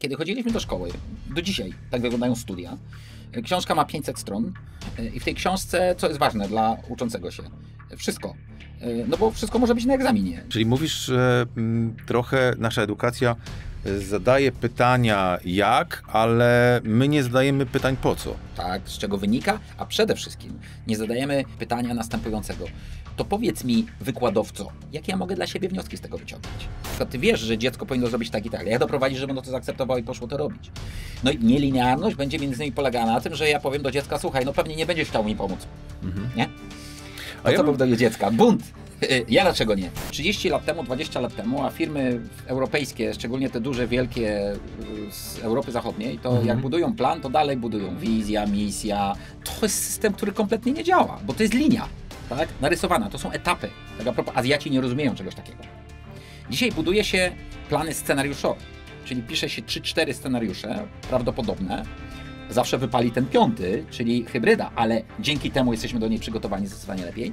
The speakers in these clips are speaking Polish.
Kiedy chodziliśmy do szkoły, do dzisiaj tak wyglądają studia, e, książka ma 500 stron e, i w tej książce, co jest ważne dla uczącego się, e, wszystko. No bo wszystko może być na egzaminie. Czyli mówisz, że mm, trochę nasza edukacja zadaje pytania jak, ale my nie zadajemy pytań po co. Tak, z czego wynika, a przede wszystkim nie zadajemy pytania następującego to powiedz mi, wykładowco, jakie ja mogę dla siebie wnioski z tego wyciągnąć? To ty wiesz, że dziecko powinno zrobić tak i tak, ale jak doprowadzić, żeby ono to zaakceptowało i poszło to robić? No i nielinearność będzie między innymi polegała na tym, że ja powiem do dziecka, słuchaj, no pewnie nie będziesz chciał mi pomóc. Mhm. Nie? To A ja co mam... powoduje dziecka? Bunt! Y, y, ja dlaczego nie? 30 lat temu, 20 lat temu, a firmy europejskie, szczególnie te duże, wielkie y, z Europy Zachodniej, to mhm. jak budują plan, to dalej budują wizja, misja. To jest system, który kompletnie nie działa, bo to jest linia tak? Narysowana, to są etapy. Tak a propos, Azjaci nie rozumieją czegoś takiego. Dzisiaj buduje się plany scenariuszowe, czyli pisze się 3-4 scenariusze, prawdopodobne. Zawsze wypali ten piąty, czyli hybryda, ale dzięki temu jesteśmy do niej przygotowani zdecydowanie lepiej.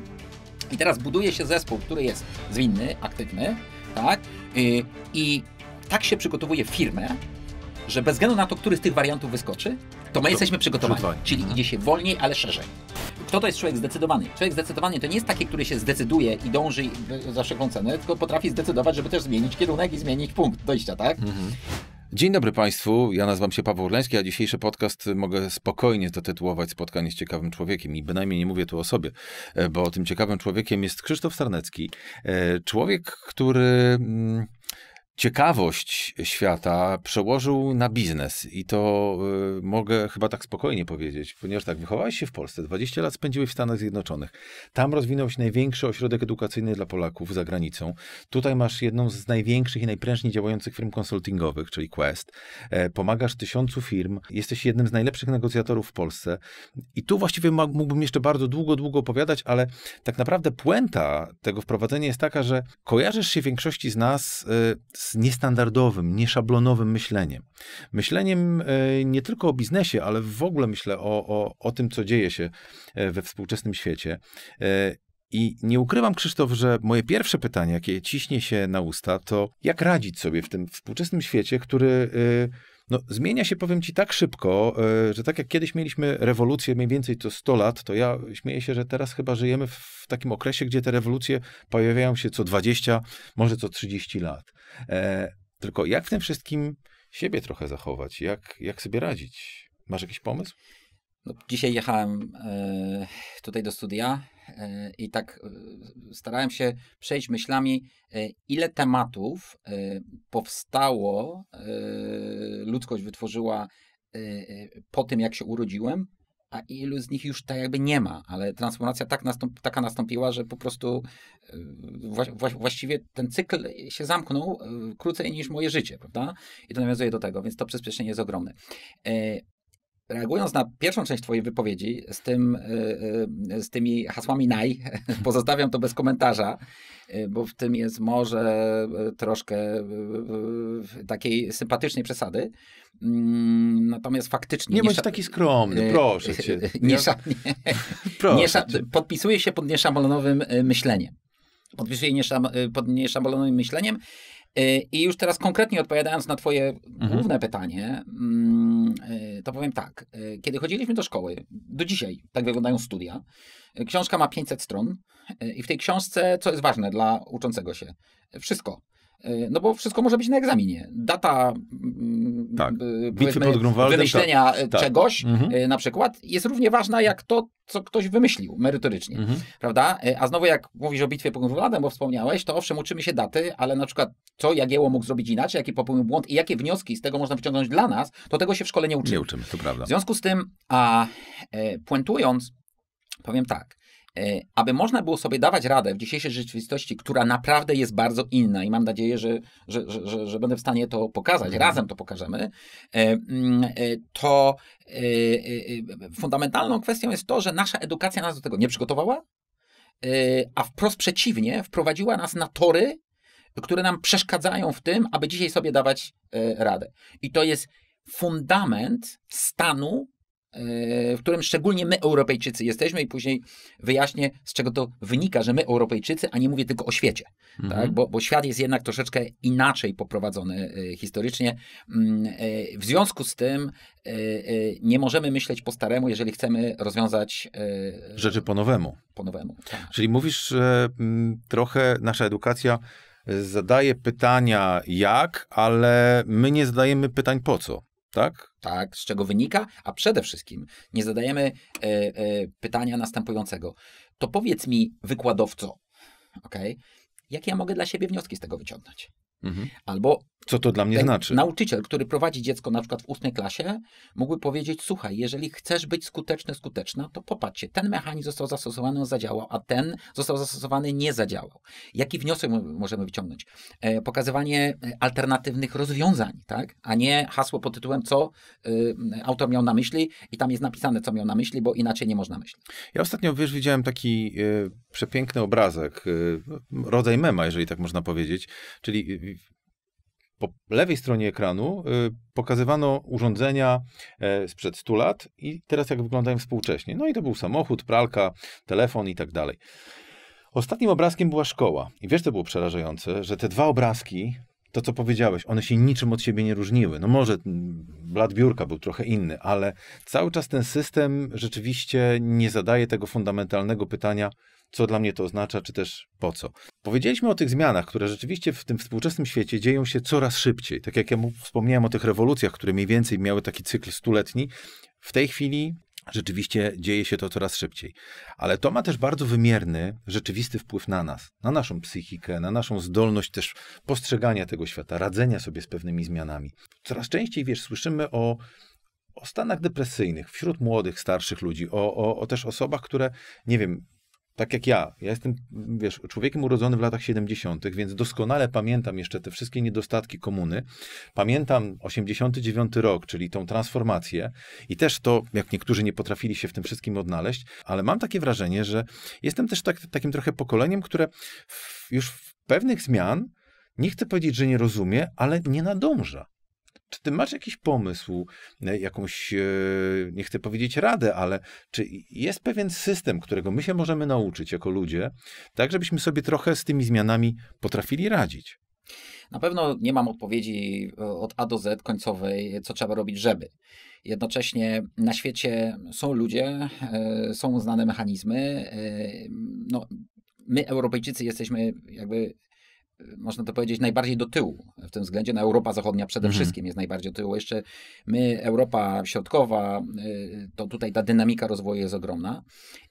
I teraz buduje się zespół, który jest zwinny, aktywny, tak? I, y, i tak się przygotowuje firmę, że bez względu na to, który z tych wariantów wyskoczy, to my jesteśmy przygotowani. Czyli idzie się wolniej, ale szerzej. Kto to jest człowiek zdecydowany? Człowiek zdecydowany to nie jest taki, który się zdecyduje i dąży za wszelką cenę, tylko potrafi zdecydować, żeby też zmienić kierunek i zmienić punkt dojścia, tak? Mhm. Dzień dobry Państwu, ja nazywam się Paweł Urleński, a dzisiejszy podcast mogę spokojnie zatytułować Spotkanie z ciekawym człowiekiem i bynajmniej nie mówię tu o sobie, e, bo tym ciekawym człowiekiem jest Krzysztof Sarnecki. E, człowiek, który mm, ciekawość świata przełożył na biznes. I to y, mogę chyba tak spokojnie powiedzieć, ponieważ tak, wychowałeś się w Polsce, 20 lat spędziłeś w Stanach Zjednoczonych. Tam rozwinął się największy ośrodek edukacyjny dla Polaków za granicą. Tutaj masz jedną z największych i najprężniej działających firm konsultingowych, czyli Quest. E, pomagasz tysiącu firm, jesteś jednym z najlepszych negocjatorów w Polsce. I tu właściwie mógłbym jeszcze bardzo długo, długo opowiadać, ale tak naprawdę puenta tego wprowadzenia jest taka, że kojarzysz się większości z nas y, z niestandardowym, nieszablonowym myśleniem. Myśleniem e, nie tylko o biznesie, ale w ogóle myślę o, o, o tym, co dzieje się e, we współczesnym świecie. E, I nie ukrywam, Krzysztof, że moje pierwsze pytanie, jakie ciśnie się na usta, to jak radzić sobie w tym współczesnym świecie, który no, zmienia się, powiem ci, tak szybko, że tak jak kiedyś mieliśmy rewolucję mniej więcej co 100 lat, to ja śmieję się, że teraz chyba żyjemy w takim okresie, gdzie te rewolucje pojawiają się co 20, może co 30 lat. E, tylko jak w tym wszystkim siebie trochę zachować? Jak, jak sobie radzić? Masz jakiś pomysł? No, dzisiaj jechałem e, tutaj do studia e, i tak e, starałem się przejść myślami, e, ile tematów e, powstało, e, ludzkość wytworzyła po tym, jak się urodziłem, a ilu z nich już tak jakby nie ma, ale transformacja tak nastąp taka nastąpiła, że po prostu e, wła wła właściwie ten cykl się zamknął e, krócej niż moje życie, prawda? I to nawiązuje do tego, więc to przyspieszenie jest ogromne. E, Reagując na pierwszą część Twojej wypowiedzi z, tym, e, e, z tymi hasłami naj, pozostawiam to bez komentarza, e, bo w tym jest może troszkę takiej sympatycznej przesady. Mm, natomiast faktycznie. Nie, nie bądź taki skromny, proszę cię. Nie, ja... nie, proszę nie, cię. Podpisuję się pod nieszamolonowym myśleniem. Podpisuję się pod nieszamolonowym myśleniem Y, I już teraz konkretnie odpowiadając na Twoje mhm. główne pytanie, mm, y, to powiem tak. Y, kiedy chodziliśmy do szkoły, do dzisiaj tak wyglądają studia, książka ma 500 stron i w tej książce, co jest ważne dla uczącego się, wszystko. E, no bo wszystko może być na egzaminie. Data mm, tak. wymyślenia tak. E, tak. czegoś mhm. e, na przykład jest równie ważna jak to, co ktoś wymyślił merytorycznie. Mhm. Prawda? A znowu jak mówisz o bitwie pod Grunwaldem, bo wspomniałeś, to owszem, uczymy się daty, ale na przykład co Jagiełło mógł zrobić inaczej, jaki popełnił błąd i jakie wnioski z tego można wyciągnąć dla nas, to tego się w szkole nie uczymy. Nie uczymy, to prawda. W związku z tym, a e, puentując, powiem tak, E, aby można było sobie dawać radę w dzisiejszej rzeczywistości, która naprawdę jest bardzo inna i mam nadzieję, że, że, że, że będę w stanie to pokazać, mhm. razem to pokażemy, e, mm, e, to fundamentalną kwestią jest to, że nasza edukacja nas do tego nie przygotowała, a wprost przeciwnie, wprowadziła nas na tory, które nam przeszkadzają w tym, aby dzisiaj sobie dawać radę. I to jest fundament stanu E, w którym szczególnie my, Europejczycy, jesteśmy, i później wyjaśnię, z czego to wynika, że my, Europejczycy, a nie mówię tylko o świecie, tak? mhm. tak? bo, bo świat jest jednak troszeczkę inaczej poprowadzony e, historycznie. Mm, e, w związku z tym nie możemy myśleć po staremu, jeżeli chcemy rozwiązać rzeczy po nowemu. Po nowemu. Tak. Czyli mówisz, że mm, trochę nasza edukacja zadaje pytania jak, ale my nie zadajemy pytań po co tak? Tak, z czego wynika, a przede wszystkim nie zadajemy e, e, pytania następującego. To powiedz mi, wykładowco, okay, jakie ja mogę dla siebie wnioski z tego wyciągnąć? Mhm. Albo co to dla mnie znaczy? Nauczyciel, który prowadzi dziecko na przykład w ósmej klasie, mógłby powiedzieć: Słuchaj, jeżeli chcesz być skuteczny, skuteczna, to popatrzcie, ten mechanizm został zastosowany, on zadziałał, a ten został zastosowany, nie zadziałał. Jaki wniosek możemy wyciągnąć? E, pokazywanie e, alternatywnych rozwiązań, tak? a nie hasło pod tytułem, co y, autor miał na myśli, i tam jest napisane, co miał na myśli, bo inaczej nie można myśleć. Ja ostatnio wiesz, widziałem taki y, przepiękny obrazek, y, rodzaj mema, jeżeli tak można powiedzieć, czyli po lewej stronie ekranu y, pokazywano urządzenia e, sprzed 100 lat i teraz jak wyglądają współcześnie. No i to był samochód, pralka, telefon i tak dalej. Ostatnim obrazkiem była szkoła. I wiesz, to było przerażające, że te dwa obrazki, to co powiedziałeś, one się niczym od siebie nie różniły. No może blat biurka był trochę inny, ale cały czas ten system rzeczywiście nie zadaje tego fundamentalnego pytania, co dla mnie to oznacza, czy też po co. Powiedzieliśmy o tych zmianach, które rzeczywiście w tym współczesnym świecie dzieją się coraz szybciej. Tak jak ja wspomniałem o tych rewolucjach, które mniej więcej miały taki cykl stuletni, w tej chwili rzeczywiście dzieje się to coraz szybciej. Ale to ma też bardzo wymierny, rzeczywisty wpływ na nas, na naszą psychikę, na naszą zdolność też postrzegania tego świata, radzenia sobie z pewnymi zmianami. Coraz częściej, wiesz, słyszymy o o stanach depresyjnych wśród młodych, starszych ludzi, o, o, o, też osobach, które, nie wiem, tak jak ja. Ja jestem, wiesz, człowiekiem urodzonym w latach 70., więc doskonale pamiętam jeszcze te wszystkie niedostatki komuny. Pamiętam 89 rok, czyli tą transformację i też to, jak niektórzy nie potrafili się w tym wszystkim odnaleźć, ale mam takie wrażenie, że jestem też tak, takim trochę pokoleniem, które w, już w pewnych zmian nie chcę powiedzieć, że nie rozumie, ale nie nadąża. Czy ty masz jakiś pomysł, e, jakąś, e, nie chcę powiedzieć radę, ale czy jest pewien system, którego my się możemy nauczyć jako ludzie, tak żebyśmy sobie trochę z tymi zmianami potrafili radzić? Na pewno nie mam odpowiedzi e, od A do Z końcowej, co trzeba robić, żeby. Jednocześnie na świecie są ludzie, są znane mechanizmy. No, my, Europejczycy, jesteśmy jakby można to powiedzieć, najbardziej do tyłu w tym względzie. No, Europa Zachodnia przede mhm. wszystkim jest najbardziej do tyłu. Jeszcze my, Europa Środkowa, y, to tutaj ta dynamika rozwoju jest ogromna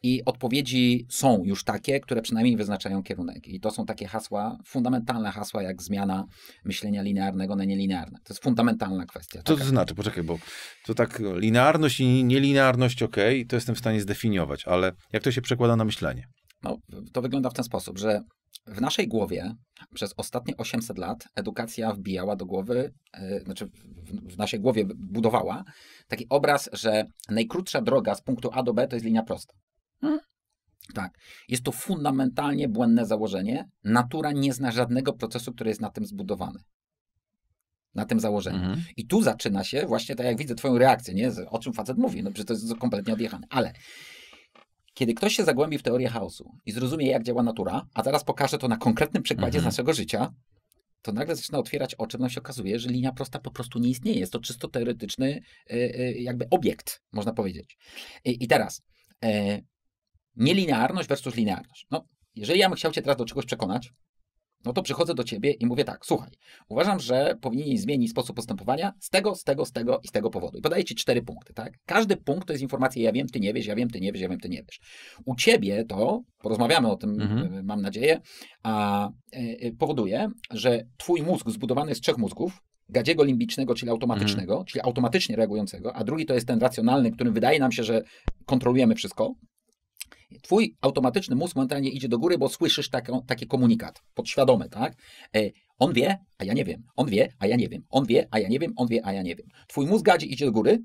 i odpowiedzi są już takie, które przynajmniej wyznaczają kierunek. I to są takie hasła, fundamentalne hasła, jak zmiana myślenia linearnego na nielinearne. To jest fundamentalna kwestia. Co to znaczy? Poczekaj, bo to tak linearność i nielinearność, ok, to jestem w stanie zdefiniować, ale jak to się przekłada na myślenie? No, to wygląda w ten sposób, że w naszej głowie przez ostatnie 800 lat edukacja wbijała do głowy, yy, znaczy w, w, naszej głowie budowała taki obraz, że najkrótsza droga z punktu A do B to jest linia prosta. Hmm? Tak. Jest to fundamentalnie błędne założenie. Natura nie zna żadnego procesu, który jest na tym zbudowany. Na tym założeniu. Mhm. I tu zaczyna się właśnie tak, jak widzę Twoją reakcję, nie? o czym facet mówi. No że to jest kompletnie odjechane. Ale kiedy ktoś się zagłębi w teorię chaosu i zrozumie, jak działa natura, a zaraz pokażę to na konkretnym przykładzie mhm. z naszego życia, to nagle zaczyna otwierać oczy, nam no się okazuje, że linia prosta po prostu nie istnieje. Jest to czysto teoretyczny y, y, jakby obiekt, można powiedzieć. I, i teraz, e, nielinearność versus linearność. No, jeżeli ja bym chciał cię teraz do czegoś przekonać, no to przychodzę do ciebie i mówię tak, słuchaj, uważam, że powinni zmienić sposób postępowania z tego, z tego, z tego i z tego powodu. I podaję ci cztery punkty, tak? Każdy punkt to jest informacja, ja wiem, ty nie wiesz, ja wiem, ty nie wiesz, ja wiem, ty nie wiesz. U ciebie to, porozmawiamy o tym, mhm. E, mam nadzieję, a, y, powoduje, że twój mózg zbudowany z trzech mózgów, gadziego limbicznego, czyli automatycznego, mhm. czyli automatycznie reagującego, a drugi to jest ten racjonalny, którym wydaje nam się, że kontrolujemy wszystko, Twój automatyczny mózg momentalnie idzie do góry, bo słyszysz taki komunikat podświadomy, tak? E, on wie, a ja nie wiem. On wie, a ja nie wiem. On wie, a ja nie wiem. On wie, a ja nie wiem. Twój mózg gadzi, idzie do góry,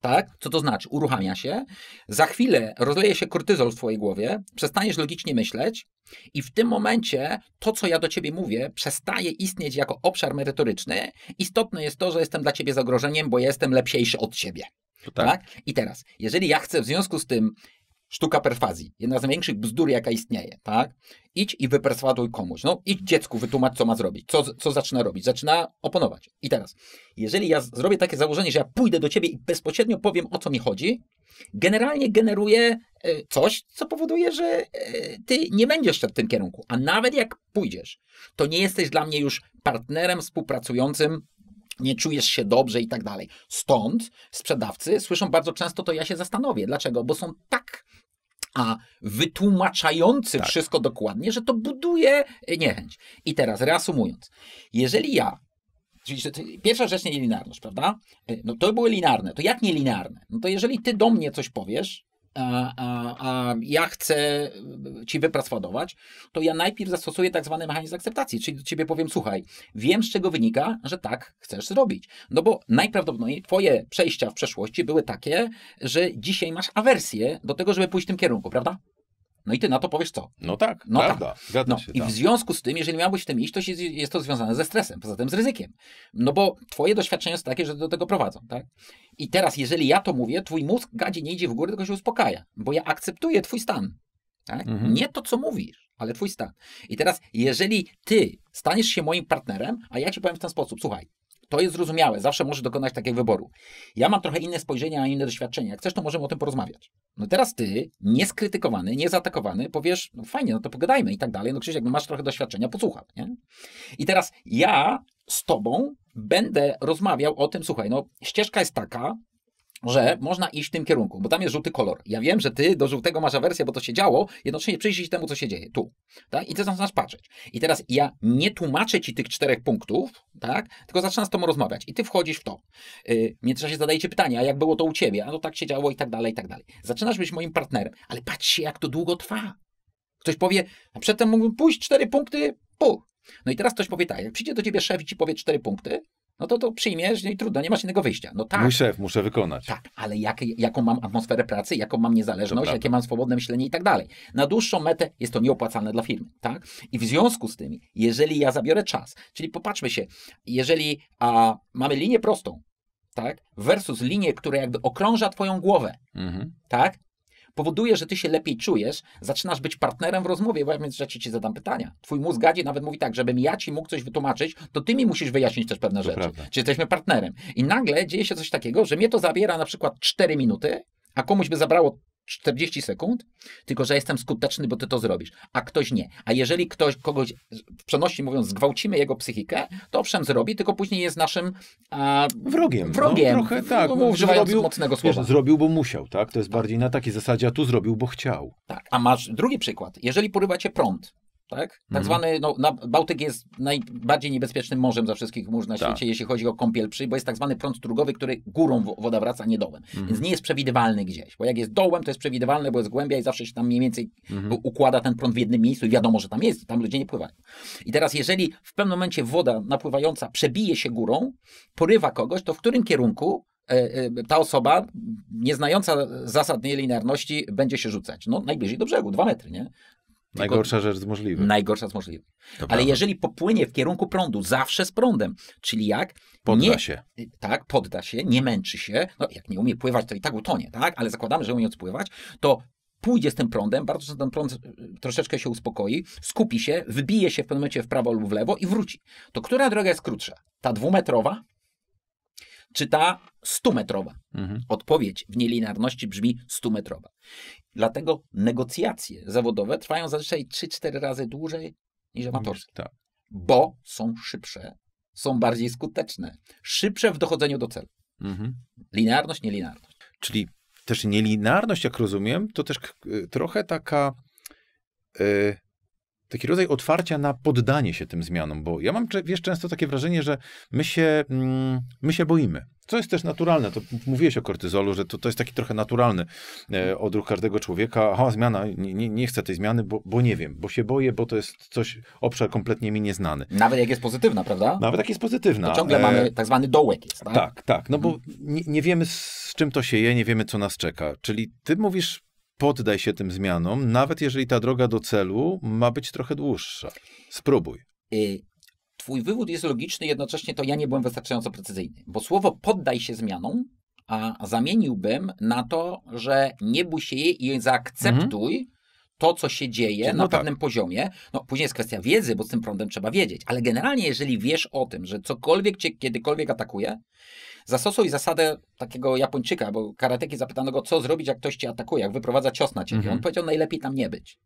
tak? Co to znaczy? Uruchamia się, za chwilę rozleje się kortyzol w twojej głowie, przestaniesz logicznie myśleć i w tym momencie to, co ja do ciebie mówię, przestaje istnieć jako obszar merytoryczny. Istotne jest to, że jestem dla ciebie zagrożeniem, bo jestem lepsiejszy od ciebie. Tak. tak. I teraz, jeżeli ja chcę w związku z tym sztuka perfazji. Jedna z największych bzdur, jaka istnieje, tak? Idź i wyperswaduj komuś. No, idź dziecku, wytłumacz, co ma zrobić. Co, co zaczyna robić? Zaczyna oponować. I teraz, jeżeli ja zrobię takie założenie, że ja pójdę do ciebie i bezpośrednio powiem, o co mi chodzi, generalnie generuje e, coś, co powoduje, że e, ty nie będziesz szedł w tym kierunku. A nawet jak pójdziesz, to nie jesteś dla mnie już partnerem współpracującym, nie czujesz się dobrze i tak dalej. Stąd sprzedawcy słyszą bardzo często, to ja się zastanowię. Dlaczego? Bo są tak a wytłumaczający tak. wszystko dokładnie, że to buduje e, niechęć. I teraz reasumując, jeżeli ja Czyli pierwsza rzecz nie linearność, prawda? E, no to były linearne. To jak nie linearne? No to jeżeli ty do mnie coś powiesz, a, a, a ja chcę e, ci wypracować, to ja najpierw zastosuję tak zwany mechanizm akceptacji, czyli do ciebie powiem, słuchaj, wiem z czego wynika, że tak chcesz zrobić. No bo najprawdopodobniej twoje przejścia w przeszłości były takie, że dzisiaj masz awersję do tego, żeby pójść w tym kierunku, prawda? No i ty na to powiesz co? No tak, no tak. prawda. Tak. no. Się, I w tak. związku z tym, jeżeli miałbyś w tym iść, to jest to związane ze stresem, poza tym z ryzykiem. No bo twoje doświadczenia są takie, że do tego prowadzą, tak? I teraz, jeżeli ja to mówię, twój mózg gadzi nie idzie w górę, tylko się uspokaja, bo ja akceptuję twój stan. Tak? Mhm. Nie to, co mówisz, ale twój stan. I teraz, jeżeli ty staniesz się moim partnerem, a ja ci powiem w ten sposób, słuchaj, to jest zrozumiałe, zawsze możesz dokonać takiego wyboru. Ja mam trochę inne spojrzenia, a inne doświadczenia. Jak chcesz, to możemy o tym porozmawiać. No teraz ty, nieskrytykowany, niezaatakowany, powiesz, no fajnie, no to pogadajmy i tak dalej. No Krzysiek, no masz trochę doświadczenia, posłuchaj, nie? I teraz ja z tobą będę rozmawiał o tym, słuchaj, no ścieżka jest taka, że można iść w tym kierunku, bo tam jest żółty kolor. Ja wiem, że ty do żółtego masz awersję, bo to się działo, jednocześnie przyjrzyj się temu, co się dzieje tu. Tak? I ty zaczynasz patrzeć. I teraz ja nie tłumaczę ci tych czterech punktów, tak? tylko zaczynam z tobą rozmawiać i ty wchodzisz w to. Yy, w międzyczasie zadajecie pytania, jak było to u ciebie, a no tak się działo i tak dalej, i tak dalej. Zaczynasz być moim partnerem, ale patrz się, jak to długo trwa. Ktoś powie, a przedtem mógłbym pójść cztery punkty, pół. No i teraz ktoś powie tak, jak przyjdzie do ciebie szef i ci powie cztery punkty, no to to przyjmiesz i trudno, nie masz innego wyjścia. No tak. Mój szef, muszę wykonać. Tak, ale jak, jaką mam atmosferę pracy, jaką mam niezależność, jakie mam swobodne myślenie i tak dalej. Na dłuższą metę jest to nieopłacalne dla firmy, tak? I w związku z tym, jeżeli ja zabiorę czas, czyli popatrzmy się, jeżeli a, mamy linię prostą, tak? Versus linię, która jakby okrąża twoją głowę, mhm. tak? powoduje, że ty się lepiej czujesz, zaczynasz być partnerem w rozmowie, bo ja ci zadam pytania. Twój mózg gadzi nawet mówi tak, żebym ja ci mógł coś wytłumaczyć, to ty mi musisz wyjaśnić też pewne to rzeczy. Prawda. Czy jesteśmy partnerem. I nagle dzieje się coś takiego, że mnie to zabiera na przykład 4 minuty, a komuś by zabrało 40 sekund, tylko że jestem skuteczny, bo ty to zrobisz, a ktoś nie. A jeżeli ktoś kogoś, w przenośni mówiąc, zgwałcimy jego psychikę, to owszem zrobi, tylko później jest naszym a, wrogiem. No, wrogiem. No, trochę tak. No, no, używając zrobił, mocnego słowa. Wiesz, zrobił, bo musiał, tak? To jest bardziej na takiej zasadzie, a tu zrobił, bo chciał. Tak. A masz drugi przykład. Jeżeli porywa cię prąd, tak? tak mhm. zwany, no, Bałtyk jest najbardziej niebezpiecznym morzem za wszystkich mórz na tak. świecie, jeśli chodzi o kąpiel przy, bo jest tak zwany prąd strugowy, który górą woda wraca, nie dołem. Mhm. Więc nie jest przewidywalny gdzieś, bo jak jest dołem, to jest przewidywalne, bo jest głębia i zawsze się tam mniej więcej mhm. układa ten prąd w jednym miejscu i wiadomo, że tam jest, tam ludzie nie pływają. I teraz, jeżeli w pewnym momencie woda napływająca przebije się górą, porywa kogoś, to w którym kierunku e, e, ta osoba, nieznająca zasad nielinearności, będzie się rzucać. No, najbliżej do brzegu, dwa metry, nie? Najgorsza rzecz z możliwych. Najgorsza z możliwych. Ale jeżeli popłynie w kierunku prądu, zawsze z prądem, czyli jak? Podda nie, się. Tak, podda się, nie męczy się. No, jak nie umie pływać, to i tak utonie, tak? Ale zakładamy, że umie odpływać, to pójdzie z tym prądem, bardzo często ten prąd e, troszeczkę się uspokoi, skupi się, wybije się w pewnym momencie w prawo lub w lewo i wróci. To która droga jest krótsza? Ta dwumetrowa czy ta stumetrowa? Mhm. Odpowiedź w nielinearności brzmi stumetrowa. Dlatego negocjacje zawodowe trwają zazwyczaj 3-4 razy dłużej niż amatorskie. Tak. Bo są szybsze, są bardziej skuteczne, szybsze w dochodzeniu do celu. Mhm. Linearność, nielinearność. Czyli też nielinearność, jak rozumiem, to też trochę taka. Yy, taki rodzaj otwarcia na poddanie się tym zmianom, bo ja mam, wiesz, często takie wrażenie, że my się, mm, my się boimy. Co jest też naturalne, to mówiłeś o kortyzolu, że to, to jest taki trochę naturalny e, odruch każdego człowieka. Aha, zmiana, nie, nie, nie chcę tej zmiany, bo, bo nie wiem, bo się boję, bo to jest coś, obszar kompletnie mi nieznany. Nawet jak jest pozytywna, prawda? Nawet jak jest pozytywna. To ciągle e... mamy tak zwany dołek jest, tak? Tak, tak, no mhm. bo nie, nie wiemy z czym to się je, nie wiemy co nas czeka. Czyli ty mówisz, poddaj się tym zmianom, nawet jeżeli ta droga do celu ma być trochę dłuższa. Spróbuj. I Twój wywód jest logiczny, jednocześnie to ja nie byłem wystarczająco precyzyjny, bo słowo poddaj się zmianom, a zamieniłbym na to, że nie bój się jej i zaakceptuj. Mhm to, co się dzieje no na tak. pewnym poziomie. No, później jest kwestia wiedzy, bo z tym prądem trzeba wiedzieć, ale generalnie, jeżeli wiesz o tym, że cokolwiek cię kiedykolwiek atakuje, Zastosuj zasadę takiego Japończyka, bo karateki zapytano go, co zrobić, jak ktoś cię atakuje, jak wyprowadza cios na ciebie. Mhm. On powiedział, najlepiej tam nie być.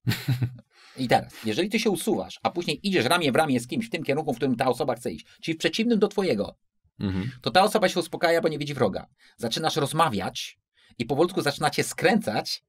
I teraz, jeżeli ty się usuwasz, a później idziesz ramię w ramię z kimś w tym kierunku, w którym ta osoba chce iść, czyli w przeciwnym do twojego, mhm. to ta osoba się uspokaja, bo nie widzi wroga. Zaczynasz rozmawiać i powolutku zaczynacie skręcać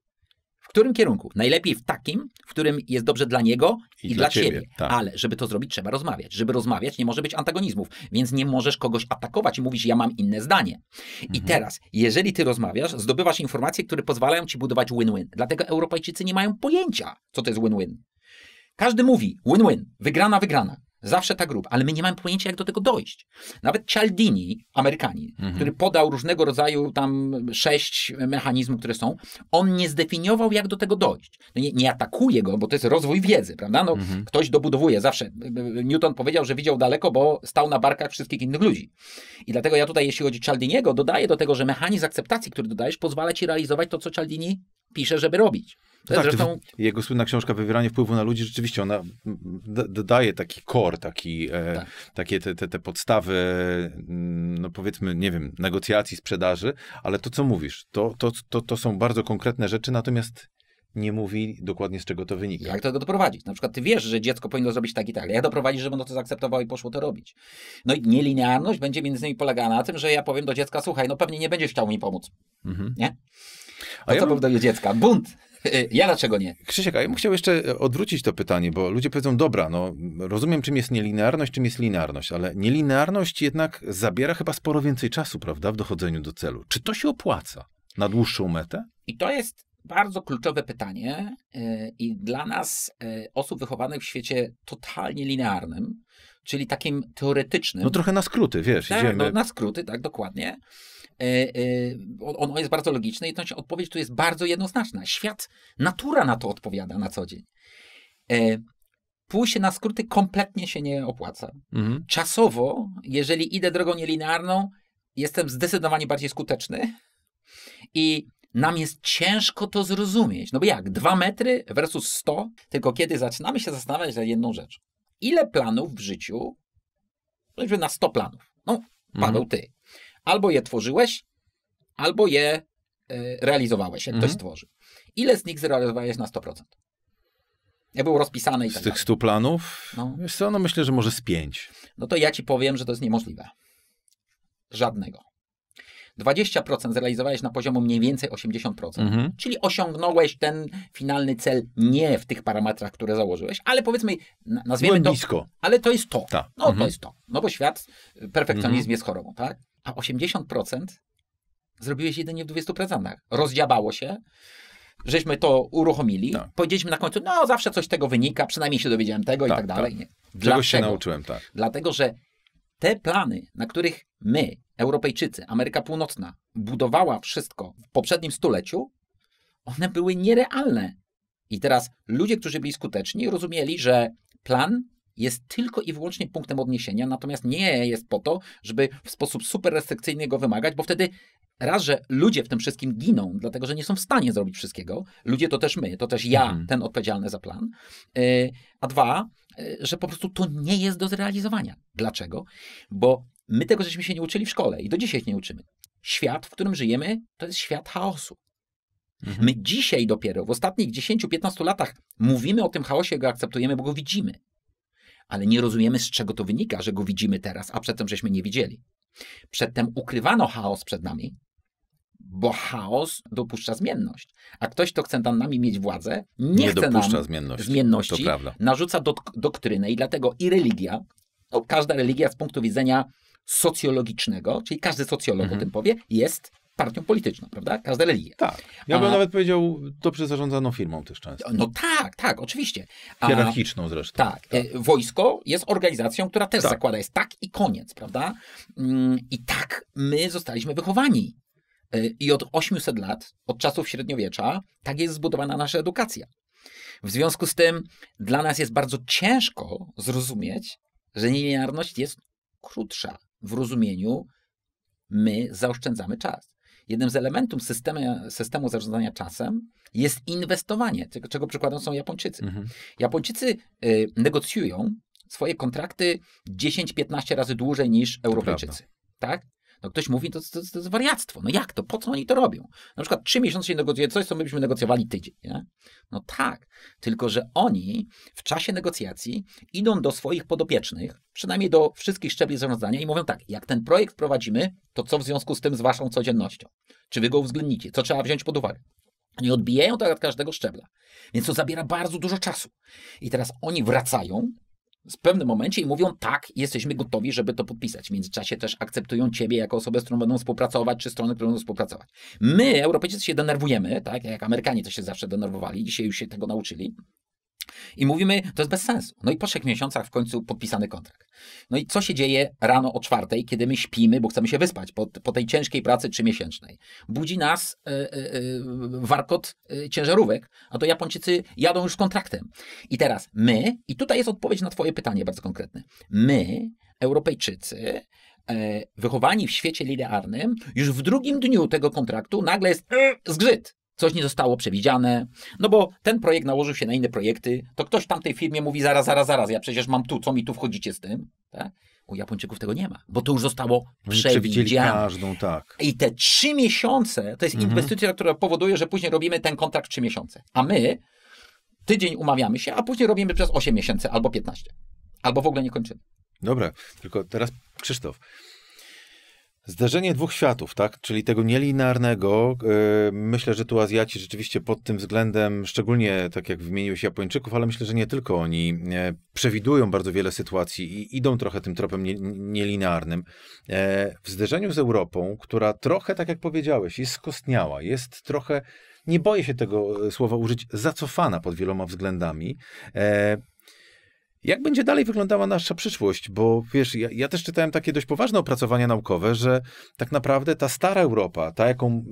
w którym kierunku? Najlepiej w takim, w którym jest dobrze dla niego i, i dla siebie. Tak. Ale żeby to zrobić, trzeba rozmawiać. Żeby rozmawiać, nie może być antagonizmów, więc nie możesz kogoś atakować i mówić, ja mam inne zdanie. Mhm. I teraz, jeżeli ty rozmawiasz, zdobywasz informacje, które pozwalają ci budować win-win. Dlatego Europejczycy nie mają pojęcia, co to jest win-win. Każdy mówi win-win, wygrana, wygrana. Zawsze ta grupa, ale my nie mamy pojęcia, jak do tego dojść. Nawet Cialdini, Amerykanin, mhm. który podał różnego rodzaju tam sześć mechanizmów, które są, on nie zdefiniował, jak do tego dojść. No nie, nie, atakuje go, bo to jest rozwój wiedzy, prawda? No, mhm. Ktoś dobudowuje zawsze. E, e, Newton powiedział, że widział daleko, bo stał na barkach wszystkich innych ludzi. I dlatego ja tutaj, jeśli chodzi o Cialdiniego, dodaję do tego, że mechanizm akceptacji, który dodajesz, pozwala ci realizować to, co Cialdini pisze, żeby robić. No tak, zresztą... Jego słynna książka Wywieranie wpływu na ludzi, rzeczywiście ona dodaje taki kor, taki, e, tak. takie te, te, te, podstawy, mm, no powiedzmy, nie wiem, negocjacji, sprzedaży, ale to, co mówisz, to, to, to, to są bardzo konkretne rzeczy, natomiast nie mówi dokładnie z czego to wynika. Jak to doprowadzić? Na przykład ty wiesz, że dziecko powinno zrobić tak i tak, ale jak doprowadzić, żeby ono to zaakceptowało i poszło to robić? No i nielinearność będzie między innymi polegała na tym, że ja powiem do dziecka, słuchaj, no pewnie nie będziesz chciał mi pomóc. Mhm. Nie? A ja to bym... do dziecka. Bunt! Ja dlaczego nie? Krzysiek, a ja bym chciał jeszcze e, odwrócić to pytanie, bo ludzie powiedzą, dobra, no rozumiem czym jest nielinearność, czym jest linearność, ale nielinearność jednak zabiera chyba sporo więcej czasu, prawda, w dochodzeniu do celu. Czy to się opłaca na dłuższą metę? I to jest bardzo kluczowe pytanie e, i dla nas, e, osób wychowanych w świecie totalnie linearnym, czyli takim teoretycznym. No trochę na skróty, wiesz, tak, idziemy. No, na skróty, tak, dokładnie. E, e, ono jest bardzo logiczne i to odpowiedź tu jest bardzo jednoznaczna. Świat, natura na to odpowiada na co dzień. E, Pójście na skróty kompletnie się nie opłaca. Mhm. Czasowo, jeżeli idę drogą nielinearną, jestem zdecydowanie bardziej skuteczny i nam jest ciężko to zrozumieć. No bo jak? Dwa metry versus 100, tylko kiedy zaczynamy się zastanawiać nad jedną rzecz. Ile planów w życiu, choćby na 100 planów, no, Paweł, mhm. ty, Albo je tworzyłeś, albo je e, realizowałeś, jak mhm. ktoś stworzy. Ile z nich zrealizowałeś na 100%? Ja był rozpisany i tak Z tych 100 planów? No. Wiesz co, no myślę, że może z 5. No to ja ci powiem, że to jest niemożliwe. Żadnego. 20% zrealizowałeś na poziomie mniej więcej 80%, mhm. czyli osiągnąłeś ten finalny cel nie w tych parametrach, które założyłeś, ale powiedzmy, nazwijmy Byłem to. blisko. Ale to jest to. Ta. No mhm. to jest to. No bo świat, y, perfekcjonizm mhm. jest chorobą, tak? a 80% zrobiłeś jedynie w 20%. Rozdziabało się, żeśmy to uruchomili, tak. powiedzieliśmy na końcu, no zawsze coś tego wynika, przynajmniej się dowiedziałem tego tak, i tak dalej. Tak. Dlatego, Czegoś się nauczyłem, tak. Dlatego, że te plany, na których my, Europejczycy, Ameryka Północna, budowała wszystko w poprzednim stuleciu, one były nierealne. I teraz ludzie, którzy byli skuteczni, rozumieli, że plan jest tylko i wyłącznie punktem odniesienia, natomiast nie jest po to, żeby w sposób super restrykcyjny go wymagać, bo wtedy raz, że ludzie w tym wszystkim giną, dlatego że nie są w stanie zrobić wszystkiego. Ludzie to też my, to też ja, mhm. ten odpowiedzialny za plan. Y, a dwa, y, że po prostu to nie jest do zrealizowania. Dlaczego? Bo my tego żeśmy się nie uczyli w szkole i do dzisiaj nie uczymy. Świat, w którym żyjemy, to jest świat chaosu. Mhm. My dzisiaj dopiero, w ostatnich 10-15 latach, mówimy o tym chaosie, go akceptujemy, bo go widzimy ale nie rozumiemy, z czego to wynika, że go widzimy teraz, a przedtem żeśmy nie widzieli. Przedtem ukrywano chaos przed nami, bo chaos dopuszcza zmienność. A ktoś, kto chce nad nami mieć władzę, nie, nie chce dopuszcza nam zmienności, narzuca do, doktrynę i dlatego i religia, no każda religia z punktu widzenia socjologicznego, czyli każdy socjolog mhm. o tym powie, jest partią polityczną, prawda? Każda religia. Tak. Ja bym A... nawet powiedział, dobrze zarządzano firmą też często. No tak, tak, oczywiście. A... Hierarchiczną zresztą. Tak. tak. E, wojsko jest organizacją, która też tak. zakłada jest tak i koniec, prawda? Mm, I tak my zostaliśmy wychowani. E, I od 800 lat, od czasów średniowiecza, tak jest zbudowana nasza edukacja. W związku z tym dla nas jest bardzo ciężko zrozumieć, że nielinearność jest krótsza w rozumieniu my zaoszczędzamy czas. Jednym z elementów systemu, systemu zarządzania czasem jest inwestowanie, czego przykładem są Japończycy. Mhm. Japończycy y, negocjują swoje kontrakty 10-15 razy dłużej niż Europejczycy. Tak? No ktoś mówi, to, to, to jest wariactwo. No jak to? Po co oni to robią? Na przykład trzy miesiące się negocjuje coś, co my byśmy negocjowali tydzień. Nie? No tak, tylko że oni w czasie negocjacji idą do swoich podopiecznych, przynajmniej do wszystkich szczebli zarządzania i mówią tak, jak ten projekt prowadzimy, to co w związku z tym z waszą codziennością? Czy wy go uwzględnicie? Co trzeba wziąć pod uwagę? Oni odbijają to od każdego szczebla. Więc to zabiera bardzo dużo czasu. I teraz oni wracają w pewnym momencie i mówią tak, jesteśmy gotowi, żeby to podpisać. W międzyczasie też akceptują ciebie jako osobę, z którą będą współpracować, czy strony, którą będą współpracować. My, Europejczycy, się denerwujemy, tak jak Amerykanie to się zawsze denerwowali, dzisiaj już się tego nauczyli, i mówimy, to jest bez sensu. No i po trzech miesiącach w końcu podpisany kontrakt. No i co się dzieje rano o czwartej, kiedy my śpimy, bo chcemy się wyspać po, po tej ciężkiej pracy trzymiesięcznej? Budzi nas y, y, warkot y, ciężarówek, a to Japończycy jadą już z kontraktem. I teraz my, i tutaj jest odpowiedź na Twoje pytanie bardzo konkretne. My, Europejczycy, wychowani w świecie linearnym, już w drugim dniu tego kontraktu nagle jest zgrzyt coś nie zostało przewidziane, no bo ten projekt nałożył się na inne projekty, to ktoś w tamtej firmie mówi zaraz, zaraz, zaraz, ja przecież mam tu, co mi tu wchodzicie z tym? Tak? U Japończyków tego nie ma, bo to już zostało przewidziane. każdą, tak. I te trzy miesiące to jest mhm. inwestycja, która powoduje, że później robimy ten kontrakt trzy miesiące. A my tydzień umawiamy się, a później robimy przez 8 miesięcy albo 15. Albo w ogóle nie kończymy. Dobra, tylko teraz Krzysztof, Zderzenie dwóch światów, tak? Czyli tego nielinearnego. E, myślę, że tu Azjaci rzeczywiście pod tym względem, szczególnie tak jak wymieniłeś Japończyków, ale myślę, że nie tylko oni, e, przewidują bardzo wiele sytuacji i idą trochę tym tropem nielinearnym. E, w zderzeniu z Europą, która trochę, tak jak powiedziałeś, jest skostniała, jest trochę nie boję się tego słowa użyć, zacofana pod wieloma względami. Jak będzie dalej wyglądała nasza przyszłość? Bo wiesz, ja, ja, też czytałem takie dość poważne opracowania naukowe, że tak naprawdę ta stara Europa, ta jaką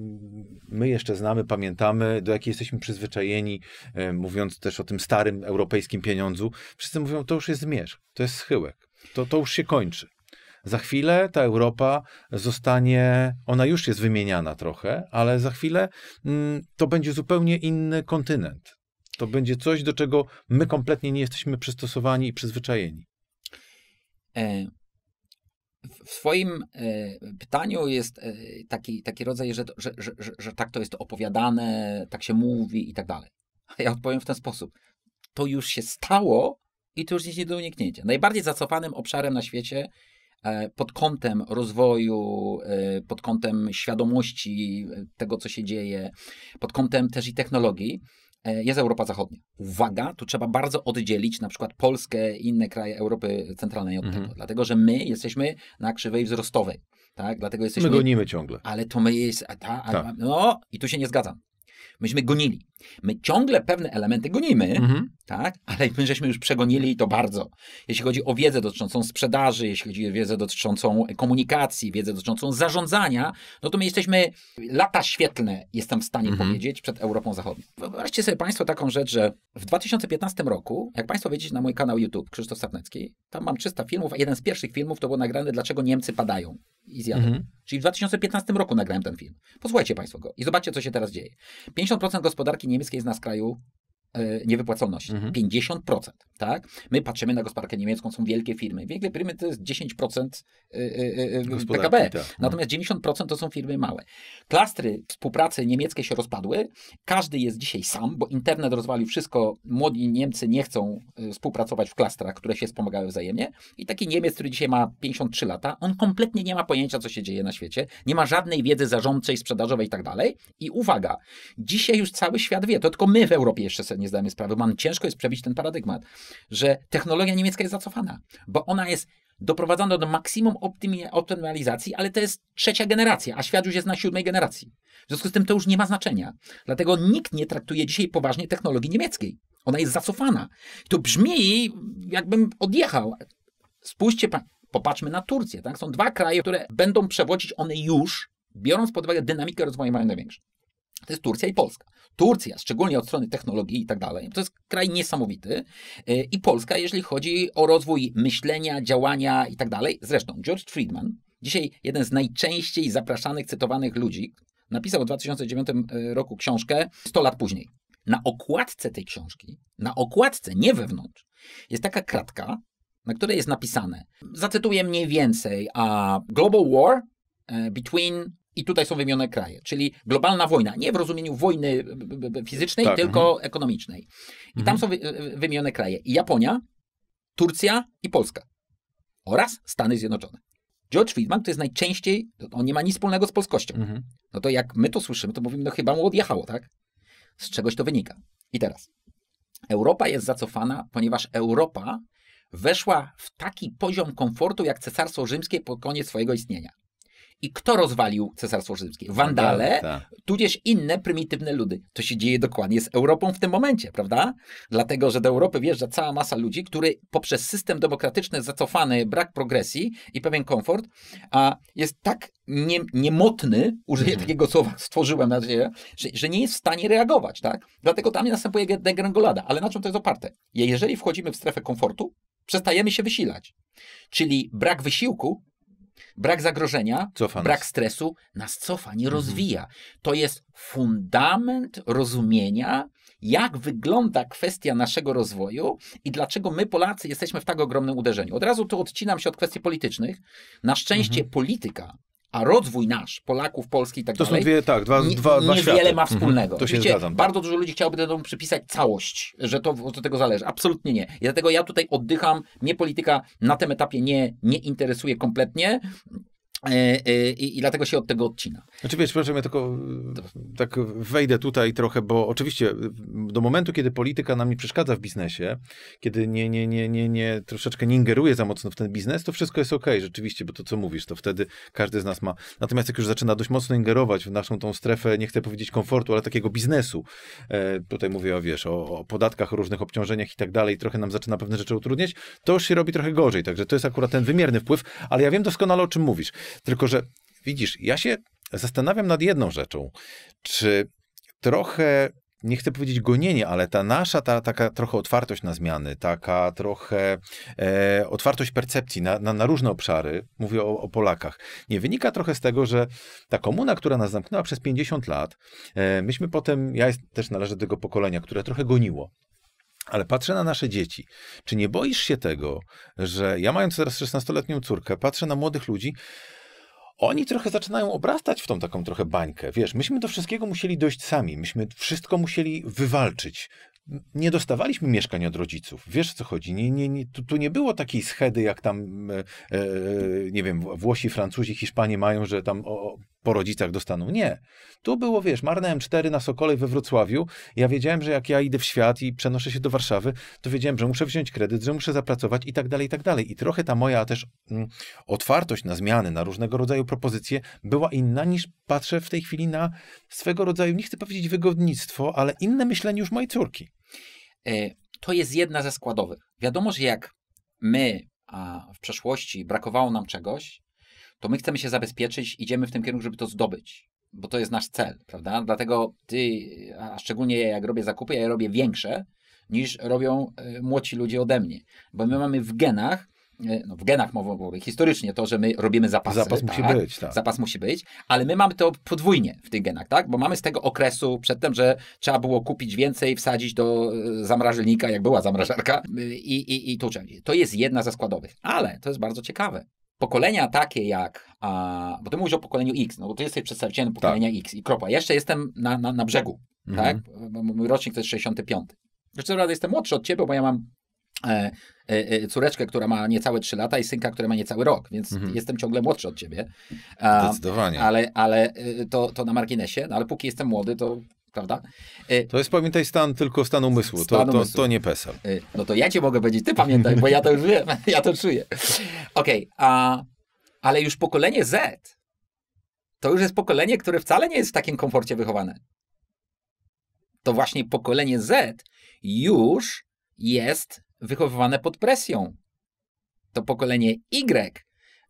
my jeszcze znamy, pamiętamy, do jakiej jesteśmy przyzwyczajeni, e, mówiąc też o tym starym europejskim pieniądzu, wszyscy mówią, to już jest zmierzch, to jest schyłek, to, to już się kończy. Za chwilę ta Europa zostanie, ona już jest wymieniana trochę, ale za chwilę mm, to będzie zupełnie inny kontynent. To będzie coś, do czego my kompletnie nie jesteśmy przystosowani i przyzwyczajeni. E, w swoim e, pytaniu jest e, taki, taki rodzaj, że, że, że, że tak to jest opowiadane, tak się mówi i tak dalej. A ja odpowiem w ten sposób. To już się stało i to już jest nie do uniknięcia. Najbardziej zacofanym obszarem na świecie pod kątem rozwoju, pod kątem świadomości tego, co się dzieje, pod kątem też i technologii, E, jest Europa Zachodnia. Uwaga, tu trzeba bardzo oddzielić na przykład Polskę i inne kraje Europy Centralnej od mhm. tego, dlatego że my jesteśmy na krzywej wzrostowej. Tak? Dlatego jesteśmy, my gonimy ciągle. Ale to my jest. A ta, a, tak. No i tu się nie zgadzam. Myśmy gonili. My ciągle pewne elementy gonimy, mhm. tak? ale my żeśmy już przegonili i to bardzo. Jeśli chodzi o wiedzę dotyczącą sprzedaży, jeśli chodzi o wiedzę dotyczącą komunikacji, wiedzę dotyczącą zarządzania, no to my jesteśmy lata świetlne, jestem w stanie mhm. powiedzieć, przed Europą Zachodnią. Wyobraźcie sobie Państwo taką rzecz, że w 2015 roku, jak Państwo wejdziecie na mój kanał YouTube Krzysztof Sapnecki, tam mam 300 filmów, a jeden z pierwszych filmów to było nagrane Dlaczego Niemcy padają i zjadą. Mhm. Czyli w 2015 roku nagrałem ten film. Posłuchajcie Państwo go i zobaczcie, co się teraz dzieje. 50% gospodarki niemieckiej z nas kraju E, niewypłaconość. Mhm. 50%, tak? My patrzymy na gospodarkę niemiecką, są wielkie firmy. Wielkie firmy to jest 10% PKB. E, e, tak, no. Natomiast 90% to są firmy małe. Klastry współpracy niemieckie się rozpadły. Każdy jest dzisiaj sam, bo internet rozwalił wszystko. Młodzi Niemcy nie chcą współpracować w klastrach, które się wspomagały wzajemnie. I taki Niemiec, który dzisiaj ma 53 lata, on kompletnie nie ma pojęcia, co się dzieje na świecie. Nie ma żadnej wiedzy zarządczej, sprzedażowej i tak dalej. I uwaga, dzisiaj już cały świat wie. To tylko my w Europie jeszcze sobie nie nie zdajemy sprawy, mam ciężko jest przebić ten paradygmat, że technologia niemiecka jest zacofana, bo ona jest doprowadzona do maksimum optymalizacji, ale to jest trzecia generacja, a świat już jest na siódmej generacji. W związku z tym to już nie ma znaczenia. Dlatego nikt nie traktuje dzisiaj poważnie technologii niemieckiej. Ona jest zacofana. To brzmi, jakbym odjechał. Spójrzcie, popatrzmy na Turcję. Tak? Są dwa kraje, które będą przewodzić one już, biorąc pod uwagę dynamikę rozwoju, mają największą to jest Turcja i Polska. Turcja, szczególnie od strony technologii i tak dalej, to jest kraj niesamowity. Y, I Polska, jeżeli chodzi o rozwój myślenia, działania i tak dalej. Zresztą George Friedman, dzisiaj jeden z najczęściej zapraszanych, cytowanych ludzi, napisał w 2009 y, roku książkę 100 lat później. Na okładce tej książki, na okładce, nie wewnątrz, jest taka kratka, na której jest napisane, zacytuję mniej więcej, a Global War y, between i tutaj są wymienione kraje, czyli globalna wojna, nie w rozumieniu wojny fizycznej, tak, tylko mhm. ekonomicznej. I tam mhm. są e, e, wymienione kraje. Japonia, Turcja i Polska. Oraz Stany Zjednoczone. George Friedman to jest najczęściej, on nie ma nic wspólnego z polskością. Mhm. No to jak my to słyszymy, to mówimy, no chyba mu odjechało, tak? Z czegoś to wynika. I teraz. Europa jest zacofana, ponieważ Europa weszła w taki poziom komfortu jak Cesarstwo Rzymskie pod koniec swojego istnienia. I kto rozwalił Cesarstwo Rzymskie? Wandale, tak, tak. tudzież inne prymitywne ludy. To się dzieje dokładnie z Europą w tym momencie, prawda? Dlatego, że do Europy wjeżdża cała masa ludzi, który poprzez system demokratyczny zacofany, brak progresji i pewien komfort, a jest tak nie, niemotny, użyję mhm. takiego słowa, stworzyłem nadzieję, że, że nie jest w stanie reagować, tak? Dlatego tam następuje degrengolada. Ale na czym to jest oparte? Jeżeli wchodzimy w strefę komfortu, przestajemy się wysilać. Czyli brak wysiłku Brak zagrożenia, brak stresu nas cofa, nie mhm. rozwija. To jest fundament rozumienia, jak wygląda kwestia naszego rozwoju i dlaczego my, Polacy, jesteśmy w tak ogromnym uderzeniu. Od razu tu odcinam się od kwestii politycznych. Na szczęście mhm. polityka a rozwój nasz, Polaków, Polski i tak to dalej, są dwie, tak, dwa, nie, dwa, dwa niewiele światy. ma mhm. wspólnego. Mhm, to się zgadzam, Bardzo dużo ludzi chciałoby temu przypisać całość, że to od tego zależy. Absolutnie nie. I dlatego ja tutaj oddycham, mnie polityka na tym etapie nie, nie interesuje kompletnie. E, e, I, I, dlatego się od tego odcina. Znaczy wiesz, proszę ja tylko tak wejdę tutaj trochę, bo oczywiście mm, do momentu, kiedy polityka nam nie przeszkadza w biznesie, kiedy nie, nie, nie, nie, nie troszeczkę nie ingeruje za mocno w ten biznes, to wszystko jest okej, okay, rzeczywiście, bo to co mówisz, to wtedy każdy z nas ma. Natomiast jak już zaczyna dość mocno ingerować w naszą tą strefę, nie chcę powiedzieć komfortu, ale takiego biznesu, e, tutaj mówię o, wiesz, o, o, podatkach, różnych obciążeniach i tak dalej, trochę nam zaczyna pewne rzeczy utrudniać, to już się robi trochę gorzej, także to jest akurat ten wymierny wpływ, ale ja wiem doskonale, o czym mówisz. Tylko, że widzisz, ja się zastanawiam nad jedną rzeczą. Czy trochę nie chcę powiedzieć gonienie, ale ta nasza ta, taka trochę otwartość na zmiany, taka trochę e, otwartość percepcji na, na, na, różne obszary, mówię o, o, Polakach, nie wynika trochę z tego, że ta komuna, która nas zamknęła przez 50 lat, e, myśmy potem, ja jest, też należę do tego pokolenia, które trochę goniło. Ale patrzę na nasze dzieci. Czy nie boisz się tego, że ja mając teraz 16-letnią córkę, patrzę na młodych ludzi, oni trochę zaczynają obrastać w tą taką trochę bańkę. Wiesz, myśmy do wszystkiego musieli dojść sami, myśmy wszystko musieli wywalczyć. Nie dostawaliśmy mieszkań od rodziców. Wiesz, co chodzi? Nie, nie, nie, tu, tu nie było takiej schedy, jak tam, e, e nie wiem, Włosi, Francuzi, Hiszpanie mają, że tam o, po rodzicach dostaną. Nie. Tu było, wiesz, marne M4 na Sokole we Wrocławiu. Ja wiedziałem, że jak ja idę w świat i przenoszę się do Warszawy, to wiedziałem, że muszę wziąć kredyt, że muszę zapracować i tak dalej, i tak dalej. I trochę ta moja też mm, otwartość na zmiany, na różnego rodzaju propozycje była inna niż patrzę w tej chwili na swego rodzaju, nie chcę powiedzieć wygodnictwo, ale inne myślenie już mojej córki. E, to jest jedna ze składowych. Wiadomo, że jak my a w przeszłości brakowało nam czegoś, to my chcemy się zabezpieczyć, idziemy w tym kierunku, żeby to zdobyć, bo to jest nasz cel, prawda? Dlatego ty, a szczególnie ja, jak robię zakupy, ja je robię większe niż robią e, młodzi ludzie ode mnie, bo my mamy w genach e, no, w genach mową historycznie to, że my robimy zapasy. Zapas tak, musi być, tak. Zapas musi być, ale my mamy to podwójnie w tych genach, tak? Bo mamy z tego okresu przedtem, że trzeba było kupić więcej, wsadzić do e, zamrażalnika, jak była zamrażarka i, i, i tłuczeć. To jest jedna ze składowych, ale to jest bardzo ciekawe pokolenia takie jak, a, bo ty mówisz o pokoleniu X, no bo ty jesteś przedstawicielem tak. pokolenia tak. X i kropa. Jeszcze jestem na, na, na brzegu, mhm. tak? Mój rocznik to jest 65. Zresztą naprawdę jestem młodszy od ciebie, bo ja mam e, e, e córeczkę, która ma niecałe 3 lata i synka, który ma niecały rok, więc mhm. jestem ciągle młodszy od ciebie. A, Zdecydowanie. Ale, ale e, to, to na marginesie, no ale póki jestem młody, to prawda? E, to jest, pamiętaj, stan tylko stan umysłu, stan to, umysłu. To, to, nie PESEL. E, no to ja cię mogę powiedzieć, ty pamiętaj, bo ja to już wiem, ja to czuję. Okej, okay, ale już pokolenie Z to już jest pokolenie, które wcale nie jest w takim komforcie wychowane. To właśnie pokolenie Z już jest wychowywane pod presją. To pokolenie Y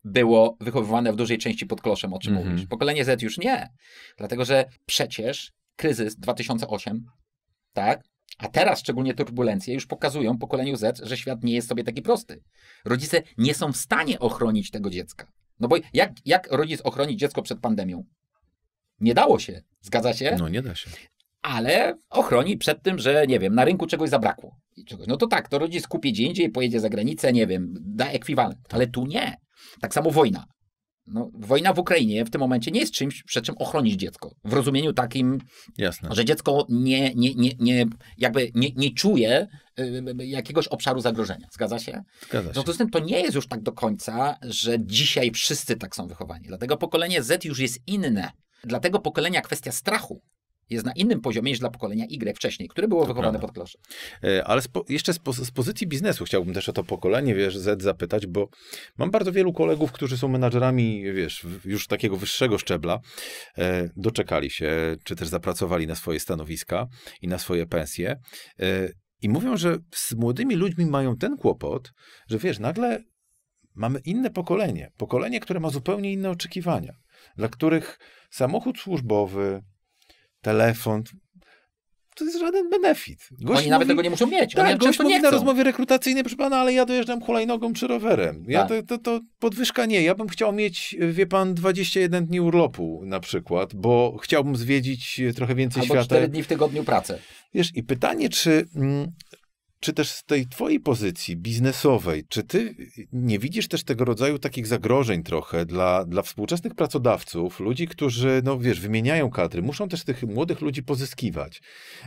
było wychowywane w dużej części pod kloszem, o czym mm -hmm. mówisz. Pokolenie Z już nie. Dlatego, że przecież kryzys 2008, tak? A teraz szczególnie turbulencje już pokazują pokoleniu Z, że świat nie jest sobie taki prosty. Rodzice nie są w stanie ochronić tego dziecka. No bo jak, jak rodzic ochronić dziecko przed pandemią? Nie dało się, zgadza się? No nie da się. Ale ochroni przed tym, że nie wiem, na rynku czegoś zabrakło. Czegoś. No to tak, to rodzic kupi gdzie indziej, pojedzie za granicę, nie wiem, da ekwiwalent. Ale tu nie. Tak samo wojna. No, wojna w Ukrainie w tym momencie nie jest czymś, przed czym ochronić dziecko. W rozumieniu takim, Jasne. że dziecko nie, nie, nie, nie, jakby nie, nie czuje y, y, y, jakiegoś obszaru zagrożenia. Zgadza się? Zgadza się. W związku z tym to nie jest już tak do końca, że dzisiaj wszyscy tak są wychowani. Dlatego pokolenie Z już jest inne. Dla tego pokolenia kwestia strachu jest na innym poziomie niż dla pokolenia Y wcześniej, które było to wychowane prawda. pod klosze. E, ale spo, jeszcze z, z, pozycji biznesu chciałbym też o to pokolenie, wiesz, Z zapytać, bo mam bardzo wielu kolegów, którzy są menadżerami, wiesz, już takiego wyższego szczebla, e, doczekali się, czy też zapracowali na swoje stanowiska i na swoje pensje. E, I mówią, że z młodymi ludźmi mają ten kłopot, że wiesz, nagle mamy inne pokolenie, pokolenie, które ma zupełnie inne oczekiwania, dla których samochód służbowy, telefon. To jest żaden benefit. Gość Oni nawet tego nie muszą mieć. Tak, Oni gość mówi nie na rozmowie rekrutacyjnej, proszę pana, ale ja dojeżdżam hulajnogą czy rowerem. Ja tak. to, to, to podwyżka nie. Ja bym chciał mieć, wie pan, 21 dni urlopu na przykład, bo chciałbym zwiedzić trochę więcej Albo świata. 4 dni w tygodniu pracę. Wiesz, i pytanie, czy mm, czy też z tej twojej pozycji biznesowej, czy ty nie widzisz też tego rodzaju takich zagrożeń trochę dla, dla współczesnych pracodawców, ludzi, którzy, no wiesz, wymieniają kadry, muszą też tych młodych ludzi pozyskiwać.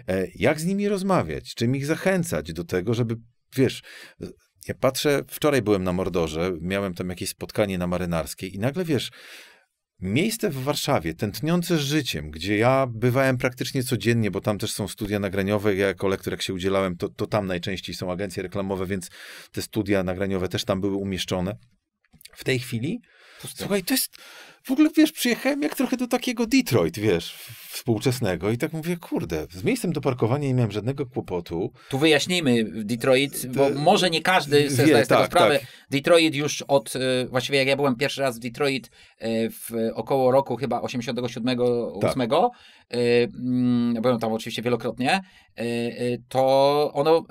E, jak z nimi rozmawiać? Czym ich zachęcać do tego, żeby, wiesz, ja patrzę, wczoraj byłem na Mordorze, miałem tam jakieś spotkanie na marynarskiej i nagle, wiesz, Miejsce w Warszawie, tętniące życiem, gdzie ja bywałem praktycznie codziennie, bo tam też są studia nagraniowe, ja jako lektor, jak się udzielałem, to, to tam najczęściej są agencje reklamowe, więc te studia nagraniowe też tam były umieszczone. W tej chwili, Puste. słuchaj, to jest, w ogóle, wiesz, przyjechałem jak trochę do takiego Detroit, wiesz, współczesnego i tak mówię, kurde, z miejscem do parkowania nie miałem żadnego kłopotu. Tu wyjaśnijmy Detroit, bo może nie każdy sobie zdaje z tego tak, sprawę. Tak. Detroit już od, e, właściwie jak ja byłem pierwszy raz w Detroit e, w około roku chyba 87-8, tak. E, mm, byłem tam oczywiście wielokrotnie, to ono,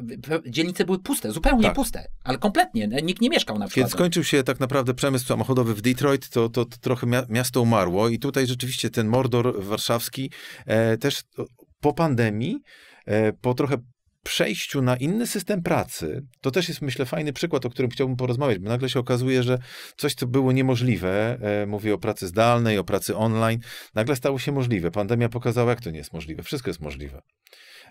dzielnice były puste, zupełnie tak. puste, ale kompletnie, nikt nie mieszkał na przykład. Kiedy skończył się tak naprawdę przemysł samochodowy w Detroit, to, to, to trochę miał miasto umarło i tutaj rzeczywiście ten mordor warszawski e, też po pandemii, e, po trochę przejściu na inny system pracy, to też jest, myślę, fajny przykład, o którym chciałbym porozmawiać, bo nagle się okazuje, że coś, co było niemożliwe, e, mówię o pracy zdalnej, o pracy online, nagle stało się możliwe. Pandemia pokazała, jak to nie jest możliwe. Wszystko jest możliwe.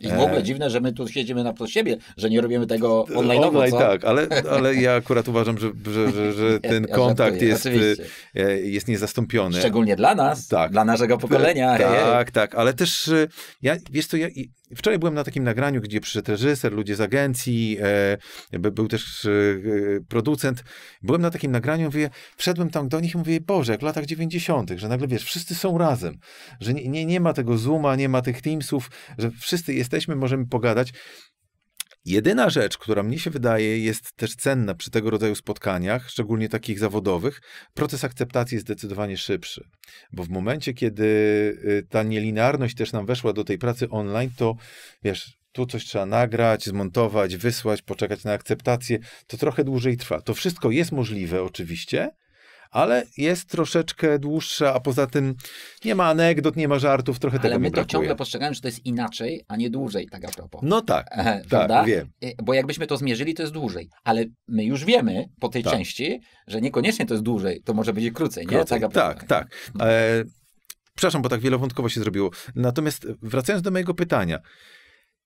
I w ogóle e, dziwne, że my tu siedzimy naprzeciw siebie, że nie robimy tego e, online. Online, co? tak, ale, ale ja akurat uważam, że, że, że, że ten ja, ja kontakt jest, e, jest niezastąpiony. Szczególnie dla nas, tak. dla naszego pokolenia. Tak, hej. tak, ale też ja, wiesz to ja, Wczoraj byłem na takim nagraniu, gdzie przyszedł reżyser, ludzie z agencji, e, był też e, producent. Byłem na takim nagraniu, mówię, wszedłem tam do nich i mówię, Boże, jak w latach 90., że nagle wiesz, wszyscy są razem, że nie, nie, nie ma tego Zooma, nie ma tych Teamsów, że wszyscy jesteśmy, możemy pogadać. Jedyna rzecz, która mnie się wydaje jest też cenna przy tego rodzaju spotkaniach, szczególnie takich zawodowych, proces akceptacji jest zdecydowanie szybszy. Bo w momencie, kiedy y, ta nielinearność też nam weszła do tej pracy online, to wiesz, tu coś trzeba nagrać, zmontować, wysłać, poczekać na akceptację, to trochę dłużej trwa. To wszystko jest możliwe oczywiście, ale jest troszeczkę dłuższa, a poza tym nie ma anegdot, nie ma żartów, trochę ale tego Ale my to brakuje. ciągle postrzegamy, że to jest inaczej, a nie dłużej, tak a propos. No tak, tak Prawda? tak, wiem. E, bo jakbyśmy to zmierzyli, to jest dłużej, ale my już wiemy po tej tak. części, że niekoniecznie to jest dłużej, to może być krócej, nie? Krócej, tak, tak, tak. E, przepraszam, bo tak wielowątkowo się zrobiło. Natomiast wracając do mojego pytania,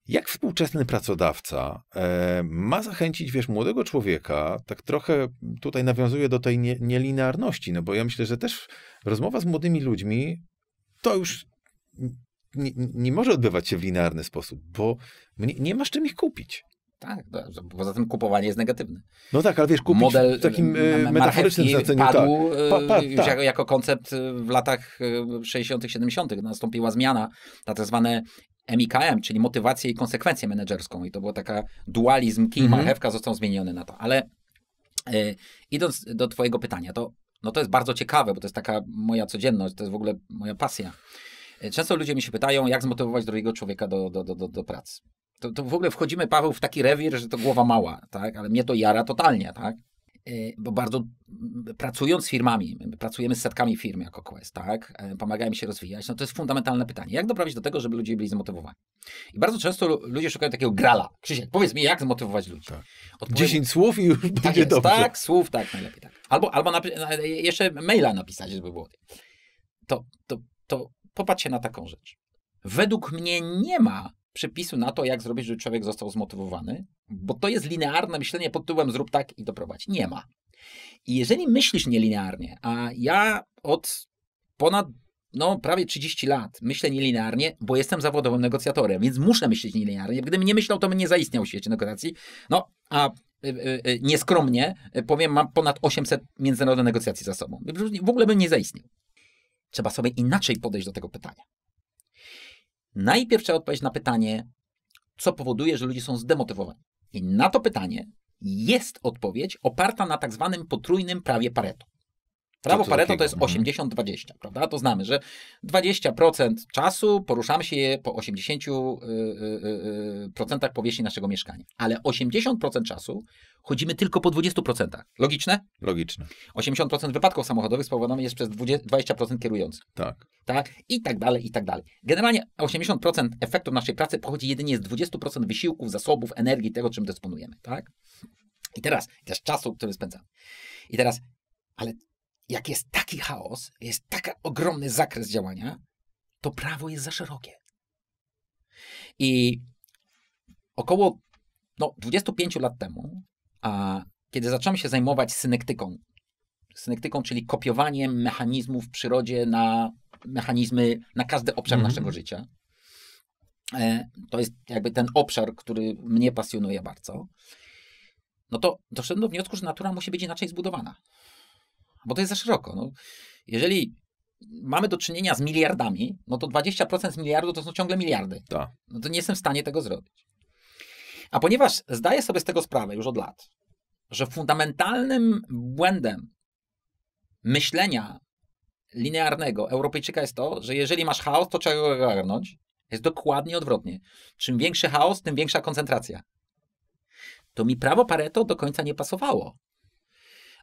jak współczesny pracodawca e, ma zachęcić, wiesz, młodego człowieka, tak trochę tutaj nawiązuje do tej nie, nielinearności, no bo ja myślę, że też rozmowa z młodymi ludźmi to już nie, nie może odbywać się w linearny sposób, bo nie, nie masz czym ich kupić. Tak, poza tym kupowanie jest negatywne. No tak, ale wiesz, kupić Model w takim e, metaforycznym znaczeniu. Tak. Padł tak. Pa, pa, już tak. Jako, koncept e, w latach 60 70 Nastąpiła zmiana na tak zwane MIKM, czyli motywację i konsekwencję menedżerską. I to był taka dualizm kij mhm. marchewka został zmieniony na to. Ale y, idąc do twojego pytania, to, no to jest bardzo ciekawe, bo to jest taka moja codzienność, to jest w ogóle moja pasja. Y, często ludzie mi się pytają, jak zmotywować drugiego człowieka do, do, do, do, do pracy. To, to w ogóle wchodzimy, Paweł, w taki rewir, że to głowa mała, tak? Ale mnie to jara totalnie, tak? Y, bo bardzo pracując z firmami, pracujemy z setkami firm jako Quest, tak? E, Pomagamy się rozwijać. No to jest fundamentalne pytanie. Jak doprowadzić do tego, żeby ludzie byli zmotywowani? I bardzo często ludzie szukają takiego grala. Krzysiek, powiedz mi, jak zmotywować ludzi? Tak. Odpowiem... 10 słów i już tak będzie jest, dobrze. Tak, słów, tak, najlepiej tak. Albo, albo napi- jeszcze maila napisać, żeby było. To, to, to popatrzcie na taką rzecz. Według mnie nie ma przepisu na to, jak zrobić, żeby człowiek został zmotywowany, bo to jest linearne myślenie pod tytułem zrób tak i doprowadź. Nie ma. I jeżeli myślisz nielinearnie, a ja od ponad no, prawie 30 lat myślę nielinearnie, bo jestem zawodowym negocjatorem, więc muszę myśleć nielinearnie. Gdybym nie myślał, to bym nie zaistniał w świecie negocjacji. No, a y, y, y, nieskromnie powiem, mam ponad 800 międzynarodowych negocjacji za sobą. W ogóle bym nie zaistniał. Trzeba sobie inaczej podejść do tego pytania. Najpierw trzeba odpowiedzieć na pytanie, co powoduje, że ludzie są zdemotywowani. I na to pytanie jest odpowiedź oparta na tak zwanym potrójnym prawie Pareto. Prawo Pareto to jest 80-20, no. prawda? To znamy, że 20% czasu poruszamy się je po 80% y, y, y, powierzchni naszego mieszkania, ale 80% czasu chodzimy tylko po 20%. Logiczne? Logiczne. 80% wypadków samochodowych spowodowanych jest przez 20% kierujących. Tak. Tak? I tak dalej, i tak dalej. Generalnie 80% efektów naszej pracy pochodzi jedynie z 20% wysiłków, zasobów, energii, tego, czym dysponujemy, tak? I teraz, też czasu, który spędzamy. I teraz, ale jak jest taki chaos, jest taki ogromny zakres działania, to prawo jest za szerokie. I około no, 25 lat temu, a, kiedy zacząłem się zajmować synektyką, synektyką, czyli kopiowaniem mechanizmów w przyrodzie na mechanizmy, na każdy obszar mm -hmm. naszego życia, e, to jest jakby ten obszar, który mnie pasjonuje bardzo, no to doszedłem do wniosku, że natura musi być inaczej zbudowana bo to jest za szeroko. No. Jeżeli mamy do czynienia z miliardami, no to 20% z miliardu to są ciągle miliardy. Ta. No to nie jestem w stanie tego zrobić. A ponieważ zdaję sobie z tego sprawę już od lat, że fundamentalnym błędem myślenia linearnego Europejczyka jest to, że jeżeli masz chaos, to trzeba go ogarnąć. Jest dokładnie odwrotnie. Czym większy chaos, tym większa koncentracja. To mi prawo Pareto do końca nie pasowało.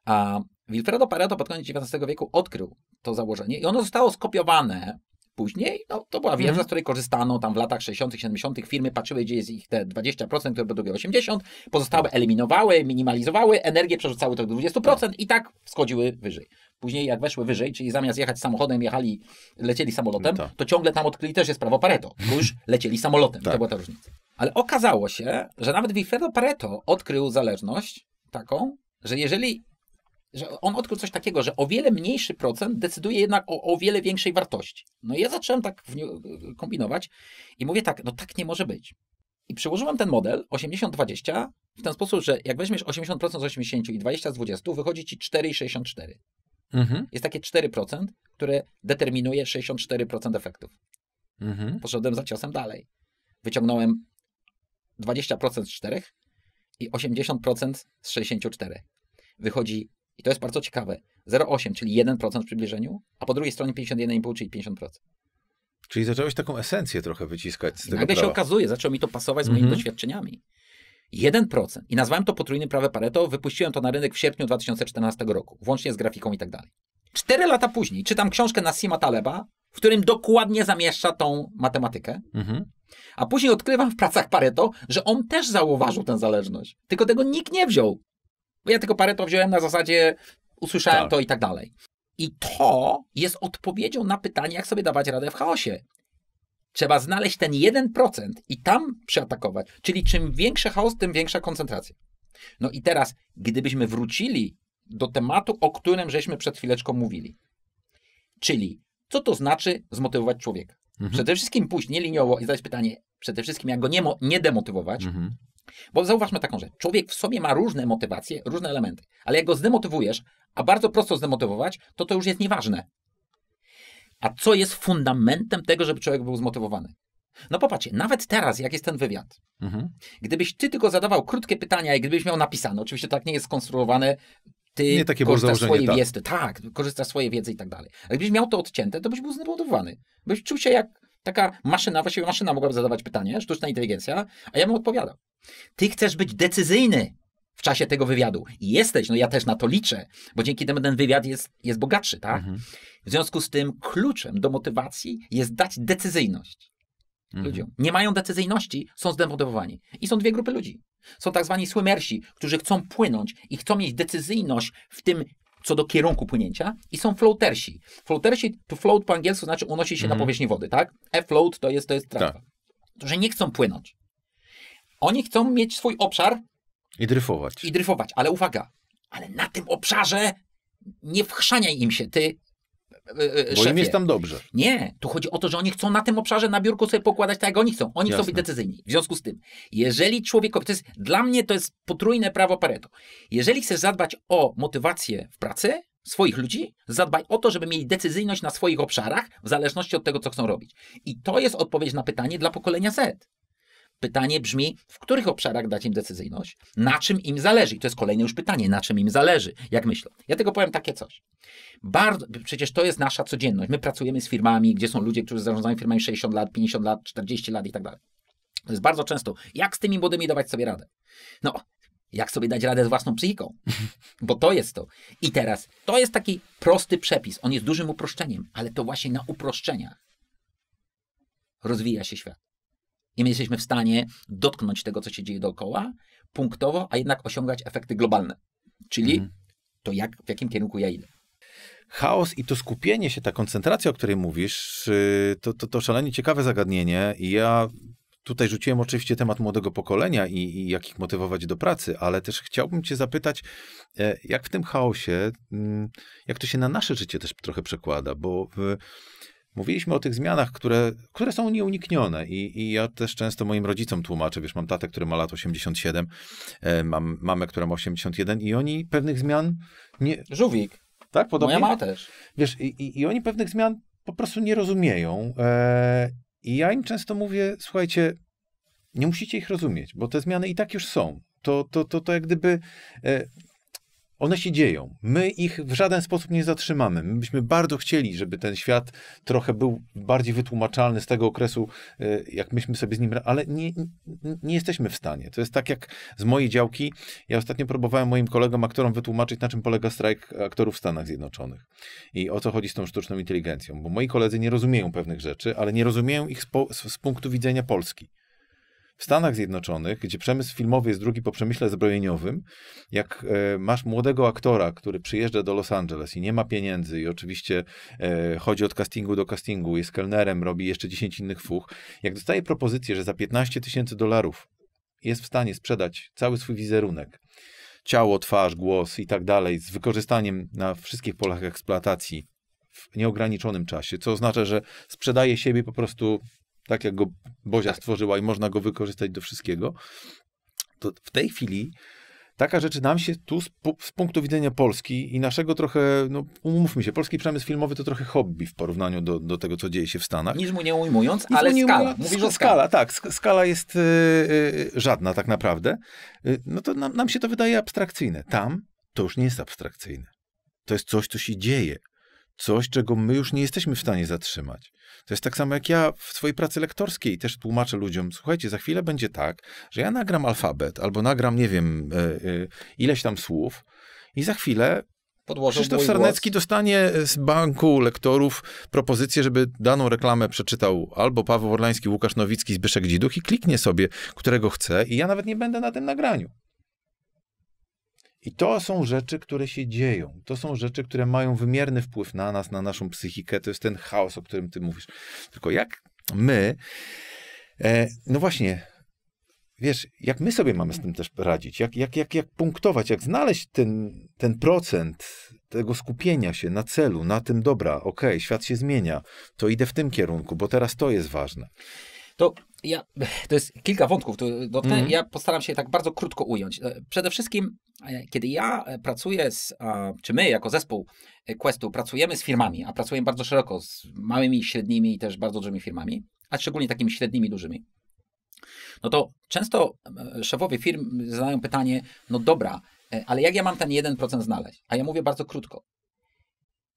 A Wilfredo Pareto pod koniec XIX wieku odkrył to założenie i ono zostało skopiowane później. No, to była wiedza, mhm. z której korzystano tam w latach 60., 70. Firmy patrzyły, gdzie jest ich te 20%, które produkują 80%, pozostałe tak. eliminowały, minimalizowały, energię przerzucały to do 20% tak. i tak schodziły wyżej. Później jak weszły wyżej, czyli zamiast jechać samochodem, jechali, lecieli samolotem, to, no tak. to ciągle tam odkryli też jest prawo Pareto, już lecieli samolotem. Tak. To była ta różnica. Ale okazało się, że nawet Wilfredo Pareto odkrył zależność taką, że jeżeli że on odkrył coś takiego, że o wiele mniejszy procent decyduje jednak o, o wiele większej wartości. No i ja zacząłem tak kombinować i mówię tak, no tak nie może być. I przełożyłem ten model 80-20 w ten sposób, że jak weźmiesz 80% z 80 i 20 z 20, wychodzi ci 4,64. Mhm. Jest takie 4%, które determinuje 64% efektów. Mhm. Poszedłem za ciosem dalej. Wyciągnąłem 20% z 4 i 80% z 64. Wychodzi i to jest bardzo ciekawe. 0,8, czyli 1% w przybliżeniu, a po drugiej stronie 51,5, czyli 50%. Czyli zacząłeś taką esencję trochę wyciskać z I tego Nagle prawa. się okazuje, zaczęło mi to pasować z moimi mm doświadczeniami. 1%. I nazwałem to potrójnym prawem Pareto, wypuściłem to na rynek w sierpniu 2014 roku, włącznie z grafiką i tak dalej. Cztery lata później czytam książkę Nassima Taleba, w którym dokładnie zamieszcza tą matematykę, mhm. a później odkrywam w pracach Pareto, że on też zauważył tę zależność, tylko tego nikt nie wziął. Ja tylko parę to wziąłem na zasadzie usłyszałem tak. to i tak dalej. I to jest odpowiedzią na pytanie, jak sobie dawać radę w chaosie. Trzeba znaleźć ten 1% i tam przeatakować. Czyli czym większy chaos, tym większa koncentracja. No i teraz, gdybyśmy wrócili do tematu, o którym żeśmy przed chwileczką mówili. Czyli, co to znaczy zmotywować człowieka? Mhm. Przede wszystkim pójść nieliniowo i zadać pytanie, przede wszystkim jak go nie, nie demotywować, mhm. Bo zauważmy taką rzecz. Człowiek w sobie ma różne motywacje, różne elementy, ale jak go zdemotywujesz, a bardzo prosto zdemotywować, to to już jest nieważne. A co jest fundamentem tego, żeby człowiek był zmotywowany? No popatrzcie, nawet teraz, jak jest ten wywiad, mhm. gdybyś ty tylko zadawał krótkie pytania i gdybyś miał napisane, oczywiście tak nie jest skonstruowane, ty nie takie korzystasz swoje tak. wiedzy, tak, korzystasz swoje wiedzy i tak dalej. Ale gdybyś miał to odcięte, to byś był zmotywowany. Byś czuł się jak taka maszyna, właściwie maszyna mogłaby zadawać pytanie, sztuczna inteligencja, a ja bym odpowiadał. Ty chcesz być decyzyjny w czasie tego wywiadu. I jesteś, no ja też na to liczę, bo dzięki temu ten wywiad jest, jest bogatszy, tak? Mhm. W związku z tym kluczem do motywacji jest dać decyzyjność mhm. ludziom. Nie mają decyzyjności, są zdemotywowani. I są dwie grupy ludzi. Są tak zwani swimersi, którzy chcą płynąć i chcą mieć decyzyjność w tym co do kierunku płynięcia i są floatersi. Floatersi, to float po angielsku znaczy unosi się mm. na mhm. powierzchni wody, tak? E float to jest, to jest trawka. Tak. że nie chcą płynąć. Oni chcą mieć swój obszar. I dryfować. I dryfować, ale uwaga, ale na tym obszarze nie wchrzaniaj im się, ty E, e, Bo szefie. im jest tam dobrze. Nie, tu chodzi o to, że oni chcą na tym obszarze na biurku sobie pokładać tak, jak oni chcą. Oni Jasne. chcą być decyzyjni. W związku z tym, jeżeli człowiekowi, to jest, dla mnie to jest potrójne prawo Pareto. Jeżeli chcesz zadbać o motywację w pracy, swoich ludzi, zadbaj o to, żeby mieli decyzyjność na swoich obszarach, w zależności od tego, co chcą robić. I to jest odpowiedź na pytanie dla pokolenia Z. Pytanie brzmi, w których obszarach dać im decyzyjność, na czym im zależy. I to jest kolejne już pytanie, na czym im zależy, jak myślę. Ja tego powiem takie coś. Bardzo, przecież to jest nasza codzienność. My pracujemy z firmami, gdzie są ludzie, którzy zarządzają firmami 60 lat, 50 lat, 40 lat i tak dalej. To jest bardzo często. Jak z tymi młodymi dawać sobie radę? No, jak sobie dać radę z własną psychiką, bo to jest to. I teraz, to jest taki prosty przepis, on jest dużym uproszczeniem, ale to właśnie na uproszczeniach rozwija się świat i my jesteśmy w stanie dotknąć tego, co się dzieje dookoła, punktowo, a jednak osiągać efekty globalne. Czyli mhm. to, jak, w jakim kierunku ja idę chaos i to skupienie się, ta koncentracja, o której mówisz, y, to, to, to szalenie ciekawe zagadnienie. I ja tutaj rzuciłem oczywiście temat młodego pokolenia i, i jak ich motywować do pracy, ale też chciałbym Cię zapytać, e, jak w tym chaosie, mm, jak to się na nasze życie też trochę przekłada, bo Mówiliśmy o tych zmianach, które, które są nieuniknione I, i ja też często moim rodzicom tłumaczę, wiesz, mam tatę, który ma lat 87, e, mam mamę, która ma 81 i oni pewnych zmian nie... Tak, podobnie? Moja ma też. Wiesz, i, i oni pewnych zmian po prostu nie rozumieją e, i ja im często mówię, słuchajcie, nie musicie ich rozumieć, bo te zmiany i tak już są. To, to, to, to jak gdyby... E, one się dzieją. My ich w żaden sposób nie zatrzymamy. My byśmy bardzo chcieli, żeby ten świat trochę był bardziej wytłumaczalny z tego okresu, e, jak myśmy sobie z nim, ale nie, nie jesteśmy w stanie. To jest tak jak z mojej działki. Ja ostatnio próbowałem moim kolegom, aktorom wytłumaczyć, na czym polega strajk aktorów w Stanach Zjednoczonych i o co chodzi z tą sztuczną inteligencją, bo moi koledzy nie rozumieją pewnych rzeczy, ale nie rozumieją ich z, po, z, z punktu widzenia Polski w Stanach Zjednoczonych, gdzie przemysł filmowy jest drugi po przemyśle zbrojeniowym, jak e, masz młodego aktora, który przyjeżdża do Los Angeles i nie ma pieniędzy i oczywiście e, chodzi od castingu do castingu, jest kelnerem, robi jeszcze 10 innych fuch, jak dostaje propozycję, że za 15 tysięcy dolarów jest w stanie sprzedać cały swój wizerunek, ciało, twarz, głos i tak dalej, z wykorzystaniem na wszystkich polach eksploatacji w nieograniczonym czasie, co oznacza, że sprzedaje siebie po prostu tak jak go Bozia stworzyła i można go wykorzystać do wszystkiego, to w tej chwili taka rzecz nam się tu z, z, punktu widzenia Polski i naszego trochę, no umówmy się, polski przemysł filmowy to trochę hobby w porównaniu do, do tego, co dzieje się w Stanach. Niż mu nie ujmując, Nic ale nie skala. Mówisz skala, skala, tak. Skala jest yy, yy, żadna tak naprawdę. Yy, no to nam, nam się to wydaje abstrakcyjne. Tam to już nie jest abstrakcyjne. To jest coś, co się dzieje coś, czego my już nie jesteśmy w stanie zatrzymać. To jest tak samo jak ja w swojej pracy lektorskiej też tłumaczę ludziom, słuchajcie, za chwilę będzie tak, że ja nagram alfabet albo nagram, nie wiem, e, e, ileś tam słów i za chwilę Podłożę Krzysztof Sarnecki głos. dostanie z banku lektorów propozycję, żeby daną reklamę przeczytał albo Paweł Orlański, Łukasz Nowicki, Zbyszek Dziduch i kliknie sobie, którego chce i ja nawet nie będę na tym nagraniu. I to są rzeczy, które się dzieją. To są rzeczy, które mają wymierny wpływ na nas, na naszą psychikę. To jest ten chaos, o którym ty mówisz. Tylko jak my, e, no właśnie, wiesz, jak my sobie mamy z tym też radzić, jak, jak, jak, jak punktować, jak znaleźć ten, ten procent tego skupienia się na celu, na tym, dobra, okej, okay, świat się zmienia, to idę w tym kierunku, bo teraz to jest ważne. To ja, to jest kilka wątków. To mhm. Ja postaram się tak bardzo krótko ująć. E, przede wszystkim, e, kiedy ja e, pracuję z, czy my jako zespół Questu pracujemy z firmami, a pracujemy bardzo szeroko z małymi, średnimi i też bardzo dużymi firmami, a szczególnie takimi średnimi, dużymi, no to często szefowie firm zadają pytanie, no dobra, ale jak ja mam ten 1% znaleźć? A ja mówię bardzo krótko.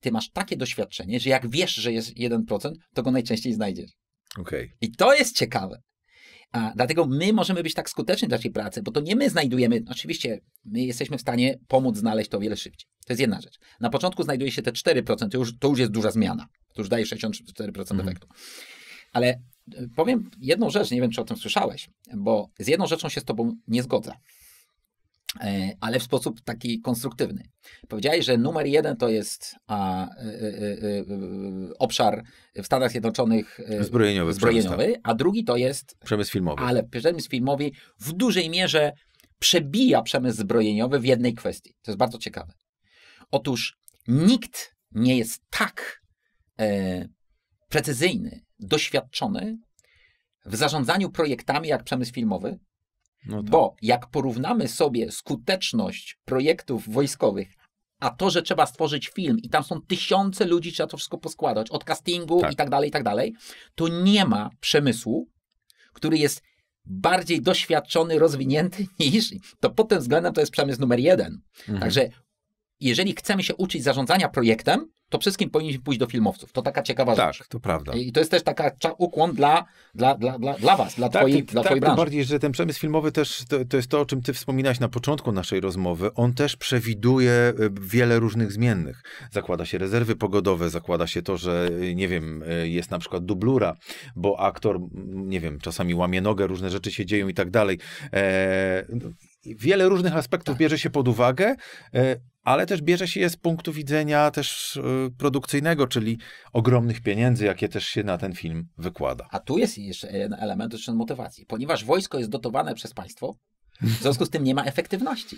Ty masz takie doświadczenie, że jak wiesz, że jest 1%, to go najczęściej znajdziesz. Okay. I to jest ciekawe. A dlatego my możemy być tak skuteczni w naszej pracy, bo to nie my znajdujemy, oczywiście my jesteśmy w stanie pomóc znaleźć to o wiele szybciej. To jest jedna rzecz. Na początku znajduje się te 4%, to już, to już jest duża zmiana. To już daje 64% mhm. efektu. Ale e, powiem jedną rzecz, nie wiem czy o tym słyszałeś, bo z jedną rzeczą się z tobą nie zgodzę. E, ale w sposób taki konstruktywny. Powiedziałeś, że numer jeden to jest a, y, y, y, obszar w Stanach Zjednoczonych e, zbrojeniowy, zbrojeniowy tak. a drugi to jest przemysł filmowy. Ale przemysł filmowy w dużej mierze przebija przemysł zbrojeniowy w jednej kwestii. To jest bardzo ciekawe. Otóż nikt nie jest tak e, precyzyjny, doświadczony w zarządzaniu projektami jak przemysł filmowy, no tak. Bo jak porównamy sobie skuteczność projektów wojskowych, a to, że trzeba stworzyć film i tam są tysiące ludzi, trzeba to wszystko poskładać, od castingu tak. i tak dalej, i tak dalej, to nie ma przemysłu, który jest bardziej doświadczony, rozwinięty niż, to pod tym względem to jest przemysł numer jeden. Mhm. Także jeżeli chcemy się uczyć zarządzania projektem, to wszystkim powinniśmy pójść do filmowców. To taka ciekawa tak, rzecz. Tak, to prawda. I to jest też taka ukłon dla, dla, dla, dla, dla was, dla tak, twojej, ty, tak, dla tak, branży. Tak, bardziej, że ten przemysł filmowy też, to, to, jest to, o czym ty wspominałeś na początku naszej rozmowy. On też przewiduje y, wiele różnych zmiennych. Zakłada się rezerwy pogodowe, zakłada się to, że y, nie wiem, y, jest na przykład dublura, bo aktor, nie wiem, czasami łamie nogę, różne rzeczy się dzieją i tak dalej. Eee, wiele różnych aspektów tak. bierze się pod uwagę. E, ale też bierze się je z punktu widzenia też e, produkcyjnego, czyli ogromnych pieniędzy, jakie też się na ten film wykłada. A tu jest jeszcze element motywacji. Ponieważ wojsko jest dotowane przez państwo, w związku z tym nie ma efektywności.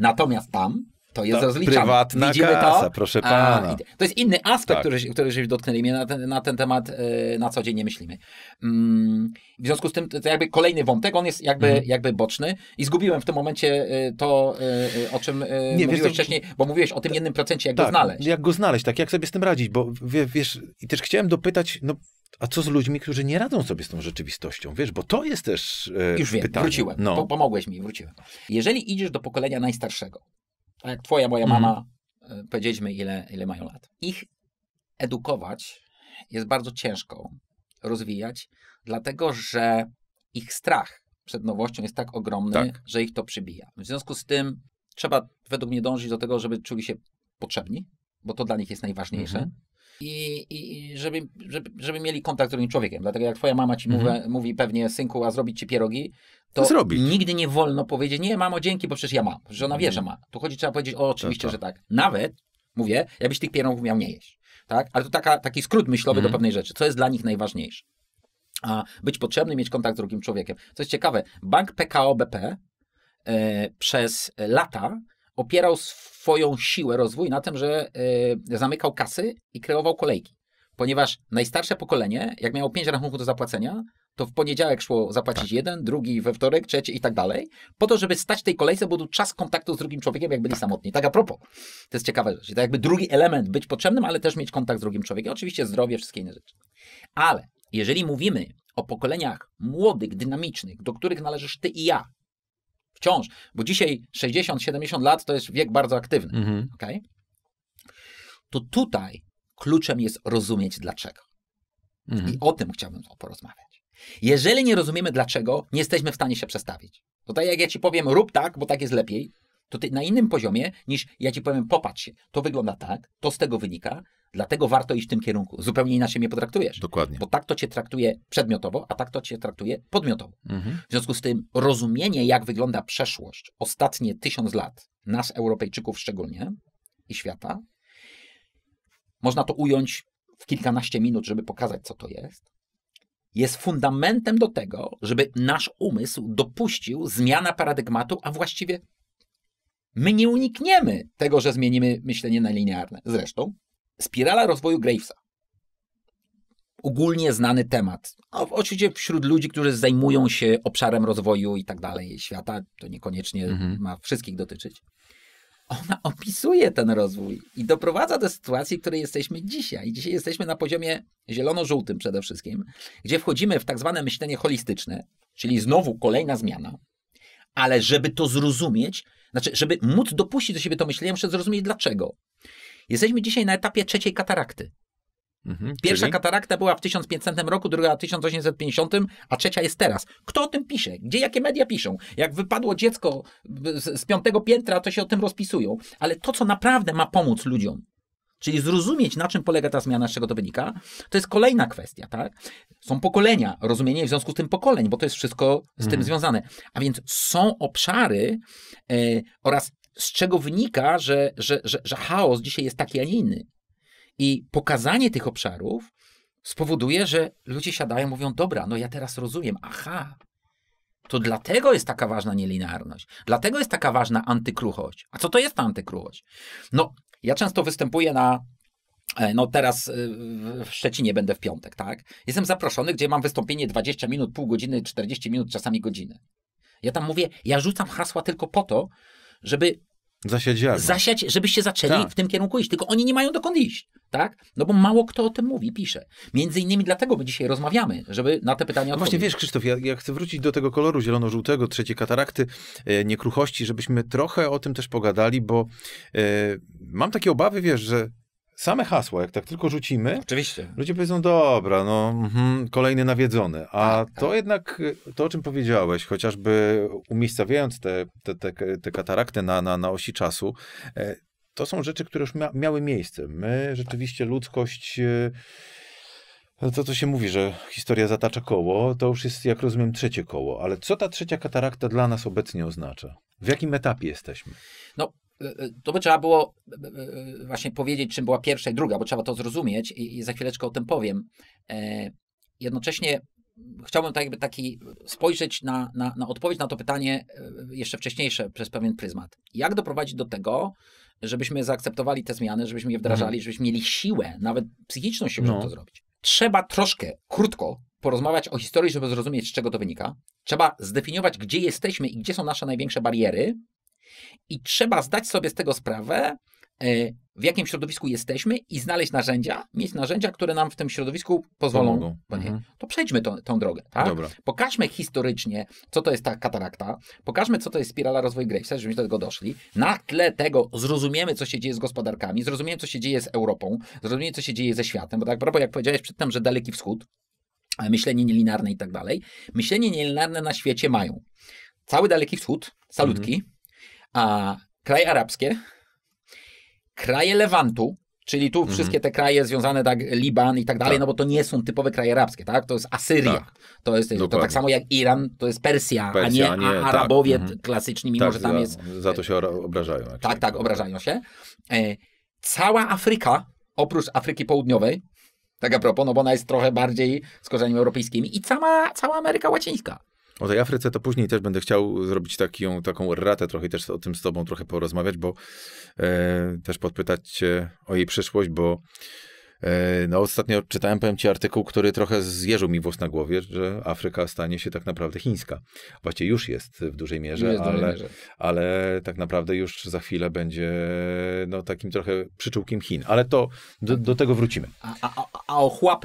Natomiast tam to jest to rozliczane. Prywatna Widzimy kasa, to? proszę pana. A, to jest inny aspekt, tak. który, który się dotknęli. My na ten, na ten temat e, na co dzień nie myślimy. Mm, w związku z tym to jakby kolejny wątek, on jest jakby, mhm. jakby boczny i zgubiłem w tym momencie e, to, e, o czym nie, mówiłeś wiesz, wcześniej, bo mówiłeś o tym tak, jednym procencie, jak tak, go znaleźć. Jak go znaleźć, tak, jak sobie z tym radzić, bo wiesz, i też chciałem dopytać, no a co z ludźmi, którzy nie radzą sobie z tą rzeczywistością? Wiesz, bo to jest też e, Już wiem, pytanie. wróciłem. No. pomogłeś mi, wróciłem. Jeżeli idziesz do pokolenia najstarszego, tak jak twoja, moja mhm. mama, e, powiedzieliśmy ile, ile mają lat. Ich edukować jest bardzo ciężko rozwijać, dlatego że ich strach przed nowością jest tak ogromny, tak. że ich to przybija. W związku z tym trzeba według mnie dążyć do tego, żeby czuli się potrzebni, bo to dla nich jest najważniejsze. Mhm. I, i żeby, żeby, żeby, mieli kontakt z drugim człowiekiem. Dlatego jak twoja mama ci mhm. mówi, mówi pewnie synku, a zrobić ci pierogi, to zrobić. nigdy nie wolno powiedzieć, nie, mamo, dzięki, bo przecież ja mam. że ona wie, że mhm. ma. Tu chodzi, trzeba powiedzieć, o, tak, oczywiście, tak, że tak. Nawet, mówię, jakbyś tych pierogów miał nie jeść. Tak? Ale to taka, taki skrót myślowy mm. do mhm. pewnej rzeczy. Co jest dla nich najważniejsze? A być potrzebny, mieć kontakt z drugim człowiekiem. Co jest ciekawe, bank PKO BP e, przez lata opierał swoją siłę rozwój na tym, że e, zamykał kasy i kreował kolejki. Ponieważ najstarsze pokolenie, jak miało pięć rachunków do zapłacenia, to w poniedziałek szło zapłacić tak. jeden, drugi we wtorek, trzeci i tak dalej, po to, żeby stać tej kolejce, bo tu czas kontaktu z drugim człowiekiem, jak byli tak. samotni. Tak a propos, to jest ciekawe rzecz. To jakby drugi element być potrzebnym, ale też mieć kontakt z drugim człowiekiem. Oczywiście zdrowie, wszystkie inne rzeczy. Ale jeżeli mówimy o pokoleniach młodych, dynamicznych, do których należysz ty i ja, wciąż, bo dzisiaj 60-70 lat to jest wiek bardzo aktywny, mhm. Okay? to tutaj kluczem jest rozumieć dlaczego. Mhm. I o tym chciałbym porozmawiać. Jeżeli nie rozumiemy dlaczego, nie jesteśmy w stanie się przestawić. To tak jak ja ci powiem, rób tak, bo tak jest lepiej, to ty na innym poziomie niż ja ci powiem, popatrz się, to wygląda tak, to z tego wynika, dlatego warto iść w tym kierunku. Zupełnie inaczej mnie potraktujesz. Dokładnie. Bo tak to cię traktuje przedmiotowo, a tak to cię traktuje podmiotowo. Mhm. W związku z tym rozumienie, jak wygląda przeszłość, ostatnie tysiąc lat, nas Europejczyków szczególnie i świata, można to ująć w kilkanaście minut, żeby pokazać, co to jest, jest fundamentem do tego, żeby nasz umysł dopuścił zmiana paradygmatu, a właściwie my nie unikniemy tego, że zmienimy myślenie na linearne. Zresztą spirala rozwoju Gravesa. Ogólnie znany temat. No, oczywiście wśród ludzi, którzy zajmują się obszarem rozwoju i tak dalej świata, to niekoniecznie mhm. ma wszystkich dotyczyć ona opisuje ten rozwój i doprowadza do sytuacji, w której jesteśmy dzisiaj. Dzisiaj jesteśmy na poziomie zielono-żółtym przede wszystkim, gdzie wchodzimy w tak zwane myślenie holistyczne, czyli znowu kolejna zmiana, ale żeby to zrozumieć, znaczy, żeby móc dopuścić do siebie to myślenie, muszę zrozumieć dlaczego. Jesteśmy dzisiaj na etapie trzeciej katarakty. Mhm. Pierwsza czyli? katarakta była w 1500 roku, druga w 1850, a trzecia jest teraz. Kto o tym pisze? Gdzie jakie media piszą? Jak wypadło dziecko z, z piątego piętra, to się o tym rozpisują. Ale to, co naprawdę ma pomóc ludziom, czyli zrozumieć, na czym polega ta zmiana, z czego to wynika, to jest kolejna kwestia, tak? Są pokolenia, rozumienie w związku z tym pokoleń, bo to jest wszystko z mhm. tym związane. A więc są obszary e, oraz z czego wynika, że, że, że, że chaos dzisiaj jest taki, a nie inny. I pokazanie tych obszarów spowoduje, że ludzie siadają, mówią: Dobra, no ja teraz rozumiem, aha, to dlatego jest taka ważna nielinearność, dlatego jest taka ważna antykruchość. A co to jest ta antykruchość? No, ja często występuję na. E, no teraz e, w Szczecinie będę w piątek, tak? Jestem zaproszony, gdzie mam wystąpienie 20 minut, pół godziny, 40 minut, czasami godziny. Ja tam mówię, ja rzucam hasła tylko po to, żeby Zasiać ziarno. Zasiać, żebyście zaczęli tak. w tym kierunku iść. Tylko oni nie mają dokąd iść, tak? No bo mało kto o tym mówi, pisze. Między innymi dlatego my dzisiaj rozmawiamy, żeby na te pytania odpowiedzieć. No właśnie, wiesz Krzysztof, ja, ja, chcę wrócić do tego koloru zielono-żółtego, trzeciej katarakty, e, niekruchości, żebyśmy trochę o tym też pogadali, bo e, mam takie obawy, wiesz, że same hasła, jak tak tylko rzucimy, Oczywiście. ludzie powiedzą, dobra, no mhm, kolejny nawiedzony. A tak, to tak. jednak, y, to o czym powiedziałeś, chociażby umiejscawiając te, te, te, te katarakty na, na, na osi czasu, e, to są rzeczy, które już mia miały miejsce. My rzeczywiście ludzkość... Y, no to, co się mówi, że historia zatacza koło, to już jest, jak rozumiem, trzecie koło. Ale co ta trzecia katarakta dla nas obecnie oznacza? W jakim etapie jesteśmy? No, to by trzeba było e, e, e, właśnie powiedzieć, czym była pierwsza i druga, bo trzeba to zrozumieć i, i za chwileczkę o tym powiem. Jednocześnie chciałbym tak jakby taki spojrzeć na, na, na odpowiedź na to pytanie jeszcze wcześniejsze przez pewien pryzmat. Jak doprowadzić do tego, żebyśmy zaakceptowali te zmiany, żebyśmy je wdrażali, mhm. żebyśmy mieli siłę, nawet psychiczną siłę, żeby no. to zrobić. Trzeba troszkę, krótko porozmawiać o historii, żeby zrozumieć, z czego to wynika. Trzeba zdefiniować, gdzie jesteśmy i gdzie są nasze największe bariery, i trzeba zdać sobie z tego sprawę, e, w jakim środowisku jesteśmy i znaleźć narzędzia, mieć narzędzia, które nam w tym środowisku pozwolą. Mhm. To przejdźmy to, tą drogę. Tak? Dobra. Pokażmy historycznie, co to jest ta katarakta, pokażmy, co to jest spirala rozwoju Gravesa, żebyśmy do tego doszli. Na tle tego zrozumiemy, co się dzieje z gospodarkami, zrozumiemy, co się dzieje z Europą, zrozumiemy, co się dzieje ze światem, bo tak propos, jak powiedziałeś przedtem, że Daleki Wschód, e, myślenie nielinarne i tak dalej, myślenie nielinarne na świecie mają. Cały Daleki Wschód, salutki, mhm a kraje arabskie, kraje Lewantu, czyli tu mhm. wszystkie te kraje związane tak, Liban i tak dalej, tak. no bo to nie są typowe kraje arabskie, tak? To jest Asyria. Tak. To jest Dokładnie. to tak samo jak Iran, to jest Persja, Persja a nie, a nie tak. Arabowie tak. klasyczni, mimo tak, że tam za, jest... Za to się obrażają. Tak, tak, tak, obrażają się. E, cała Afryka, oprócz Afryki Południowej, tak a propos, no bo ona jest trochę bardziej z korzeniem europejskimi i cała, cała Ameryka Łacińska. O tej Afryce to później też będę chciał zrobić taką, taką ratę trochę też o tym z tobą trochę porozmawiać, bo e, też podpytać cię o jej przyszłość, bo E, no ostatnio czytałem, powiem ci, artykuł, który trochę zjeżył mi włos na głowie, że Afryka stanie się tak naprawdę chińska. Właściwie już jest w dużej mierze, ale, dużej mierze. ale, tak naprawdę już za chwilę będzie no, takim trochę przyczółkiem Chin. Ale to do, do tego wrócimy. A, a,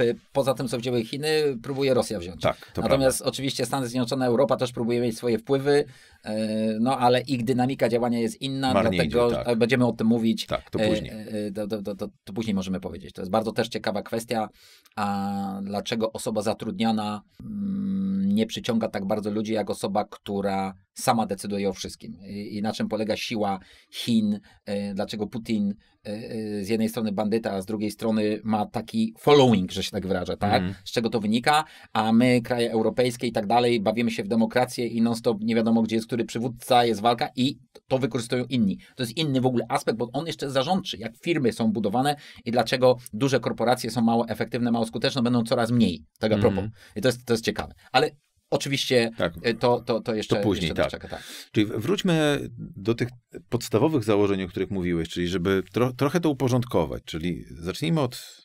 a poza tym co wzięły Chiny, próbuje Rosja wziąć. Tak, Natomiast prawda. oczywiście Stany Zjednoczone, Europa też próbuje mieć swoje wpływy, e, no ale ich dynamika działania jest inna, Marnie dlatego idzie, tak. będziemy o tym mówić. Tak, to później. To, e, to, to, to później możemy powiedzieć. To jest bardzo to też ciekawa kwestia, a dlaczego osoba zatrudniana mm, nie przyciąga tak bardzo ludzi jak osoba, która sama decyduje o wszystkim. I, na czym polega siła Chin, e, dlaczego Putin e, e, z jednej strony bandyta, a z drugiej strony ma taki following, że się tak wyrażę, tak? Mm. Z czego to wynika, a my, kraje europejskie i tak dalej, bawimy się w demokrację i non-stop nie wiadomo, gdzie jest który przywódca, jest walka i to wykorzystują inni. To jest inny w ogóle aspekt, bo on jeszcze zarządczy, jak firmy są budowane i dlaczego duże korporacje są mało efektywne, mało skuteczne, będą coraz mniej. Tak a propos. Mhm. I to jest, to jest ciekawe. Ale Oczywiście tak. Y, to, to, to jeszcze to później. Jeszcze tak. Czeka, tak. Czyli wróćmy do tych podstawowych założeń, o których mówiłeś, czyli żeby tro, trochę to uporządkować, czyli zacznijmy od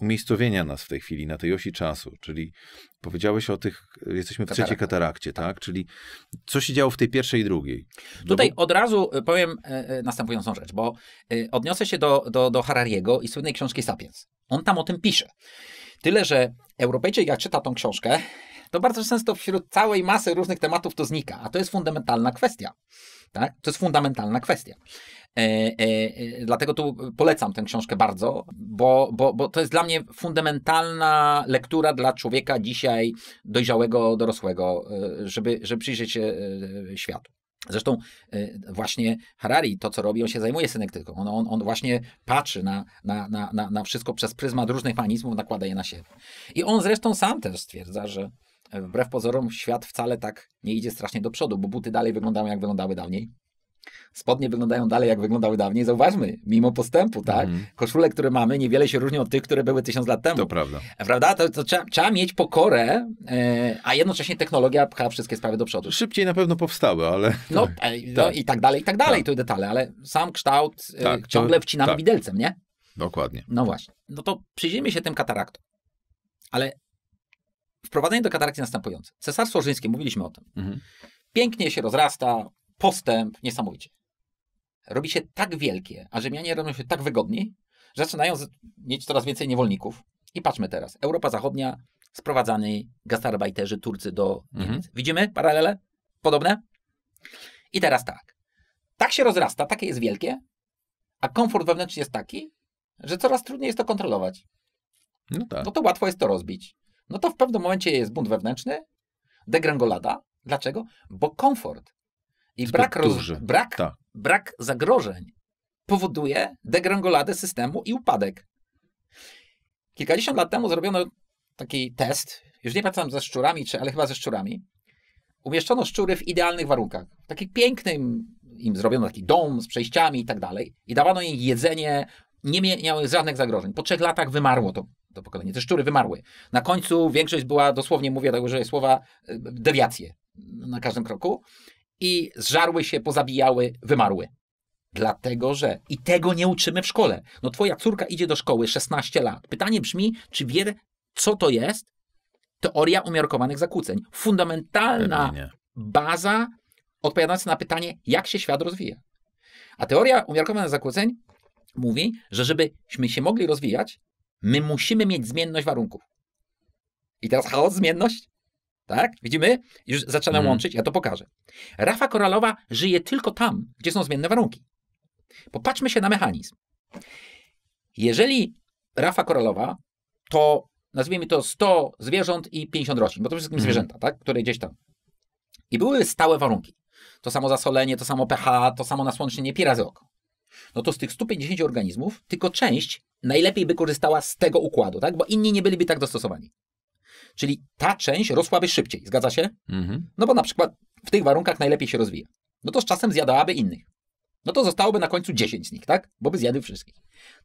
umiejscowienia nas w tej chwili na tej osi czasu, czyli powiedziałeś o tych, jesteśmy w Katarakta. trzeciej katarakcie, tak? tak? Czyli co się działo w tej pierwszej i drugiej? No Tutaj bo... od razu y, powiem y, następującą rzecz, bo odniosę się do, do, do Harariego i słynnej książki Sapiens. On tam o tym pisze. Tyle, że Europejczyk jak czyta tą książkę, to bardzo często wśród całej masy różnych tematów to znika, a to jest fundamentalna kwestia. Tak? To jest fundamentalna kwestia. E, e, e, dlatego tu polecam tę książkę bardzo, bo, bo, bo to jest dla mnie fundamentalna lektura dla człowieka dzisiaj dojrzałego, dorosłego, e, żeby, żeby przyjrzeć się e, światu. Zresztą e, właśnie Harari, to co robi, on się zajmuje synektyką. On, on, on właśnie patrzy na, na, na, na wszystko przez pryzmat różnych mechanizmów, nakłada je na siebie. I on zresztą sam też stwierdza, że wbrew pozorom świat wcale tak nie idzie strasznie do przodu, bo buty dalej wyglądają jak wyglądały dawniej. Spodnie wyglądają dalej jak wyglądały dawniej, zauważmy, mimo postępu, tak? Mm. Koszule, które mamy, niewiele się różnią od tych, które były tysiąc lat temu. To prawda. Prawda? To, to trzeba, trzeba, mieć pokorę, e, a jednocześnie technologia pcha wszystkie sprawy do przodu. Szybciej na pewno powstały, ale. No, e, no, tak. no i tak dalej, i tak dalej, tak. to detale, ale sam kształt e, tak, ciągle to, wcinamy tak. widelcem, nie? Dokładnie. No właśnie. No to przyjrzyjmy się tym kataraktom. Ale Wprowadzenie do katarakty następujące. Cesarstwo Rzymskie, mówiliśmy o tym. Mhm. Pięknie się rozrasta, postęp niesamowicie. Robi się tak wielkie, a Rzymianie robią się tak wygodni, że zaczynają mieć coraz więcej niewolników. I patrzmy teraz. Europa Zachodnia, sprowadzani gastarbeiterzy, Turcy do mhm. Niemiec. Mhm. Widzimy paralele? Podobne? I teraz tak. Tak się rozrasta, takie jest wielkie, a komfort wewnętrzny jest taki, że coraz trudniej jest to kontrolować. No tak. No to łatwo jest to rozbić no to w pewnym momencie jest bunt wewnętrzny, degrangolada. Dlaczego? Bo komfort i brak, roz, brak, tak. brak zagrożeń powoduje degrangoladę systemu i upadek. Kilkadziesiąt lat temu zrobiono taki test, już nie pamiętam ze szczurami, czy, ale chyba ze szczurami. Umieszczono szczury w idealnych warunkach. W takim pięknym, im zrobiono taki dom z przejściami i tak dalej. I dawano im jedzenie, nie miały żadnych zagrożeń. Po trzech latach wymarło to to pokolenie. Te szczury wymarły. Na końcu większość była, dosłownie mówię, tak użyję słowa, e, dewiacje na każdym kroku. I zżarły się, pozabijały, wymarły. Dlatego, że i tego nie uczymy w szkole. No twoja córka idzie do szkoły 16 lat. Pytanie brzmi, czy wie, co to jest teoria umiarkowanych zakłóceń? Fundamentalna baza odpowiadająca na pytanie, jak się świat rozwija. A teoria umiarkowanych zakłóceń mówi, że żebyśmy się mogli rozwijać, My musimy mieć zmienność warunków. I teraz chaos, zmienność? Tak? Widzimy? Już zaczynam hmm. łączyć, ja to pokażę. Rafa koralowa żyje tylko tam, gdzie są zmienne warunki. Popatrzmy się na mechanizm. Jeżeli rafa koralowa to nazwijmy to 100 zwierząt i 50 roślin, bo to wszystkim mhm. hmm. zwierzęta, tak? które gdzieś tam. I były stałe warunki. To samo zasolenie, to samo pH, to samo nasłonecznienie, pi razy oko. No to z tych 150 organizmów tylko część najlepiej by korzystała z tego układu, tak? bo inni nie byliby tak dostosowani. Czyli ta część rosłaby szybciej, zgadza się? Mhm. No bo na przykład w tych warunkach najlepiej się rozwija. No to z czasem zjadałaby innych. No to zostałoby na końcu 10 z nich, tak? Bo by zjadły wszystkich.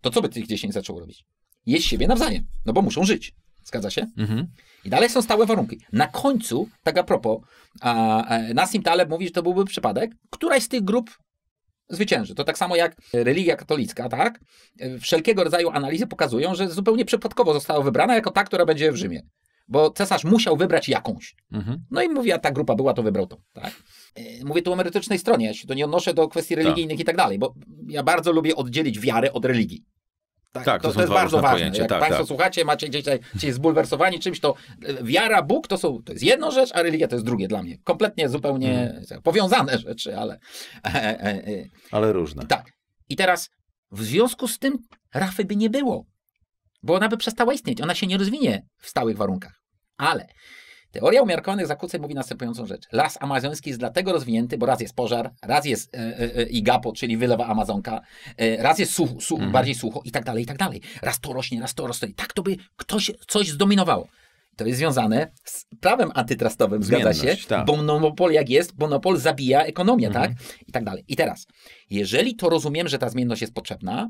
To co by tych 10 zaczęło robić? Jeść siebie nawzajem, no bo muszą żyć. Zgadza się? Mhm. I dalej są stałe warunki. Na końcu, tak a propos, a, a, e, Nassim Taleb mówi, że to byłby przypadek, któraś z tych grup zwycięży. To tak samo jak religia katolicka, tak? Wszelkiego rodzaju analizy pokazują, że zupełnie przypadkowo została wybrana jako ta, która będzie w Rzymie. Bo cesarz musiał wybrać jakąś. Mhm. No i mówi, a ta grupa była, to wybrał tą. Tak? E, mówię tu o merytorycznej stronie, ja się to nie odnoszę do kwestii tak. religijnych tak. i tak dalej, bo ja bardzo lubię oddzielić wiarę od religii. Tak, tak, to, to, to jest bardzo ważne. Pojęcie, Jak tak, Państwo tak. słuchacie, macie gdzieś tutaj gdzieś zbulwersowani czymś, to e, wiara, Bóg to, są, to jest jedno rzecz, a religia to jest drugie dla mnie. Kompletnie zupełnie hmm. powiązane rzeczy, ale. E, e, ale różne. Tak. I teraz w związku z tym Rafy by nie było, bo ona by przestała istnieć. Ona się nie rozwinie w stałych warunkach. Ale Teoria umiarkowanych zakłóceń mówi następującą rzecz. Las amazoński jest dlatego rozwinięty, bo raz jest pożar, raz jest e, e, e igapo, czyli wylewa Amazonka, e, raz jest sucho, mhm. bardziej sucho i tak dalej, i tak dalej. Raz to rośnie, raz to rośnie. Tak to by ktoś coś zdominowało. To jest związane z prawem antytrustowym, zgadza się? Tak. Bo monopol jak jest, monopol zabija ekonomię, tak? mhm. tak? I tak dalej. I teraz, jeżeli to rozumiem, że ta zmienność jest potrzebna,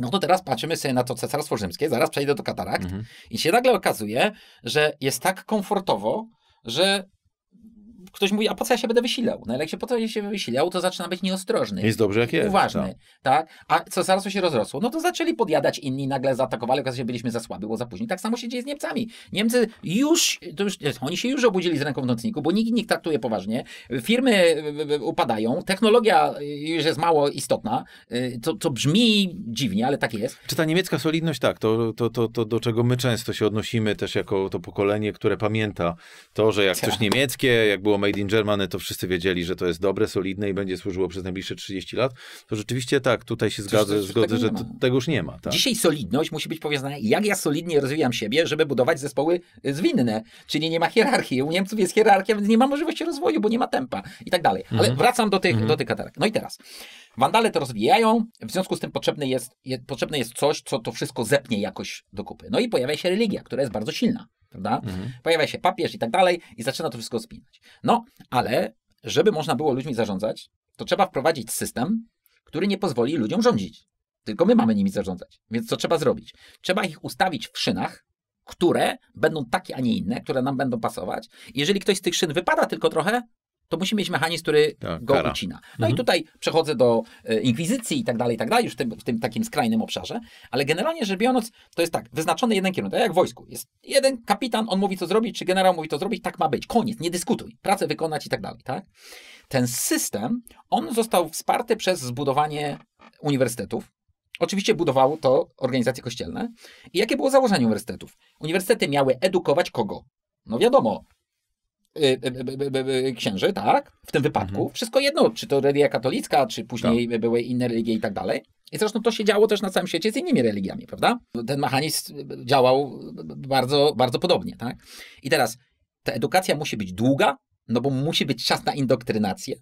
no to teraz patrzymy sobie na to Cesarstwo Rzymskie, zaraz przejdę do katarakt mhm. i się nagle okazuje, że jest tak komfortowo, że ktoś mówi, a po co ja się będę wysilał? No ale jak się po ja się wysilał, to zaczyna być nieostrożny. Jest dobrze jak jest. Uważny, no. tak? A co zaraz się rozrosło? No to zaczęli podjadać inni, nagle zaatakowali, okazało się, że byliśmy za słabi, bo za później. Tak samo się dzieje z Niemcami. Niemcy już, to już, oni się już obudzili z ręką w nocniku, bo nikt nie traktuje poważnie. Firmy y, y, y, upadają, technologia już jest mało istotna, to, to brzmi dziwnie, ale tak jest. Czy ta niemiecka solidność, tak, to, to, to, to do czego my często się odnosimy też jako to pokolenie, które pamięta to, że jak tak. coś niemieckie, jak było Made in Germany, to wszyscy wiedzieli, że to jest dobre, solidne i będzie służyło przez najbliższe 30 lat, to rzeczywiście tak, tutaj się zgadzę, zgodzę, że tego już nie ma. Tak. Dzisiaj solidność musi być powiązana, jak ja solidnie rozwijam siebie, żeby budować zespoły zwinne, czyli nie ma hierarchii. U Niemców jest hierarchia, więc nie ma możliwości rozwoju, bo nie ma tempa i tak dalej. Ale mhm. wracam do tych, mhm. do tych katarek. No i teraz. Wandale to rozwijają, w związku z tym potrzebne jest, je, potrzebne jest coś, co to wszystko zepnie jakoś do kupy. No i pojawia się religia, która jest bardzo silna prawda? Mhm. Pojawia się papież i tak dalej i zaczyna to wszystko spinać. No, ale żeby można było ludźmi zarządzać, to trzeba wprowadzić system, który nie pozwoli ludziom rządzić. Tylko my mamy nimi zarządzać. Więc co trzeba zrobić? Trzeba ich ustawić w szynach, które będą takie, a nie inne, które nam będą pasować. Jeżeli ktoś z tych szyn wypada tylko trochę, to musi mieć mechanizm, który tak, go kara. ucina. No mhm. i tutaj przechodzę do e, inkwizycji i tak dalej, i tak dalej, już w tym, w tym takim skrajnym obszarze, ale generalnie rzecz biorąc, to jest tak, wyznaczony jeden kierunek, tak jak w wojsku. Jest jeden kapitan, on mówi co zrobić, czy generał mówi co zrobić, tak ma być, koniec, nie dyskutuj, pracę wykonać i tak dalej, tak? Ten system, on został wsparty przez zbudowanie uniwersytetów, Oczywiście budowało to organizacje kościelne. I jakie było założenie uniwersytetów? Uniwersytety miały edukować kogo? No wiadomo, Y, y, y, księży, tak? W tym wypadku. Mhm. Wszystko jedno, czy to religia katolicka, czy później tak. były inne religie i tak dalej. I zresztą to się działo też na całym świecie z innymi religiami, prawda? Ten mechanizm działał bardzo, bardzo podobnie, tak? I teraz ta edukacja musi być długa, no bo musi być czas na indoktrynację,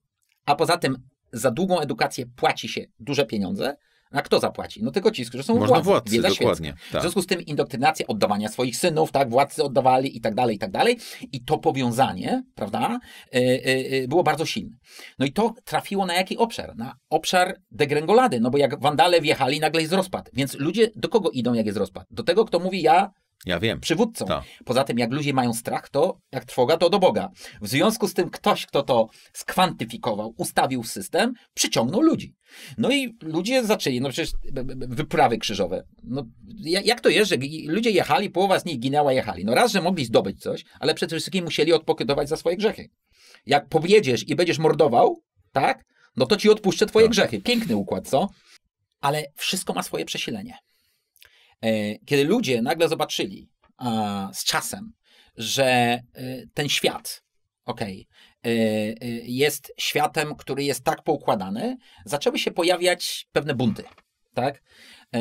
a poza tym za długą edukację płaci się duże pieniądze, a kto zapłaci? No tylko ci, którzy są Można władcy. władcy dokładnie. Tak. W związku z tym indoktrynacja oddawania swoich synów, tak, władcy oddawali i tak dalej, i tak dalej. I to powiązanie, prawda, yy, yy, było bardzo silne. No i to trafiło na jaki obszar? Na obszar degrengolady, no bo jak wandale wjechali, nagle jest rozpad. Więc ludzie do kogo idą, jak jest rozpad? Do tego, kto mówi, ja ja wiem. Przywódcą. Tak. Poza tym, jak ludzie mają strach, to jak trwoga, to do Boga. W związku z tym ktoś, kto to skwantyfikował, ustawił system, przyciągnął ludzi. No i ludzie zaczęli, no przecież wyprawy krzyżowe. No, jak to jest, że ludzie jechali, połowa z nich ginęła, jechali. No raz, że mogli zdobyć coś, ale przede wszystkim musieli odpokrytować za swoje grzechy. Jak powiedziesz i będziesz mordował, tak, no to ci odpuszczę twoje tak. grzechy. Piękny układ, co? Ale wszystko ma swoje przesilenie. E, kiedy ludzie nagle zobaczyli z czasem, że e, ten świat, okej, e, jest światem, który jest tak poukładany, zaczęły się pojawiać pewne bunty, tak?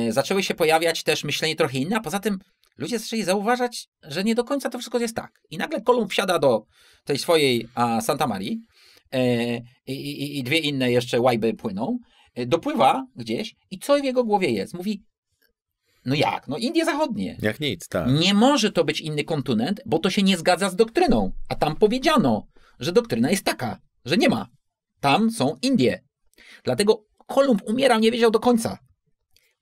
Zaczęły się pojawiać też myślenie trochę inne, a poza tym ludzie zaczęli zauważać, że nie do końca to wszystko jest tak. I nagle Kolumb wsiada do tej swojej a, Santa Marii i, i dwie inne jeszcze łajby płyną, dopływa gdzieś i co w jego głowie jest? Mówi, no jak? No Indie Zachodnie. Jak nic, tak. Nie może to być inny kontynent, bo to się nie zgadza z doktryną. A tam powiedziano, że doktryna jest taka, że nie ma. Tam są Indie. Dlatego Kolumb umierał, nie wiedział do końca.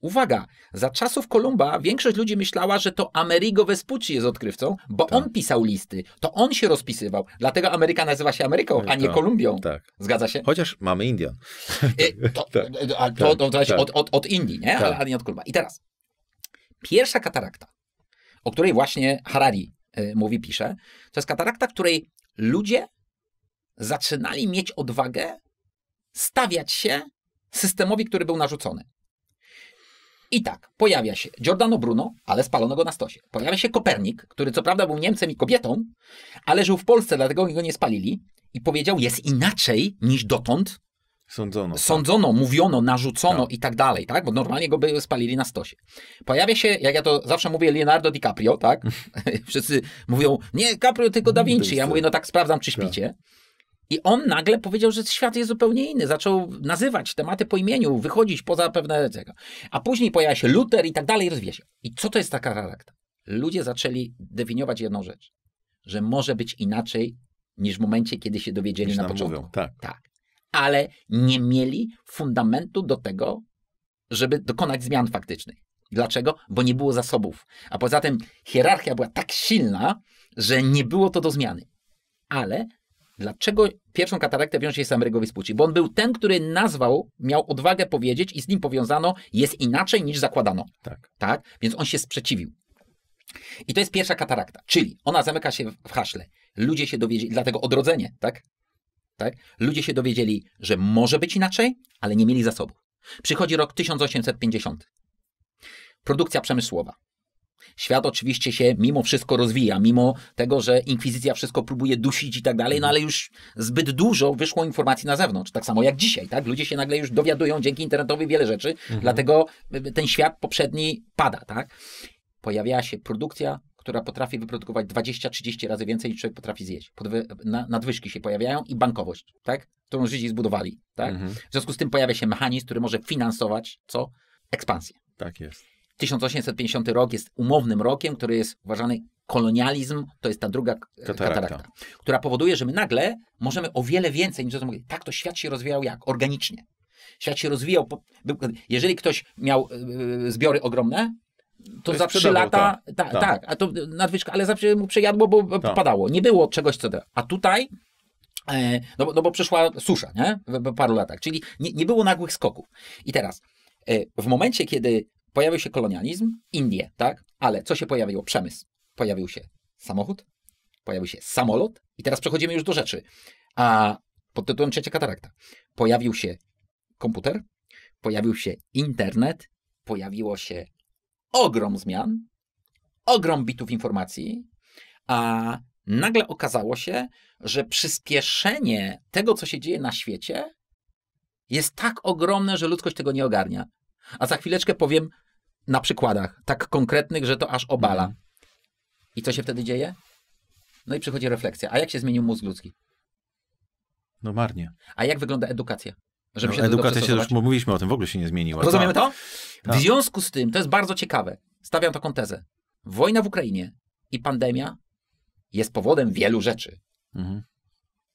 Uwaga, za czasów Kolumba większość ludzi myślała, że to Amerigo Vespucci jest odkrywcą, bo tak. on pisał listy, to on się rozpisywał. Dlatego Ameryka nazywa się Ameryką, a nie Kolumbią. Tak. Zgadza się? Chociaż mamy Indian. To, to, to, to, to od, od, od Indii, nie? Ale nie od Kolumba. I teraz, Pierwsza katarakta, o której właśnie Harari y, mówi, pisze, to jest katarakta, której ludzie zaczynali mieć odwagę stawiać się systemowi, który był narzucony. I tak, pojawia się Giordano Bruno, ale spalonego na stosie. Pojawia się Kopernik, który co prawda był Niemcem i kobietą, ale żył w Polsce, dlatego go nie spalili. I powiedział, jest inaczej niż dotąd, Sądzono. Tak. Sądzono, mówiono, narzucono tak. i tak dalej, tak? Bo normalnie go by spalili na stosie. Pojawia się, jak ja to zawsze mówię, Leonardo DiCaprio, tak? Wszyscy mówią, nie, Caprio, tylko Da Vinci. Ja mówię, no tak, sprawdzam, czy tak. śpicie. I on nagle powiedział, że świat jest zupełnie inny. Zaczął nazywać tematy po imieniu, wychodzić poza pewne tego. A później pojawia się Luther i tak dalej, rozwija się. I co to jest taka karakter? Ludzie zaczęli definiować jedną rzecz, że może być inaczej niż w momencie, kiedy się dowiedzieli na początku. Mówią, tak. tak ale nie mieli fundamentu do tego, żeby dokonać zmian faktycznych. Dlaczego? Bo nie było zasobów. A poza tym hierarchia była tak silna, że nie było to do zmiany. Ale dlaczego pierwszą kataraktę wiąże się Amerygowi z płci? Bo on był ten, który nazwał, miał odwagę powiedzieć i z nim powiązano, jest inaczej niż zakładano. Tak. tak? Więc on się sprzeciwił. I to jest pierwsza katarakta, czyli ona zamyka się w haszle. Ludzie się dowiedzieli, dlatego odrodzenie, tak? Tak? Ludzie się dowiedzieli, że może być inaczej, ale nie mieli zasobów. Przychodzi rok 1850. Produkcja przemysłowa. Świat oczywiście się mimo wszystko rozwija, mimo tego, że inkwizycja wszystko próbuje dusić i tak dalej, no ale już zbyt dużo wyszło informacji na zewnątrz. Tak samo jak dzisiaj, tak? Ludzie się nagle już dowiadują dzięki internetowi wiele rzeczy, mhm. dlatego y, ten świat poprzedni pada, tak? Pojawiała się produkcja która potrafi wyprodukować 20-30 razy więcej niż człowiek potrafi zjeść. Podwy na nadwyżki się pojawiają i bankowość, tak? którą Żydzi zbudowali. Tak? Mhm. W związku z tym pojawia się mechanizm, który może finansować co? Ekspansję. Tak jest. 1850 rok jest umownym rokiem, który jest uważany kolonializm, to jest ta druga katarakta, katarakta która powoduje, że my nagle możemy o wiele więcej niż mówili. Tak to świat się rozwijał jak? Organicznie. Świat się rozwijał. jeżeli ktoś miał y, y, zbiory ogromne, to, to za trzy lata, Ta, ta. Tak. tak, a to nadwyżka, ale zawsze mu przejadło, bo ta. padało. Nie było czegoś, co da. A tutaj e, no, no bo przeszła susza, nie? W, w paru latach, czyli nie, nie było nagłych skoków. I teraz, e, w momencie, kiedy pojawił się kolonializm, Indie, tak? Ale co się pojawiło? Przemysł. Pojawił się samochód, pojawił się samolot i teraz przechodzimy już do rzeczy. A pod tytułem Trzecia Katarakta. Pojawił się komputer, pojawił się internet, pojawiło się ogrom zmian, ogrom bitów informacji, a nagle okazało się, że przyspieszenie tego, co się dzieje na świecie, jest tak ogromne, że ludzkość tego nie ogarnia. A za chwileczkę powiem na przykładach tak konkretnych, że to aż obala. Mhm. I co się wtedy dzieje? No i przychodzi refleksja. A jak się zmienił mózg ludzki? No marnie. A jak wygląda edukacja? Żeby no, edukacja się już mówiliśmy o tym, w ogóle się nie zmieniła. Rozumiemy to? Tak. W związku z tym, to jest bardzo ciekawe, stawiam taką tezę. Wojna w Ukrainie i pandemia jest powodem wielu rzeczy, mhm.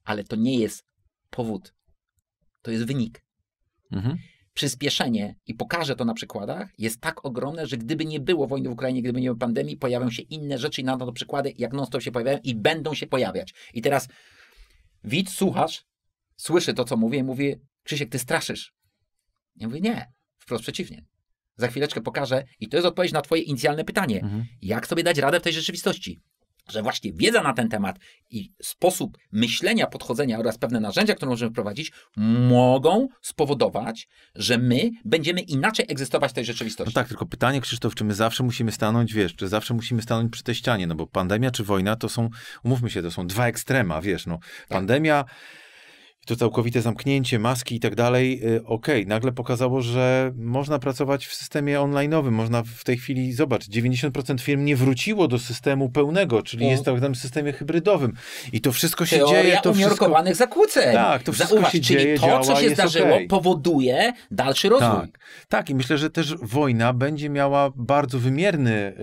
ale to nie jest powód, to jest wynik. Mhm. Przyspieszenie, i pokażę to na przykładach, jest tak ogromne, że gdyby nie było wojny w Ukrainie, gdyby nie było pandemii, pojawią się inne rzeczy i na to przykłady, jak non-stop się pojawiają i będą się pojawiać. I teraz widz, słuchasz, słyszy to, co mówię i mówi, Krzysiek, ty straszysz. Ja mówię, nie, wprost przeciwnie. Za chwileczkę pokażę. I to jest odpowiedź na Twoje inicjalne pytanie. Mhm. Jak sobie dać radę w tej rzeczywistości? Że właśnie wiedza na ten temat i sposób myślenia, podchodzenia oraz pewne narzędzia, które możemy wprowadzić, mogą spowodować, że my będziemy inaczej egzystować w tej rzeczywistości. No tak, tylko pytanie, Krzysztof, czy my zawsze musimy stanąć, wiesz, czy zawsze musimy stanąć przy tej ścianie? No bo pandemia czy wojna to są, umówmy się, to są dwa ekstrema, wiesz, no. Tak. Pandemia to całkowite zamknięcie, maski i tak dalej, y, okej, okay, nagle pokazało, że można pracować w systemie online'owym, można w tej chwili, zobacz, 90% firm nie wróciło do systemu pełnego, czyli mm. jest tak w systemie hybrydowym i to wszystko się Teoria dzieje. to umiarkowanych wszystko... zakłóceń. Tak, to wszystko Zauważ, się czyli dzieje, to, działa, co się zdarzyło, okay. powoduje dalszy rozwój. Tak. tak, i myślę, że też wojna będzie miała bardzo wymierny y,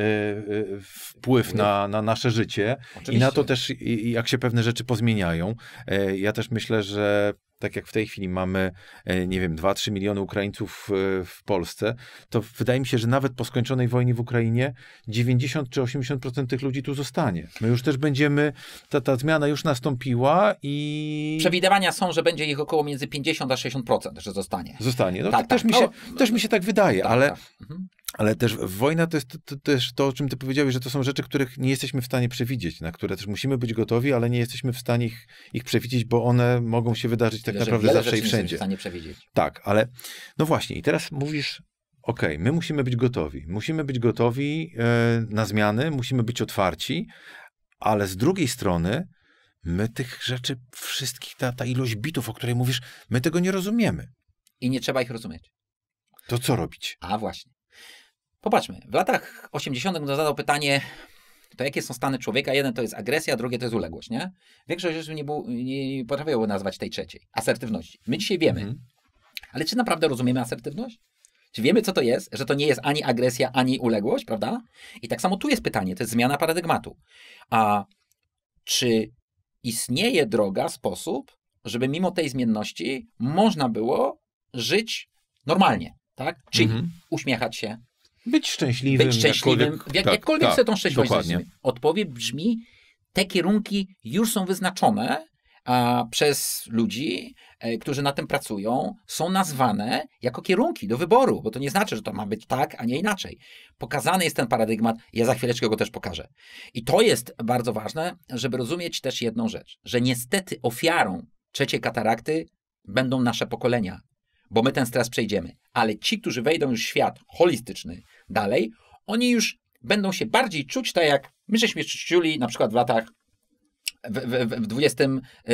y, wpływ na, na nasze życie Oczywiście. i na to też, jak się pewne rzeczy pozmieniają. Y, ja też myślę, że że tak jak w tej chwili mamy, e, nie wiem, 2-3 miliony Ukraińców e, w Polsce, to wydaje mi się, że nawet po skończonej wojnie w Ukrainie 90 czy 80% tych ludzi tu zostanie. My już też będziemy, ta, ta zmiana już nastąpiła i... Przewidywania są, że będzie ich około między 50 a 60%, że zostanie. Zostanie. No, tak, tak, też, tak. Mi się, no, też mi się tak wydaje, tak, ale... Tak. Mhm. Ale też wojna to jest to, to, też to, o czym ty powiedziałeś, że to są rzeczy, których nie jesteśmy w stanie przewidzieć, na które też musimy być gotowi, ale nie jesteśmy w stanie ich, ich przewidzieć, bo one mogą się wydarzyć tak Wiele, naprawdę zawsze i wszędzie. Nie w stanie przewidzieć. Tak, ale no właśnie, i teraz mówisz, OK, my musimy być gotowi. Musimy być gotowi e, na zmiany, musimy być otwarci, ale z drugiej strony, my tych rzeczy wszystkich, ta, ta ilość bitów, o której mówisz, my tego nie rozumiemy. I nie trzeba ich rozumieć. To co robić? A właśnie. Popatrzmy, w latach 80. bym zadał pytanie, to jakie są stany człowieka? Jeden to jest agresja, drugie to jest uległość, nie? Większość rzeczy nie, bu- nie potrafiło nazwać tej trzeciej, asertywności. My dzisiaj wiemy, mhm. ale czy naprawdę rozumiemy asertywność? Czy wiemy, co to jest, że to nie jest ani agresja, ani uległość, prawda? I tak samo tu jest pytanie, to jest zmiana paradygmatu. A czy istnieje droga, sposób, żeby mimo tej zmienności można było żyć normalnie, tak? Czyli mhm. uśmiechać się, być szczęśliwym. Być szczęśliwym. Jakkolwiek, tak, jakkolwiek tak, tą szczęśliwość dokładnie. Odpowiedź brzmi, te kierunki już są wyznaczone a, przez ludzi, e, którzy na tym pracują, są nazwane jako kierunki do wyboru, bo to nie znaczy, że to ma być tak, a nie inaczej. Pokazany jest ten paradygmat, ja za chwileczkę go też pokażę. I to jest bardzo ważne, żeby rozumieć też jedną rzecz, że niestety ofiarą trzeciej katarakty będą nasze pokolenia, bo my ten stres przejdziemy. Ale ci, którzy wejdą już w świat holistyczny dalej, oni już będą się bardziej czuć tak, jak my żeśmy czuli na przykład w latach w, w, w XX y, y,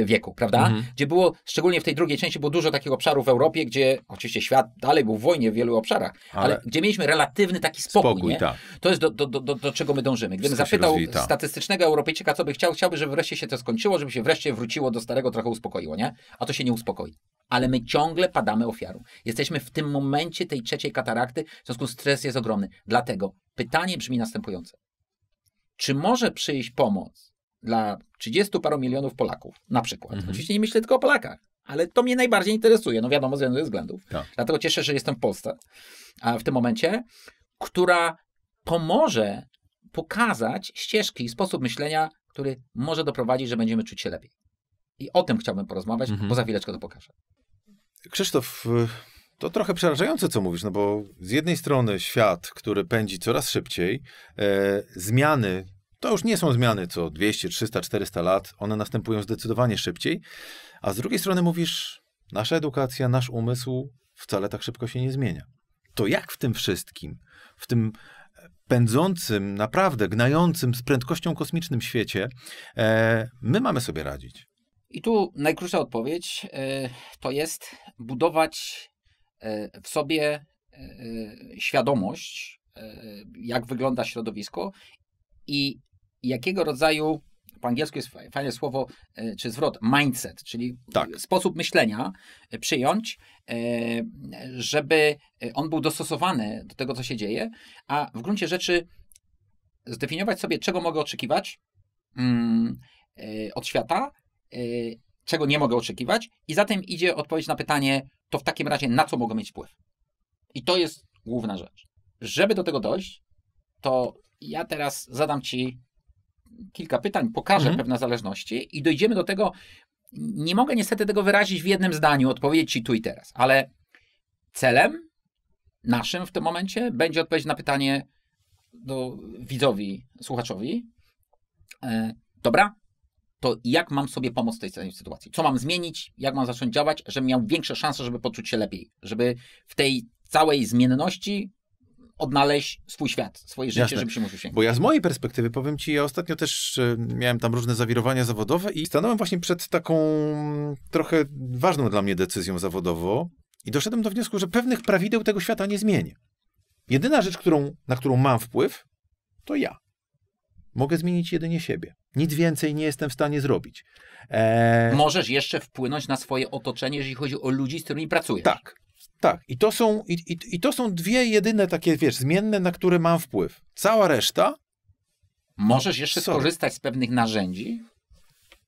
y, wieku, prawda? Mhm. Gdzie było, szczególnie w tej drugiej części, było dużo takich obszarów w Europie, gdzie oczywiście świat dalej był w wojnie w wielu obszarach, ale, ale gdzie mieliśmy relatywny taki spokój. spokój tak. To jest do, do, do, do, czego my dążymy. Gdybym zapytał tak. statystycznego Europejczyka, co by chciał, chciałby, żeby wreszcie się to skończyło, żeby się wreszcie wróciło do starego, trochę uspokoiło, nie? A to się nie uspokoi. Ale my ciągle padamy ofiarą. Jesteśmy w tym momencie tej trzeciej katarakty, w związku z stres jest ogromny. Dlatego pytanie brzmi następujące. Czy może przyjść pomoc dla 30 paru milionów Polaków, na przykład. Mhm. Oczywiście nie myślę tylko o Polakach, ale to mnie najbardziej interesuje, no wiadomo, ze względów. Tak. Dlatego cieszę, że jestem w Polsce w tym momencie, która pomoże pokazać ścieżki i sposób myślenia, który może doprowadzić, że będziemy czuć się lepiej. I o tym chciałbym porozmawiać, mhm. bo za chwileczkę to pokażę. Krzysztof, y, to trochę przerażające, co mówisz, no bo z jednej strony świat, który pędzi coraz szybciej, e, zmiany to już nie są zmiany co 200, 300, 400 lat, one następują zdecydowanie szybciej, a z drugiej strony mówisz, nasza edukacja, nasz umysł wcale tak szybko się nie zmienia. To jak w tym wszystkim, w tym e, pędzącym, naprawdę gnającym z prędkością kosmicznym świecie, e, my mamy sobie radzić? I tu najkrótsza odpowiedź e, to jest budować e, w sobie e, e, świadomość, jak wygląda środowisko i jakiego rodzaju po angielsku jest fajne słowo, e, czy zwrot, mindset, czyli tak. sposób myślenia e, przyjąć, e, żeby on był dostosowany do tego, co się dzieje, a w gruncie rzeczy zdefiniować sobie, czego mogę oczekiwać mm, od świata, czego nie mogę oczekiwać, i za tym idzie odpowiedź na pytanie, to w takim razie na co mogę mieć wpływ. I to jest główna rzecz. Żeby do tego dojść, to ja teraz zadam Ci kilka pytań, pokażę mhm. pewne zależności i dojdziemy do tego. Nie mogę niestety tego wyrazić w jednym zdaniu, odpowiedzieć Ci tu i teraz, ale celem naszym w tym momencie będzie odpowiedź na pytanie do widzowi, słuchaczowi. E, dobra, to jak mam sobie pomóc w tej sytuacji? Co mam zmienić? Jak mam zacząć działać, żebym miał większe szanse, żeby poczuć się lepiej? Żeby w tej całej zmienności odnaleźć swój świat, swoje życie, Jasne. żeby się musiał sięgnąć. Bo ja z mojej perspektywy powiem ci, ja ostatnio też e, miałem tam różne zawirowania zawodowe i stanąłem właśnie przed taką mm, trochę ważną dla mnie decyzją zawodowo i doszedłem do wniosku, że pewnych prawideł tego świata nie zmienię. Jedyna rzecz, którą, na którą mam wpływ, to ja. Mogę zmienić jedynie siebie. Nic więcej nie jestem w stanie zrobić. E, Możesz jeszcze wpłynąć na swoje otoczenie, jeżeli chodzi o ludzi, z którymi pracujesz. Tak, tak, i to, są, i, i, i to są dwie jedyne takie, wiesz, zmienne, na które mam wpływ. Cała reszta. Możesz jeszcze sorry. skorzystać z pewnych narzędzi,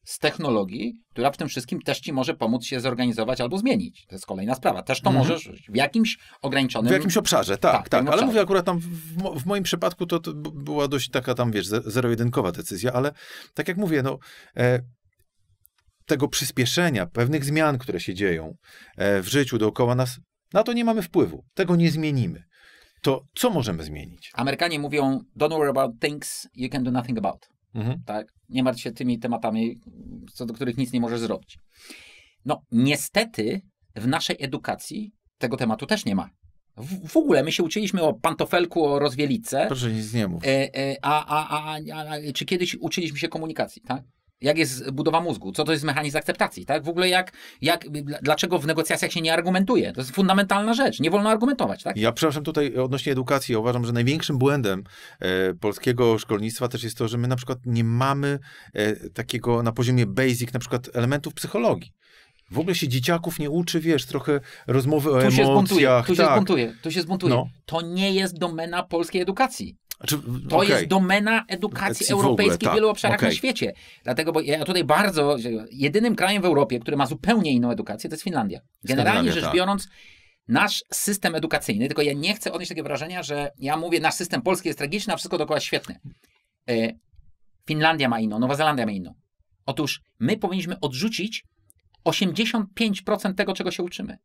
z technologii, która w tym wszystkim też ci może pomóc się zorganizować albo zmienić. To jest kolejna sprawa. Też to mhm. możesz w jakimś ograniczonym... W jakimś obszarze, tak, tak. tak. Obszarze. Ale mówię akurat tam, w, w moim przypadku to, to, była dość taka tam, wiesz, zero-jedynkowa decyzja, ale tak jak mówię, no... E, tego przyspieszenia, pewnych zmian, które się dzieją e, w życiu dookoła nas, na to nie mamy wpływu. Tego nie zmienimy. To co możemy zmienić? Amerykanie mówią: Don't worry about things you can do nothing about. Mhm. Tak? Nie martw się tymi tematami, co do których nic nie możesz zrobić. No, niestety w naszej edukacji tego tematu też nie ma. W, w ogóle my się uczyliśmy o pantofelku, o rozwielice. Proszę nic nie mów. E, e, a, a, a, a, czy kiedyś uczyliśmy się komunikacji, tak? jak jest budowa mózgu, co to jest mechanizm akceptacji, tak? W ogóle jak, jak, dlaczego w negocjacjach się nie argumentuje? To jest fundamentalna rzecz, nie wolno argumentować, tak? Ja przepraszam tutaj odnośnie edukacji, uważam, że największym błędem e, polskiego szkolnictwa też jest to, że my na przykład nie mamy e, takiego na poziomie basic, na przykład elementów psychologii. W ogóle się dzieciaków nie uczy, wiesz, trochę rozmowy o tu emocjach. Się zbuntuje, tu tak. się zbuntuje, tu się zbuntuje. No. To nie jest domena polskiej edukacji. Znaczy, to okay. jest domena edukacji europejskiej w, ogóle, tak, w wielu obszarach okay. na świecie. Dlatego, bo ja tutaj bardzo. Jedynym krajem w Europie, który ma zupełnie inną edukację, to jest Finlandia. Generalnie rzecz tak. biorąc, nasz system edukacyjny, tylko ja nie chcę odnieść takiego wrażenia, że ja mówię, nasz system polski jest tragiczny, a wszystko dookoła świetne. E, Finlandia ma inną, Nowa Zelandia ma inną. Otóż my powinniśmy odrzucić 85% tego, czego się uczymy.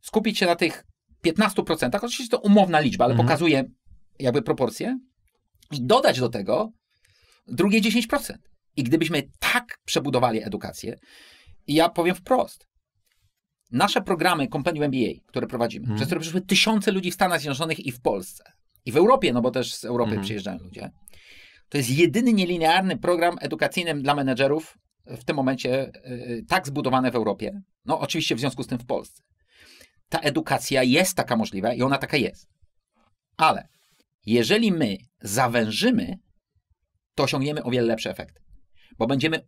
Skupić się na tych 15%. Oczywiście to umowna liczba, ale mhm. pokazuje jakby proporcje i dodać do tego drugie 10%. I gdybyśmy tak przebudowali edukację, i ja powiem wprost, nasze programy Kompendium MBA, które prowadzimy, mhm. przez które przyszły tysiące ludzi w Stanach Zjednoczonych i w Polsce, i w Europie, no bo też z Europy mhm. przyjeżdżają ludzie, to jest jedyny nielinearny program edukacyjny dla menedżerów w tym momencie yy, tak zbudowany w Europie, no oczywiście w związku z tym w Polsce. Ta edukacja jest taka możliwa i ona taka jest. Ale jeżeli my zawężymy, to osiągniemy o wiele lepszy efekt, bo będziemy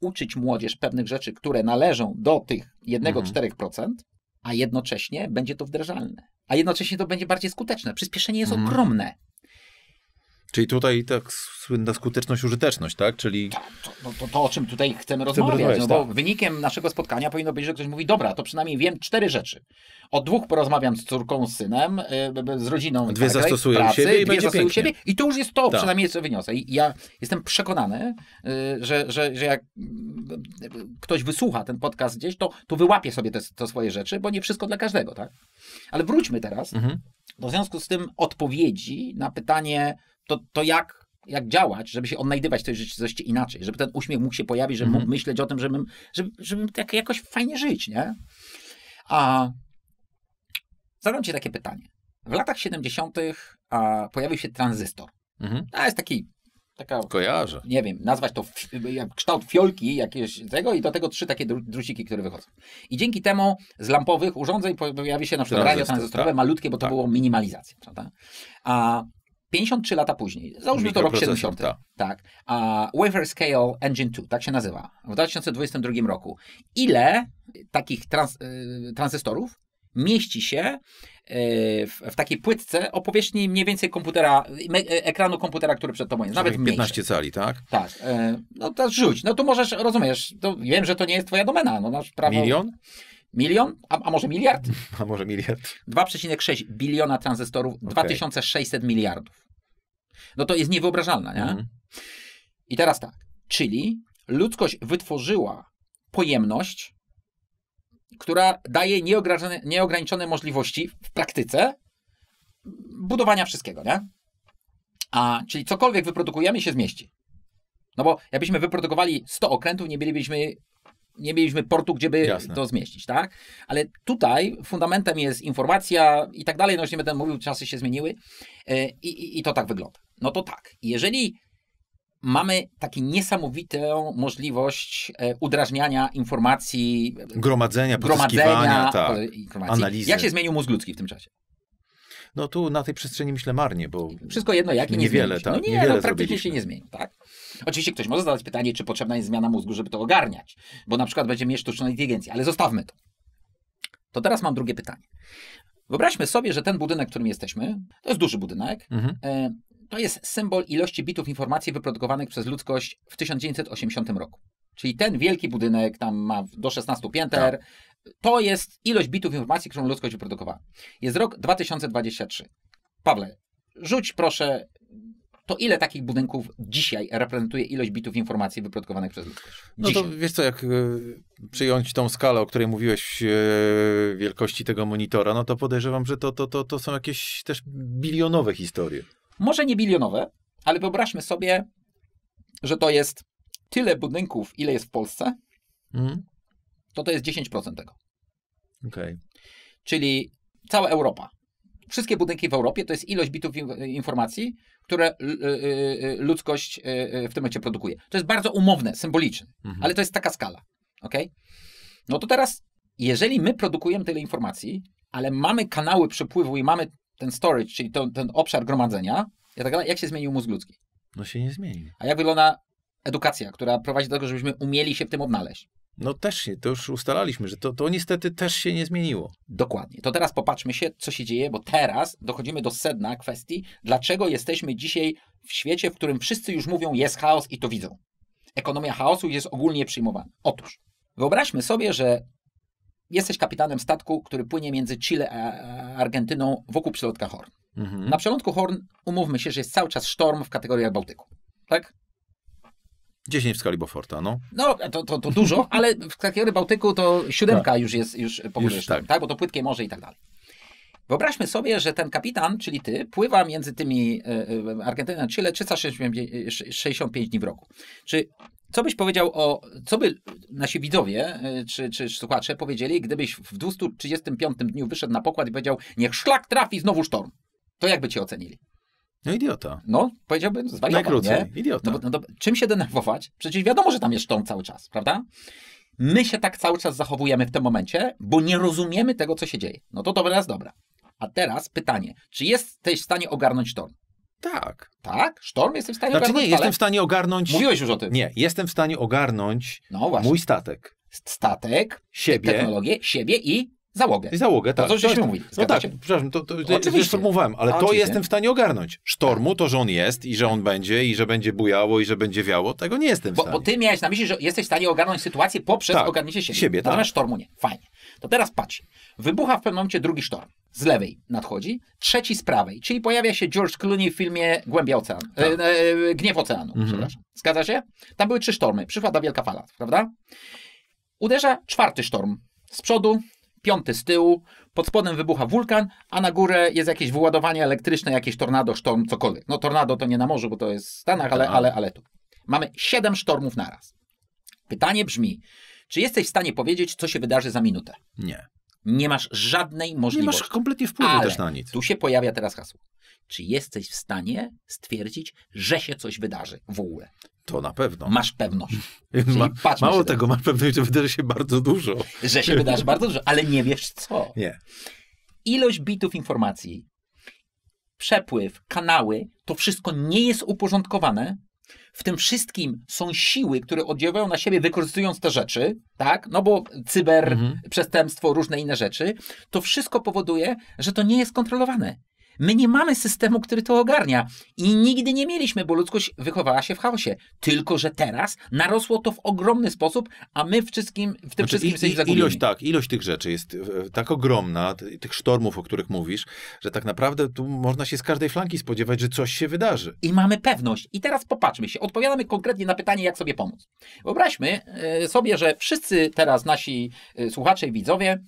uczyć młodzież pewnych rzeczy, które należą do tych 1-4%, mhm. a jednocześnie będzie to wdrażalne. A jednocześnie to będzie bardziej skuteczne. Przyspieszenie jest mhm. ogromne. Czyli tutaj tak słynna skuteczność, użyteczność, tak? Czyli... Tak, to, to, to, to o czym tutaj chcemy rozmawiać, rozmawiać no bo tak. wynikiem naszego spotkania powinno być, że ktoś mówi, dobra, to przynajmniej wiem cztery rzeczy. O dwóch porozmawiam z córką, z synem, y, z rodziną. Dwie tak, zastosuję pracy, u siebie i dwie zastosują u siebie i to już jest to, tak. przynajmniej co wyniosę. I ja jestem przekonany, y, że, że, że jak ktoś wysłucha ten podcast gdzieś, to, to wyłapie sobie te, te swoje rzeczy, bo nie wszystko dla każdego, tak? Ale wróćmy teraz mhm. do związku z tym odpowiedzi na pytanie, to, to jak, jak działać, żeby się odnajdywać w tej rzeczywistości inaczej, żeby ten uśmiech mógł się pojawić, żeby mhm. mógł myśleć o tym, żebym, żeby, żebym tak jakoś fajnie żyć, nie? A zadam ci takie pytanie. W latach 70. A, pojawił się tranzystor. Mhm. A jest taki taka. Kojarzę. Nie wiem, nazwać to kształt fiolki jakiegoś tego i do tego trzy takie druciki, które wychodzą. I dzięki temu z lampowych urządzeń pojawi się na przykład Tranzystor, radio tranzystorowe, tak? malutkie, bo to tak. było minimalizacja, prawda? A 53 lata później, załóżmy to rok 70. Ta. Tak. A Wafer Scale Engine 2, tak się nazywa, w 2022 roku. Ile takich trans, y, tranzystorów mieści się y, w, w, takiej płytce o powierzchni mniej więcej komputera, e, ekranu komputera, który przed tobą jest. nawet 15 mniejszy. cali, tak? Tak. E, no to rzuć. No to możesz, rozumiesz, to wiem, że to nie jest twoja domena. No, masz prawo... Milion? Milion? A, a może miliard? A może miliard. 2,6 biliona tranzystorów, okay. 2600 miliardów. No to jest niewyobrażalne, nie? Mm. I teraz tak, czyli ludzkość wytworzyła pojemność, która daje nieograniczone, nieograniczone możliwości w praktyce budowania wszystkiego, nie? A, czyli cokolwiek wyprodukujemy się zmieści. No bo jakbyśmy wyprodukowali 100 okrętów, nie mielibyśmy nie mieliśmy portu, gdzie by Jasne. to zmieścić, tak? Ale tutaj fundamentem jest informacja i tak dalej, no już nie będę mówił, czasy się zmieniły e, i, i, i to tak wygląda. No to tak, jeżeli mamy taką niesamowitą możliwość e, udrażniania informacji, gromadzenia, gromadzenia tak. analizy. Jak się zmienił mózg ludzki w tym czasie? No tu na tej przestrzeni myślę marnie, bo. Wszystko jedno, jak i niewiele, nie tak. No nie, niewiele no, praktycznie się nie zmieni, tak? Oczywiście ktoś może zadać pytanie, czy potrzebna jest zmiana mózgu, żeby to ogarniać, bo na przykład będziemy mieć sztuczną inteligencję, ale zostawmy to. To teraz mam drugie pytanie. Wyobraźmy sobie, że ten budynek, w którym jesteśmy, to jest duży budynek, mhm. E, to jest symbol ilości bitów informacji wyprodukowanych przez ludzkość w 1980 roku. Czyli ten wielki budynek tam ma do 16 pięter, tak to jest ilość bitów informacji, którą ludzkość wyprodukowała. Jest rok 2023. Pawle, rzuć proszę, to ile takich budynków dzisiaj reprezentuje ilość bitów informacji wyprodukowanych przez ludzkość? Dzisiaj. No to wiesz co, jak e, przyjąć tą skalę, o której mówiłeś, e, wielkości tego monitora, no to podejrzewam, że to, to, to, to są jakieś też bilionowe historie. Może nie bilionowe, ale wyobraźmy sobie, że to jest tyle budynków, ile jest w Polsce, mm to to jest 10% tego. Okay. Czyli cała Europa. Wszystkie budynki w Europie to jest ilość bitów informacji, które y, y, y, ludzkość w tym momencie produkuje. To jest bardzo umowne, symboliczne, mhm. ale to jest taka skala. Okay? No to teraz, jeżeli my produkujemy tyle informacji, ale mamy kanały przepływu i mamy ten storage, czyli to, ten obszar gromadzenia, tak jak się zmienił mózg ludzki? No się nie zmieni. A jak wygląda edukacja, która prowadzi do tego, żebyśmy umieli się w tym odnaleźć? No też nie, to już ustalaliśmy, że to, to niestety też się nie zmieniło. Dokładnie. To teraz popatrzmy się, co się dzieje, bo teraz dochodzimy do sedna kwestii, dlaczego jesteśmy dzisiaj w świecie, w którym wszyscy już mówią, jest chaos i to widzą. Ekonomia chaosu jest ogólnie przyjmowana. Otóż, wyobraźmy sobie, że jesteś kapitanem statku, który płynie między Chile a Argentyną wokół przelotka Horn. Mhm. Na przelotku Horn umówmy się, że jest cały czas sztorm w kategoriach Bałtyku. Tak? 10 w skali Beauforta, no. No, to, to, to dużo, ale w krajobie Bałtyku to siódemka tak. już jest już pogrzeszna, tak. tak. Bo to płytkie morze i tak dalej. Wyobraźmy sobie, że ten kapitan, czyli ty, pływa między tymi y, Argentyną a Chile 365 dni w roku. Czy co byś powiedział o, co by nasi widzowie e, czy, czy słuchacze powiedzieli, gdybyś w 235 dniu wyszedł na pokład i powiedział, niech szlak trafi znowu sztorm? To jakby cię ocenili? No idiota. No, powiedziałbym zwariował, Najkrócej, nie? idiota. No, bo, no, do, czym się denerwować? Przecież wiadomo, że tam jest sztorm cały czas, prawda? My się tak cały czas zachowujemy w tym momencie, bo nie rozumiemy tego, co się dzieje. No to dobra nas dobra. A teraz pytanie, czy jesteś w stanie ogarnąć sztorm? Tak. Tak? Sztorm jesteś w stanie znaczy, ogarnąć? nie, jestem w stanie ogarnąć... Mówiłeś już o tym. Nie, jestem w stanie ogarnąć no, mój statek. Statek, siebie, technologię, siebie i Załogę. Załogę, tak. To, co się mówi. No tak, się? przepraszam, to, to, to Oczywiście. mówiłem, ale Oczywiście. to jestem w stanie ogarnąć. Sztormu, to, że on jest i że on będzie i że będzie bujało i że będzie wiało, tego nie jestem w stanie. Bo, bo ty miałeś na myśli, że jesteś w stanie ogarnąć sytuację poprzez tak. ogarnięcie siebie. siebie tak. Natomiast tak. sztormu nie. Fajnie. To teraz patrz. Wybucha w pewnym momencie drugi sztorm. Z lewej nadchodzi, trzeci z prawej, czyli pojawia się George Clooney w filmie Głębia Oceanu. E, tak. E, e, Gniew Oceanu, mhm. przepraszam. Zgadza się? Tam były trzy sztormy. Przyszła ta wielka fala, prawda? Uderza czwarty sztorm. Z przodu, piąty z tyłu, pod spodem wybucha wulkan, a na górę jest jakieś wyładowanie elektryczne, jakieś tornado, sztorm, cokolwiek. No tornado to nie na morzu, bo to jest w Stanach, ale, tak. ale, ale tu. Mamy siedem sztormów naraz. Pytanie brzmi, czy jesteś w stanie powiedzieć, co się wydarzy za minutę? Nie. Nie masz żadnej możliwości. Nie masz kompletnie wpływu ale też na nic. Tu się pojawia teraz hasło. Czy jesteś w stanie stwierdzić, że się coś wydarzy w ogóle? To na pewno. Masz pewność. Ma, mało tego, masz pewność, że wydarzy się bardzo dużo. Że się wydarzy bardzo dużo, ale nie wiesz co. Nie. Ilość bitów informacji, przepływ, kanały, to wszystko nie jest uporządkowane. W tym wszystkim są siły, które oddziałują na siebie, wykorzystując te rzeczy, tak? No bo cyber, mhm. przestępstwo, różne inne rzeczy. To wszystko powoduje, że to nie jest kontrolowane. My nie mamy systemu, który to ogarnia i nigdy nie mieliśmy, bo ludzkość wychowała się w chaosie. Tylko, że teraz narosło to w ogromny sposób, a my wszystkim, w tym znaczy, wszystkim jesteśmy zagubieni. Ilość, tak, ilość tych rzeczy jest e, e, tak ogromna, tych sztormów, o których mówisz, że tak naprawdę tu można się z każdej flanki spodziewać, że coś się wydarzy. I mamy pewność. I teraz popatrzmy się, odpowiadamy konkretnie na pytanie, jak sobie pomóc. Wyobraźmy e, sobie, że wszyscy teraz nasi słuchacze i widzowie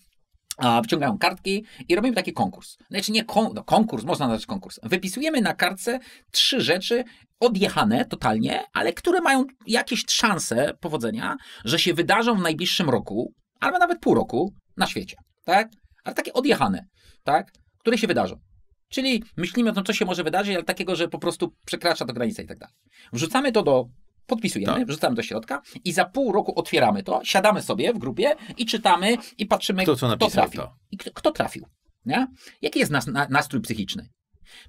Wciągają kartki i robimy taki konkurs. Znaczy nie kon, no konkurs, można nazwać konkurs. Wypisujemy na kartce trzy rzeczy odjechane totalnie, ale które mają jakieś szanse powodzenia, że się wydarzą w najbliższym roku, albo nawet pół roku na świecie. Tak? Ale takie odjechane, tak? które się wydarzą. Czyli myślimy o tym, co się może wydarzyć, ale takiego, że po prostu przekracza to granice i tak dalej. Wrzucamy to do podpisujemy, tak. wrzucamy do środka i za pół roku otwieramy to, siadamy sobie w grupie i czytamy i patrzymy, kto, kto trafił. To. I kto, kto trafił. Nie? Jaki jest nas, na, nastrój psychiczny?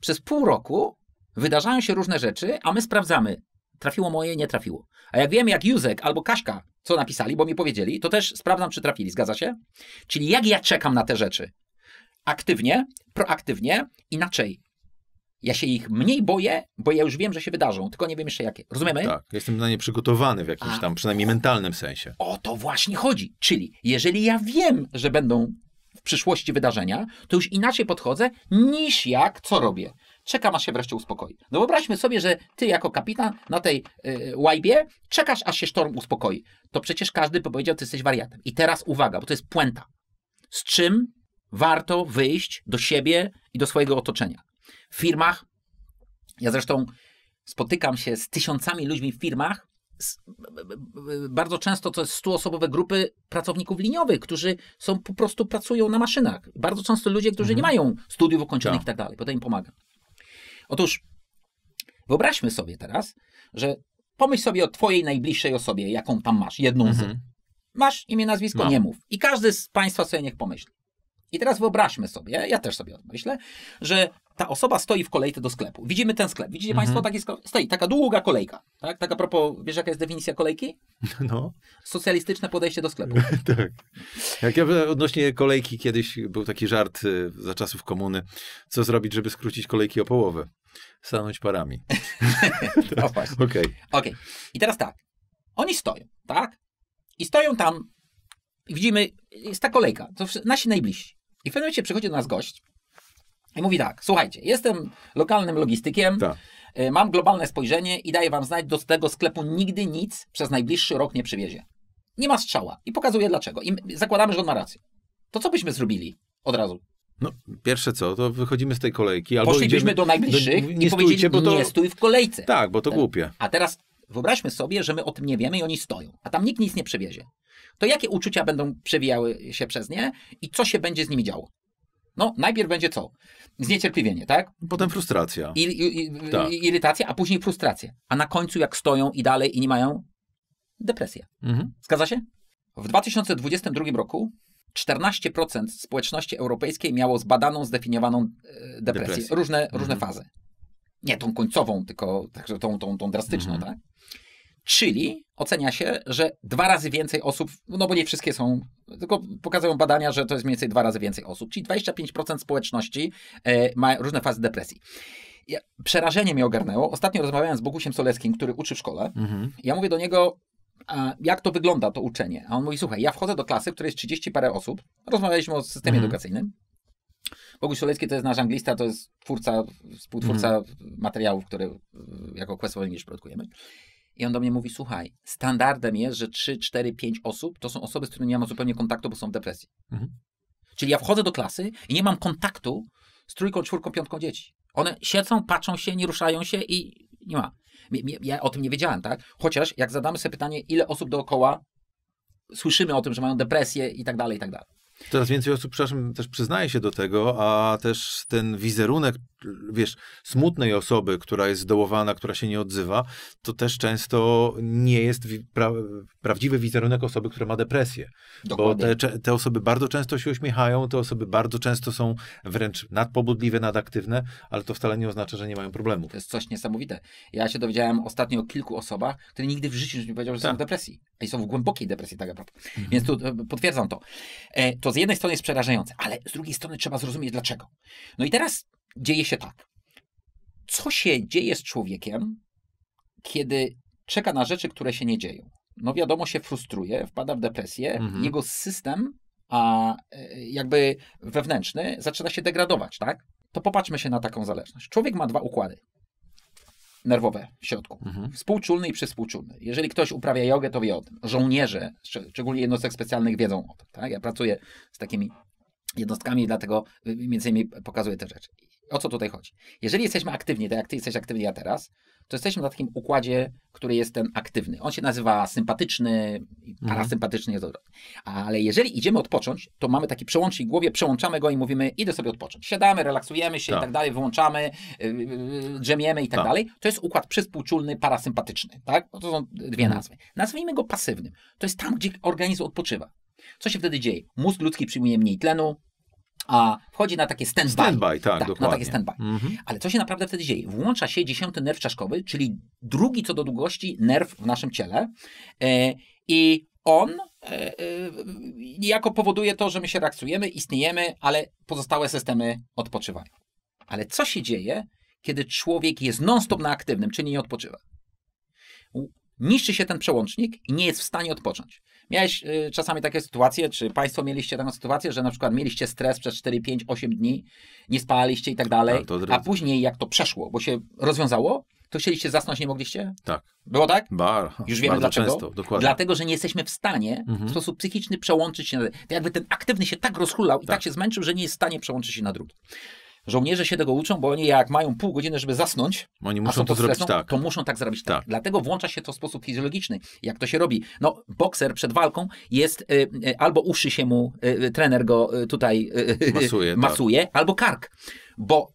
Przez pół roku wydarzają się różne rzeczy, a my sprawdzamy, trafiło moje, nie trafiło. A jak wiemy, jak Józek albo Kaśka co napisali, bo mi powiedzieli, to też sprawdzam, czy trafili, zgadza się? Czyli jak ja czekam na te rzeczy? Aktywnie, proaktywnie, inaczej. Ja się ich mniej boję, bo ja już wiem, że się wydarzą, tylko nie wiem jeszcze jakie. Rozumiemy? Tak, jestem na nie przygotowany w jakimś A. tam, przynajmniej mentalnym sensie. O to właśnie chodzi. Czyli jeżeli ja wiem, że będą w przyszłości wydarzenia, to już inaczej podchodzę niż jak co robię. Czekam, aż się wreszcie uspokoi. No wyobraźmy sobie, że ty jako kapitan na tej yy, łajbie czekasz, aż się sztorm uspokoi. To przecież każdy by powiedział, ty jesteś wariatem. I teraz uwaga, bo to jest puenta. Z czym warto wyjść do siebie i do swojego otoczenia? firmach. Ja zresztą spotykam się z tysiącami ludźmi w firmach. bardzo często to jest stuosobowe grupy pracowników liniowych, którzy są po prostu pracują na maszynach. Bardzo często ludzie, którzy mhm. nie mają studiów ukończonych ja. i tak, tak dalej. Potem im pomaga. Otóż wyobraźmy sobie teraz, że pomyśl sobie o twojej najbliższej osobie, jaką tam masz, jedną mhm. z. Masz imię, nazwisko, Mam. nie mów. I każdy z państwa sobie niech pomyśli. I teraz wyobraźmy sobie, ja też sobie myślę, że ta osoba stoi w kolejce do sklepu. Widzimy ten sklep. Widzicie mhm. Państwo, taki sklep? stoi taka długa kolejka. Tak? Taka propos, wiesz jaka jest definicja kolejki? No. Socjalistyczne podejście do sklepu. tak. Jak ja odnośnie kolejki kiedyś był taki żart y, za czasów komuny, co zrobić, żeby skrócić kolejki o połowę? Stanąć parami. tak. No właśnie. Okej. Okay. okay. I teraz tak. Oni stoją, tak? I stoją tam, widzimy, jest ta kolejka, to nasi najbliżsi. I w pewnym momencie przychodzi do nas gość, i mówi tak, słuchajcie, jestem lokalnym logistykiem, tak. Y, mam globalne spojrzenie i daję wam znać, do tego sklepu nigdy nic przez najbliższy rok nie przywiezie. Nie ma strzała i pokazuje dlaczego. I zakładamy, że on ma rację. To co byśmy zrobili od razu? No, pierwsze co, to wychodzimy z tej kolejki. Albo Poszlibyśmy idziemy, do najbliższych do, no, nie i powiedzieli, bo to... nie stój w kolejce. Tak, bo to tak. głupie. A teraz wyobraźmy sobie, że my o tym nie wiemy i oni stoją, a tam nikt nic nie przewiezie. To jakie uczucia będą przewijały się przez nie i co się będzie z nimi działo? No, najpierw będzie co? Zniecierpliwienie, tak? Potem frustracja. I, i, i tak. Irytacja, a później frustracja. A na końcu, jak stoją i dalej i nie mają, depresję. Mhm. Zgadza się? W 2022 roku 14% społeczności europejskiej miało zbadaną, zdefiniowaną e, depresję. depresję. Różne, mhm. różne fazy. Nie tą końcową, tylko także tą, tą, tą drastyczną, mhm. tak? Czyli ocenia się, że dwa razy więcej osób, no bo nie wszystkie są, tylko pokazują badania, że to jest mniej więcej dwa razy więcej osób, czyli 25% społeczności e, ma różne fazy depresji. Przerażenie mnie ogarnęło. Ostatnio rozmawiałem z Bogusiem Soleskim, który uczy w szkole. Mhm. Ja mówię do niego, jak to wygląda to uczenie? A on mówi, słuchaj, ja wchodzę do klasy, w której jest 30 parę osób. Rozmawialiśmy o systemie mhm. edukacyjnym. Bogus Solecki to jest nasz anglista, to jest twórca, współtwórca mhm. materiałów, które y, jako Quest English produkujemy. I on do mnie mówi, słuchaj, standardem jest, że 3, 4, 5 osób to są osoby, z którymi nie mam zupełnie kontaktu, bo są w depresji. Mhm. Czyli ja wchodzę do klasy i nie mam kontaktu z trójką, czwórką, piątką dzieci. One siedzą, patrzą się, nie ruszają się i nie ma. Ja o tym nie wiedziałem, tak? Chociaż jak zadamy sobie pytanie, ile osób dookoła słyszymy o tym, że mają depresję i tak dalej, i tak dalej. Coraz więcej osób, przepraszam, też przyznaje się do tego, a też ten wizerunek wiesz, smutnej osoby, która jest zdołowana, która się nie odzywa, to też często nie jest pra prawdziwy wizerunek osoby, która ma depresję. Dokładnie. Bo te, te, osoby bardzo często się uśmiechają, te osoby bardzo często są wręcz nadpobudliwe, nadaktywne, ale to wcale nie oznacza, że nie mają problemów. To jest coś niesamowite. Ja się dowiedziałem ostatnio o kilku osobach, które nigdy w życiu nie powiedziały, że są w tak. depresji. I są w głębokiej depresji tak naprawdę. Mhm. Więc tu e, potwierdzam to. E, to z jednej strony jest przerażające, ale z drugiej strony trzeba zrozumieć dlaczego. No i teraz dzieje się tak. Co się dzieje z człowiekiem, kiedy czeka na rzeczy, które się nie dzieją? No wiadomo, się frustruje, wpada w depresję, mhm. jego system, a e, jakby wewnętrzny, zaczyna się degradować, tak? To popatrzmy się na taką zależność. Człowiek ma dwa układy nerwowe w środku. Mhm. Współczulny i przyspółczulny. Jeżeli ktoś uprawia jogę, to wie o tym. Żołnierze, szczególnie jednostek specjalnych, wiedzą o tym. Tak? Ja pracuję z takimi jednostkami, dlatego y, między innymi e, pokazuję te rzeczy. O co tutaj chodzi? Jeżeli jesteśmy aktywni, tak jak ty jesteś aktywny ja teraz, to jesteśmy na takim układzie, który jest ten aktywny. On się nazywa sympatyczny, mhm. parasympatyczny jest odwrotny. Ale jeżeli idziemy odpocząć, to mamy taki przełącznik w głowie, przełączamy go i mówimy, idę sobie odpocząć. Siadamy, relaksujemy się tak. i tak dalej, wyłączamy, y, y, drzemiemy i tak, tak, dalej. To jest układ przyspółczulny, parasympatyczny. Tak? No to są dwie mhm. nazwy. Nazwijmy go pasywnym. To jest tam, gdzie organizm odpoczywa. Co się wtedy dzieje? Mózg ludzki przyjmuje mniej tlenu, a wchodzi na takie stand-by. Stand-by, tak, tak dokładnie. Na takie stand-by. Mhm. Ale co się naprawdę wtedy dzieje? Włącza się dziesiąty nerw czaszkowy, czyli drugi co do długości nerw w naszym ciele e, i on niejako e, e powoduje to, że my się reakcjujemy, istniejemy, ale pozostałe systemy odpoczywają. Ale co się dzieje, kiedy człowiek jest non-stop na aktywnym, czyli nie odpoczywa? Niszczy się ten przełącznik i nie jest w stanie odpocząć. Miałeś y, czasami takie sytuacje, czy Państwo mieliście taką sytuację, że na przykład mieliście stres przez 4, 5, 8 dni, nie spaliście i tak dalej, tak, a, a później jak to przeszło, bo się rozwiązało, to chcieliście zasnąć, nie mogliście? Tak. Było tak? Bar, Już wiemy dlaczego. Często, dokładnie. Dlatego, że nie jesteśmy w stanie mhm. w sposób psychiczny przełączyć się na. To jakby ten aktywny się tak rozhulał tak. i tak się zmęczył, że nie jest w stanie przełączyć się na drugi. Żołnierze się tego uczą, bo oni jak mają pół godziny, żeby zasnąć, oni muszą to zrobić tak. To muszą tak zrobić tak. tak. Dlatego włącza się to w sposób fizjologiczny. Jak to się robi? No, bokser przed walką jest y, y, albo uszy się mu, y, y trener go y, tutaj y, masuje, masuje tak. albo kark. Bo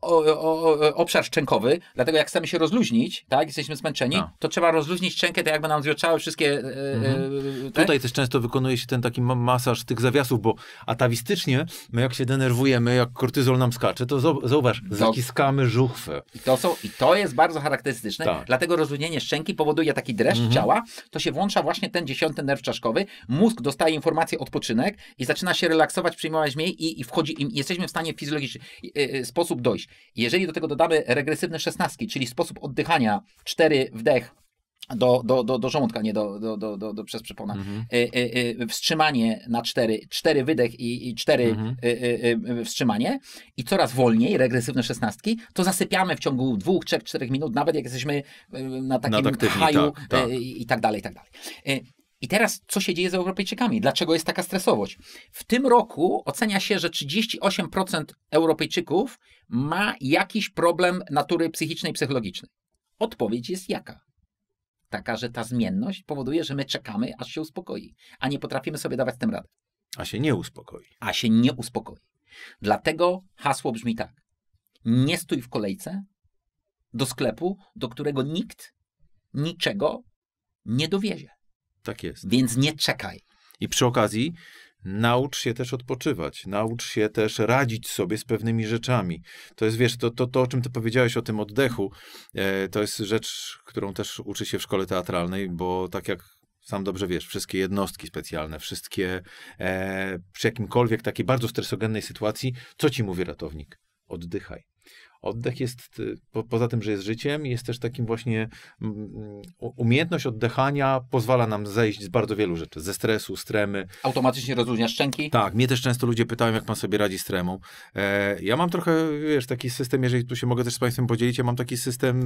o, o, obszar szczękowy, dlatego jak chcemy się rozluźnić, tak, jesteśmy zmęczeni, no. to trzeba rozluźnić szczękę, tak jakby nam zwierczały wszystkie... E, e, mhm. Te... Tak? Tutaj też często wykonuje się ten taki masaż tych zawiasów, bo atawistycznie my jak się denerwujemy, jak kortyzol nam skacze, to zauważ, to... zaciskamy żuchwę. I to, są, I to jest bardzo charakterystyczne, tak. dlatego rozluźnienie szczęki powoduje taki dreszcz mhm. ciała, to się włącza właśnie ten dziesiąty nerw czaszkowy, mózg dostaje informację odpoczynek i zaczyna się relaksować, przyjmować mniej i, i wchodzi, i jesteśmy w stanie w fizjologiczny e, sposób dojść. Jeżeli do tego dodamy regresywne szesnastki, czyli sposób oddychania, cztery wdech, do, do, do, do żołądka, nie do, do, do, do, do przez przepona. Mhm. Y, y, y, wstrzymanie na cztery, cztery wydech i, i cztery mhm. Y, y, y, wstrzymanie i coraz wolniej, regresywne szesnastki, to zasypiamy w ciągu dwóch, trzech, czterech minut, nawet jak jesteśmy na takim na haju tak, tak. i tak dalej, i tak dalej. I teraz co się dzieje z Europejczykami? Dlaczego jest taka stresowość? W tym roku ocenia się, że 38% Europejczyków ma jakiś problem natury psychicznej psychologicznej. Odpowiedź jest jaka? Taka, że ta zmienność powoduje, że my czekamy, aż się uspokoi, a nie potrafimy sobie dawać z tym rady. A się nie uspokoi. A się nie uspokoi. Dlatego hasło brzmi tak. Nie stój w kolejce do sklepu, do którego nikt niczego nie dowiezie. Tak jest. Więc nie czekaj. I przy okazji naucz się też odpoczywać, naucz się też radzić sobie z pewnymi rzeczami. To jest, wiesz, to, to, to o czym ty powiedziałeś, o tym oddechu, e, to jest rzecz, którą też uczy się w szkole teatralnej, bo tak jak sam dobrze wiesz, wszystkie jednostki specjalne, wszystkie e, przy jakimkolwiek takiej bardzo stresogennej sytuacji, co ci mówi ratownik? Oddychaj. Oddech jest, y, po, poza tym, że jest życiem, jest też takim właśnie mm, umiejętność oddychania pozwala nam zejść z bardzo wielu rzeczy, ze stresu, stremy. Automatycznie rozluźnia szczęki? Tak, mnie też często ludzie pytają, jak pan sobie radzi z tremą. E, ja mam trochę, wiesz, taki system, jeżeli tu się mogę też z państwem podzielić, ja mam taki system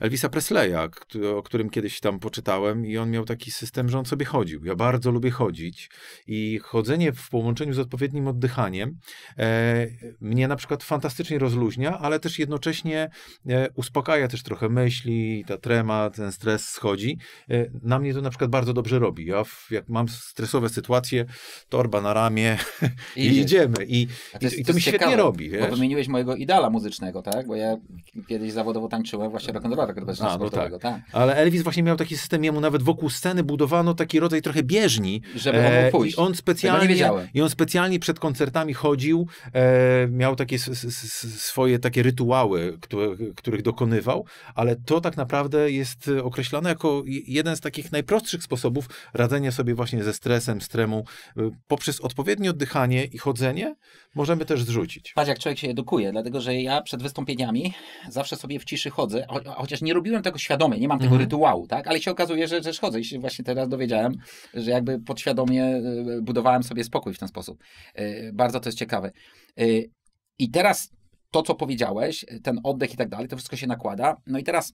Elvisa Presleya, o którym kiedyś tam poczytałem i on miał taki system, że on sobie chodził. Ja bardzo lubię chodzić i chodzenie w połączeniu z odpowiednim oddychaniem e, mnie na przykład fantastycznie rozluźnia, ale też jednocześnie e, uspokaja też trochę myśli, ta trema, ten stres schodzi. E, na mnie to na przykład bardzo dobrze robi. Ja w, jak mam stresowe sytuacje, torba na ramię i, i idziemy. I, to, jest, i to, to mi świetnie robi. Wiesz? Bo wymieniłeś mojego idala muzycznego, tak? Bo ja kiedyś zawodowo tańczyłem właśnie rock and roll tak no tak. tak. Ale Elvis właśnie miał taki system, jemu nawet wokół sceny budowano taki rodzaj trochę bieżni. Żeby on mógł e, pójść. I on specjalnie, i on specjalnie przed koncertami chodził, e, miał takie swoje takie rytuały, których dokonywał, ale to tak naprawdę jest określane jako jeden z takich najprostszych sposobów radzenia sobie właśnie ze stresem, stremu. E, poprzez odpowiednie oddychanie i chodzenie możemy też zrzucić. Patrz, jak człowiek się edukuje, dlatego że ja przed wystąpieniami zawsze sobie w ciszy chodzę, cho chociaż chociaż nie robiłem tego świadomie, nie mam tego mm. rytuału, tak? Ale się okazuje, że, że chodzę i się właśnie teraz dowiedziałem, że jakby podświadomie e, budowałem sobie spokój w ten sposób. E, bardzo to jest ciekawe. E, I teraz to, co powiedziałeś, ten oddech i tak dalej, to wszystko się nakłada. No i teraz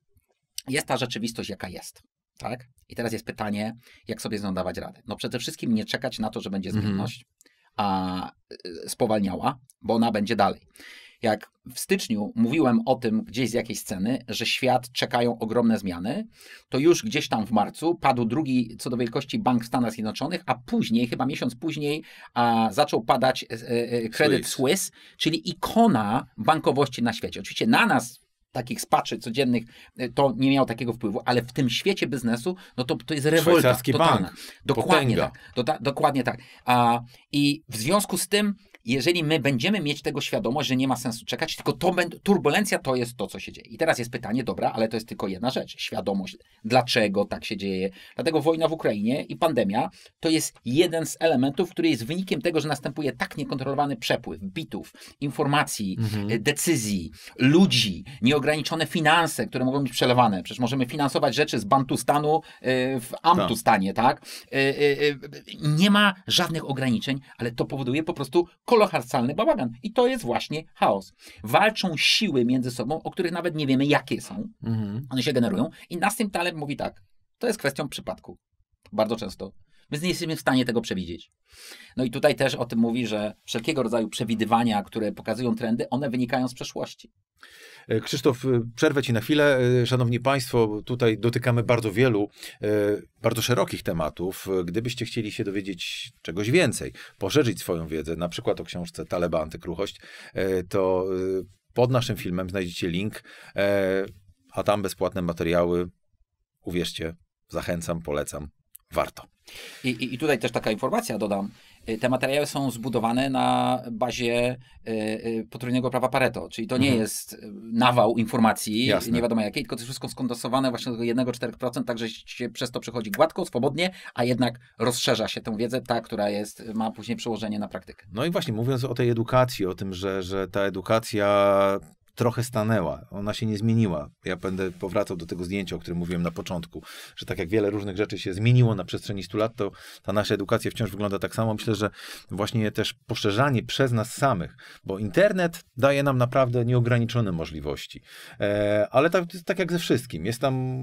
jest ta rzeczywistość, jaka jest. Tak? I teraz jest pytanie, jak sobie z nią dawać radę. No przede wszystkim nie czekać na to, że będzie mhm. zmienność, mm. a spowalniała, bo ona będzie dalej jak w styczniu mówiłem o tym gdzieś z jakiejś sceny, że świat czekają ogromne zmiany, to już gdzieś tam w marcu padł drugi co do wielkości bank w Stanach Zjednoczonych, a później, chyba miesiąc później, a, zaczął padać e, e, e kredyt Swiss. Swiss, czyli ikona bankowości na świecie. Oczywiście na nas takich spaczy codziennych, e, to nie miało takiego wpływu, ale w tym świecie biznesu, no to, to jest rewolta totalna. Bank, dokładnie potęga. tak. Do, dokładnie tak. A, I w związku z tym jeżeli my będziemy mieć tego świadomość, że nie ma sensu czekać, tylko to, turbulencja to jest to, co się dzieje. I teraz jest pytanie, dobra, ale to jest tylko jedna rzecz, świadomość, dlaczego tak się dzieje. Dlatego wojna w Ukrainie i pandemia to jest jeden z elementów, który jest wynikiem tego, że następuje tak niekontrolowany przepływ bitów, informacji, mhm. E, decyzji, ludzi, nieograniczone finanse, które mogą być przelewane. Przecież możemy finansować rzeczy z Bantustanu e, w Amtustanie, tak? tak? E, nie ma żadnych ograniczeń, ale to powoduje po prostu kolosalny bałagan. I to jest właśnie chaos. Walczą siły między sobą, o których nawet nie wiemy, jakie są. Mhm. One się generują. I Nassim Taleb mówi tak, to jest kwestią przypadku. Bardzo często. My nie jesteśmy w stanie tego przewidzieć. No i tutaj też o tym mówi, że wszelkiego rodzaju przewidywania, które pokazują trendy, one wynikają z przeszłości. E, Krzysztof, e, przerwę Ci na chwilę. E, Szanowni Państwo, tutaj dotykamy bardzo wielu, bardzo szerokich tematów. Gdybyście chcieli się dowiedzieć czegoś więcej, poszerzyć swoją wiedzę, na przykład o książce Taleba Antykruchość, to pod naszym filmem znajdziecie link, a tam bezpłatne materiały. Uwierzcie, zachęcam, polecam, warto. I, i, I, tutaj też taka informacja dodam. E, te materiały są zbudowane na bazie y, potrójnego prawa Pareto, czyli to nie mhm. jest nawał informacji, Jasne. nie wiadomo jakiej, tylko to jest wszystko skondensowane właśnie do tego 1-4%, także się przez to przechodzi gładko, swobodnie, a jednak rozszerza się tę wiedzę, ta, która jest, ma później przełożenie na praktykę. No i właśnie mówiąc o tej edukacji, o tym, że, że ta edukacja trochę stanęła. Ona się nie zmieniła. Ja będę powracał do tego zdjęcia, o którym mówiłem na początku, że tak jak wiele różnych rzeczy się zmieniło na przestrzeni 100 lat, to ta nasza edukacja wciąż wygląda tak samo. Myślę, że właśnie też poszerzanie przez nas samych, bo internet daje nam naprawdę nieograniczone możliwości. E, ale tak, tak jak ze wszystkim, jest tam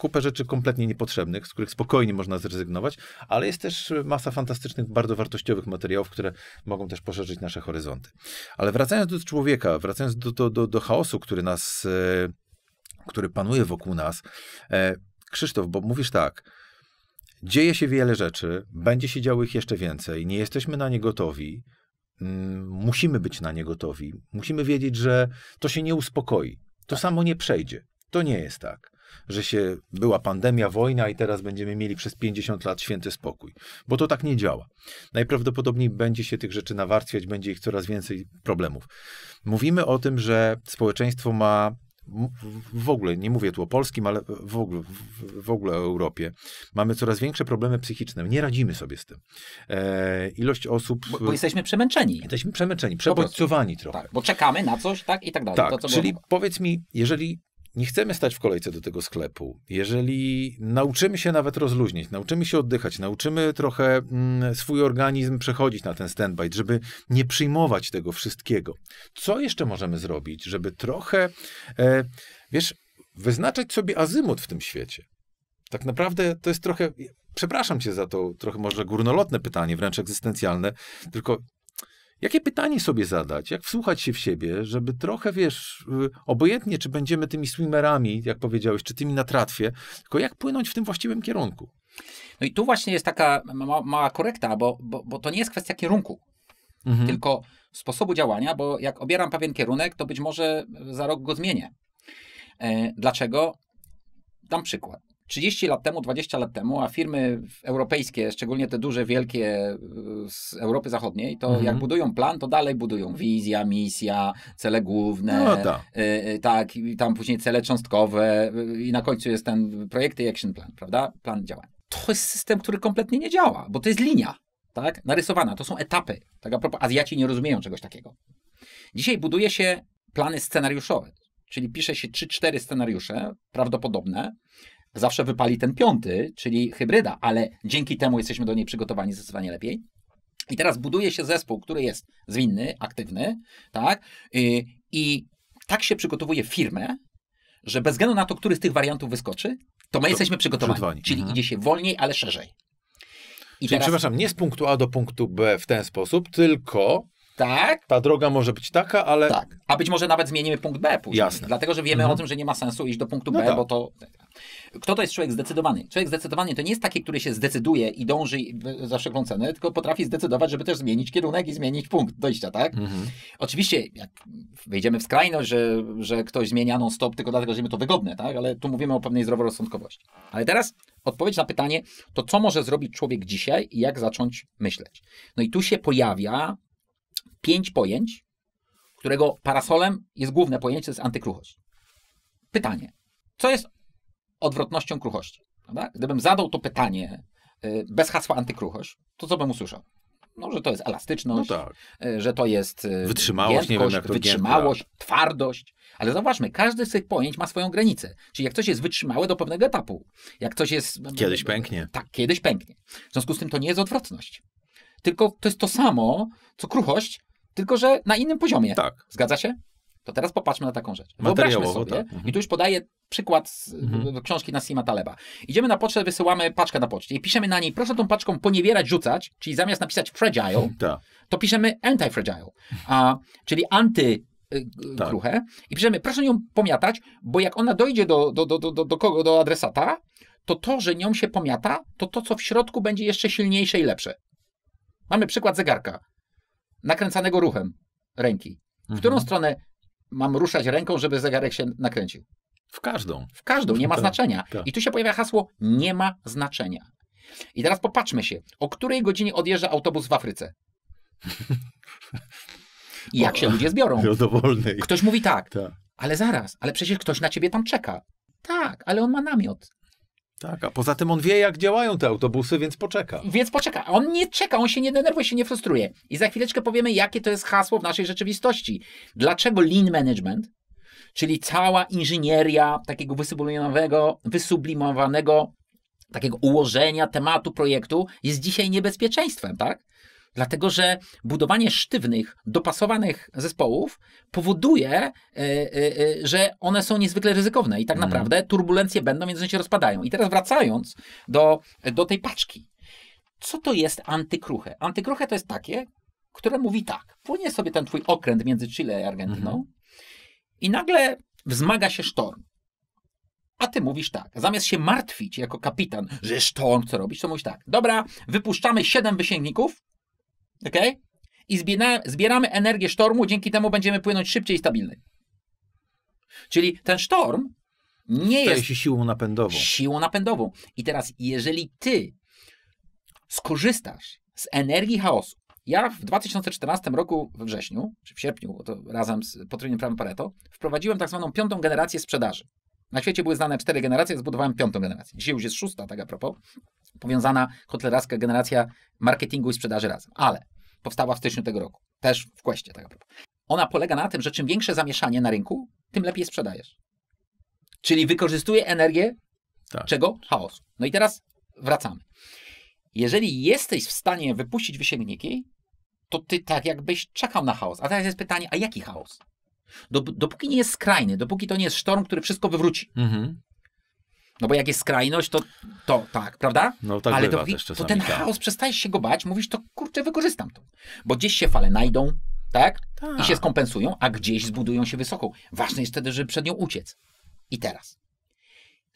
kupę rzeczy kompletnie niepotrzebnych, z których spokojnie można zrezygnować, ale jest też masa fantastycznych, bardzo wartościowych materiałów, które mogą też poszerzyć nasze horyzonty. Ale wracając do człowieka, wracając do, do, do, do chaosu, który nas, e, który panuje wokół nas, e, Krzysztof, bo mówisz tak, dzieje się wiele rzeczy, będzie się działo ich jeszcze więcej, nie jesteśmy na nie gotowi, mm, musimy być na nie gotowi, musimy wiedzieć, że to się nie uspokoi, to tak. samo nie przejdzie. To nie jest tak że się była pandemia, wojna i teraz będziemy mieli przez 50 lat święty spokój, bo to tak nie działa. Najprawdopodobniej będzie się tych rzeczy nawarstwiać, będzie ich coraz więcej problemów. Mówimy o tym, że społeczeństwo ma w ogóle, nie mówię tu o polskim, ale w ogóle, w ogóle o Europie, mamy coraz większe problemy psychiczne. Nie radzimy sobie z tym. E, ilość osób... Bo, bo, jesteśmy przemęczeni. Jesteśmy przemęczeni, przebodźcowani tak, trochę. Tak, bo czekamy na coś, tak, i tak dalej. Tak, to, czyli było. powiedz mi, jeżeli nie chcemy stać w kolejce do tego sklepu. Jeżeli nauczymy się nawet rozluźnić, nauczymy się oddychać, nauczymy trochę mm, swój organizm przechodzić na ten standby, żeby nie przyjmować tego wszystkiego. Co jeszcze możemy zrobić, żeby trochę, e, wiesz, wyznaczać sobie azymut w tym świecie? Tak naprawdę to jest trochę, przepraszam cię za to trochę może górnolotne pytanie, wręcz egzystencjalne, tylko Jakie pytanie sobie zadać? Jak wsłuchać się w siebie, żeby trochę, wiesz, y, obojętnie, czy będziemy tymi swimmerami, jak powiedziałeś, czy tymi na tratwie, tylko jak płynąć w tym właściwym kierunku? No i tu właśnie jest taka ma mała korekta, bo, bo, bo to nie jest kwestia kierunku, mhm. tylko sposobu działania, bo jak obieram pewien kierunek, to być może za rok go zmienię. E, dlaczego? Dam przykład. 30 lat temu, 20 lat temu, a firmy europejskie, szczególnie te duże, wielkie y, z Europy Zachodniej, to mhm. jak budują plan, to dalej budują wizja, misja, cele główne, no, ta. Y, y, tak, i tam później cele cząstkowe y, i na końcu jest ten projekt i action plan, prawda? Plan działań. To jest system, który kompletnie nie działa, bo to jest linia, tak? Narysowana, to są etapy. Tak a propos, Azjaci nie rozumieją czegoś takiego. Dzisiaj buduje się plany scenariuszowe, czyli pisze się 3-4 scenariusze prawdopodobne, zawsze wypali ten piąty, czyli hybryda, ale dzięki temu jesteśmy do niej przygotowani zdecydowanie lepiej. I teraz buduje się zespół, który jest zwinny, aktywny, tak? Y, I tak się przygotowuje firmę, że bez względu na to, który z tych wariantów wyskoczy, to my to jesteśmy przygotowani. Czyli Aha. Mhm. idzie się wolniej, ale szerzej. I Czyli, teraz... przepraszam, nie z punktu A do punktu B w ten sposób, tylko tak. Ta droga może być taka, ale. Tak. A być może nawet zmienimy punkt B później. Jasne. Dlatego, że wiemy mhm. o tym, że nie ma sensu iść do punktu no B, tak. bo to. Kto to jest człowiek zdecydowany? Człowiek zdecydowany to nie jest taki, który się zdecyduje i dąży za wszelką cenę, tylko potrafi zdecydować, żeby też zmienić kierunek i zmienić punkt dojścia, tak? Mhm. Oczywiście, jak wejdziemy w skrajność, że, że ktoś zmienia non-stop tylko dlatego, że mu to wygodne, tak? Ale tu mówimy o pewnej zdroworozsądkowości. Ale teraz odpowiedź na pytanie, to co może zrobić człowiek dzisiaj i jak zacząć myśleć? No i tu się pojawia pięć pojęć, którego parasolem jest główne pojęcie, to jest antykruchość. Pytanie, co jest odwrotnością kruchości. Prawda? Gdybym zadał to pytanie y, bez hasła antykruchość, to co bym usłyszał? No, że to jest elastyczność, no tak. Y, że to jest y, wytrzymałość, giętkość, wiem, to wytrzymałość twardość. Ale zauważmy, każdy z tych pojęć ma swoją granicę. Czyli jak coś jest wytrzymałe do pewnego etapu, jak coś jest. No, kiedyś pęknie. Tak, kiedyś pęknie. W związku z tym to nie jest odwrotność. Tylko to jest to samo, co kruchość, tylko że na innym poziomie. Tak. Zgadza się? To teraz popatrzmy na taką rzecz. Wyobraźmy sobie, tak. mhm. i tu już podaję przykład mhm. książki Nassima Taleba. Idziemy na pocztę, wysyłamy paczkę na poczcie i piszemy na niej, proszę tą paczką poniewierać, rzucać, czyli zamiast napisać fragile, Ta. to piszemy anti-fragile, a, czyli anty y, tak. kruche i piszemy, proszę ją pomiatać, bo jak ona dojdzie do, do, do, do, do kogo, do adresata, to to, że nią się pomiata, to to, co w środku będzie jeszcze silniejsze i lepsze. Mamy przykład zegarka, nakręcanego ruchem ręki. W mhm. którą stronę mam ruszać ręką, żeby zegarek się nakręcił? W każdą. W każdą, nie ma znaczenia. Tak. I tu się pojawia hasło nie ma znaczenia. I teraz popatrzmy się, o której godzinie odjeżdża autobus w Afryce? I jak się ludzie zbiorą? Ktoś mówi tak, tak, ale zaraz, ale przecież ktoś na ciebie tam czeka. Tak, ale on ma namiot. Tak, a poza tym on wie, jak działają te autobusy, więc poczeka. Więc poczeka. On nie czeka, on się nie denerwuje, się nie frustruje. I za chwileczkę powiemy, jakie to jest hasło w naszej rzeczywistości. Dlaczego lean management czyli cała inżynieria takiego wysublimowanego, wysublimowanego takiego ułożenia tematu projektu jest dzisiaj niebezpieczeństwem, tak? Dlatego, że budowanie sztywnych, dopasowanych zespołów powoduje, y, y, y, że one są niezwykle ryzykowne i tak mm. naprawdę turbulencje będą, więc one się rozpadają. I teraz wracając do, do tej paczki. Co to jest antykruche? Antykruche to jest takie, które mówi tak, płynie sobie ten twój okręt między Chile i Argentyną, mm -hmm. I nagle wzmaga się sztorm. A ty mówisz tak, zamiast się martwić jako kapitan, że sztorm co robić, to mówisz tak, dobra, wypuszczamy siedem wysięgników, okej? Okay? I zbieramy, energię sztormu, dzięki temu będziemy płynąć szybciej i stabilniej. Czyli ten sztorm nie Staje jest. się siłą napędową. Siłą napędową. I teraz, jeżeli ty skorzystasz z energii chaosu, ja w 2014 roku, we wrześniu, czy w sierpniu, bo to razem z potrójnym prawem Pareto, wprowadziłem tak zwaną piątą generację sprzedaży. Na świecie były znane cztery generacje, zbudowałem piątą generację. Dzisiaj już jest szósta, tak a propos, powiązana kotlerska generacja marketingu i sprzedaży razem. Ale powstała w styczniu tego roku, też w kwestii, tak a propos. Ona polega na tym, że czym większe zamieszanie na rynku, tym lepiej sprzedajesz. Czyli wykorzystuje energię tak. czego? Chaosu. No i teraz wracamy. Jeżeli jesteś w stanie wypuścić wysięgniki, to ty tak jakbyś czekał na chaos. A teraz jest pytanie, a jaki chaos? Dop dopóki nie jest skrajny, dopóki to nie jest sztorm, który wszystko wywróci. Mhm. No bo jak jest skrajność, to, to tak, prawda? No tak Ale to ten tak. chaos, przestajesz się go bać, mówisz, to kurczę, wykorzystam to. Bo gdzieś się fale najdą, tak? Ta. I tak. się skompensują, a gdzieś zbudują się wysoko. Ważne jest wtedy, żeby przed nią uciec. I teraz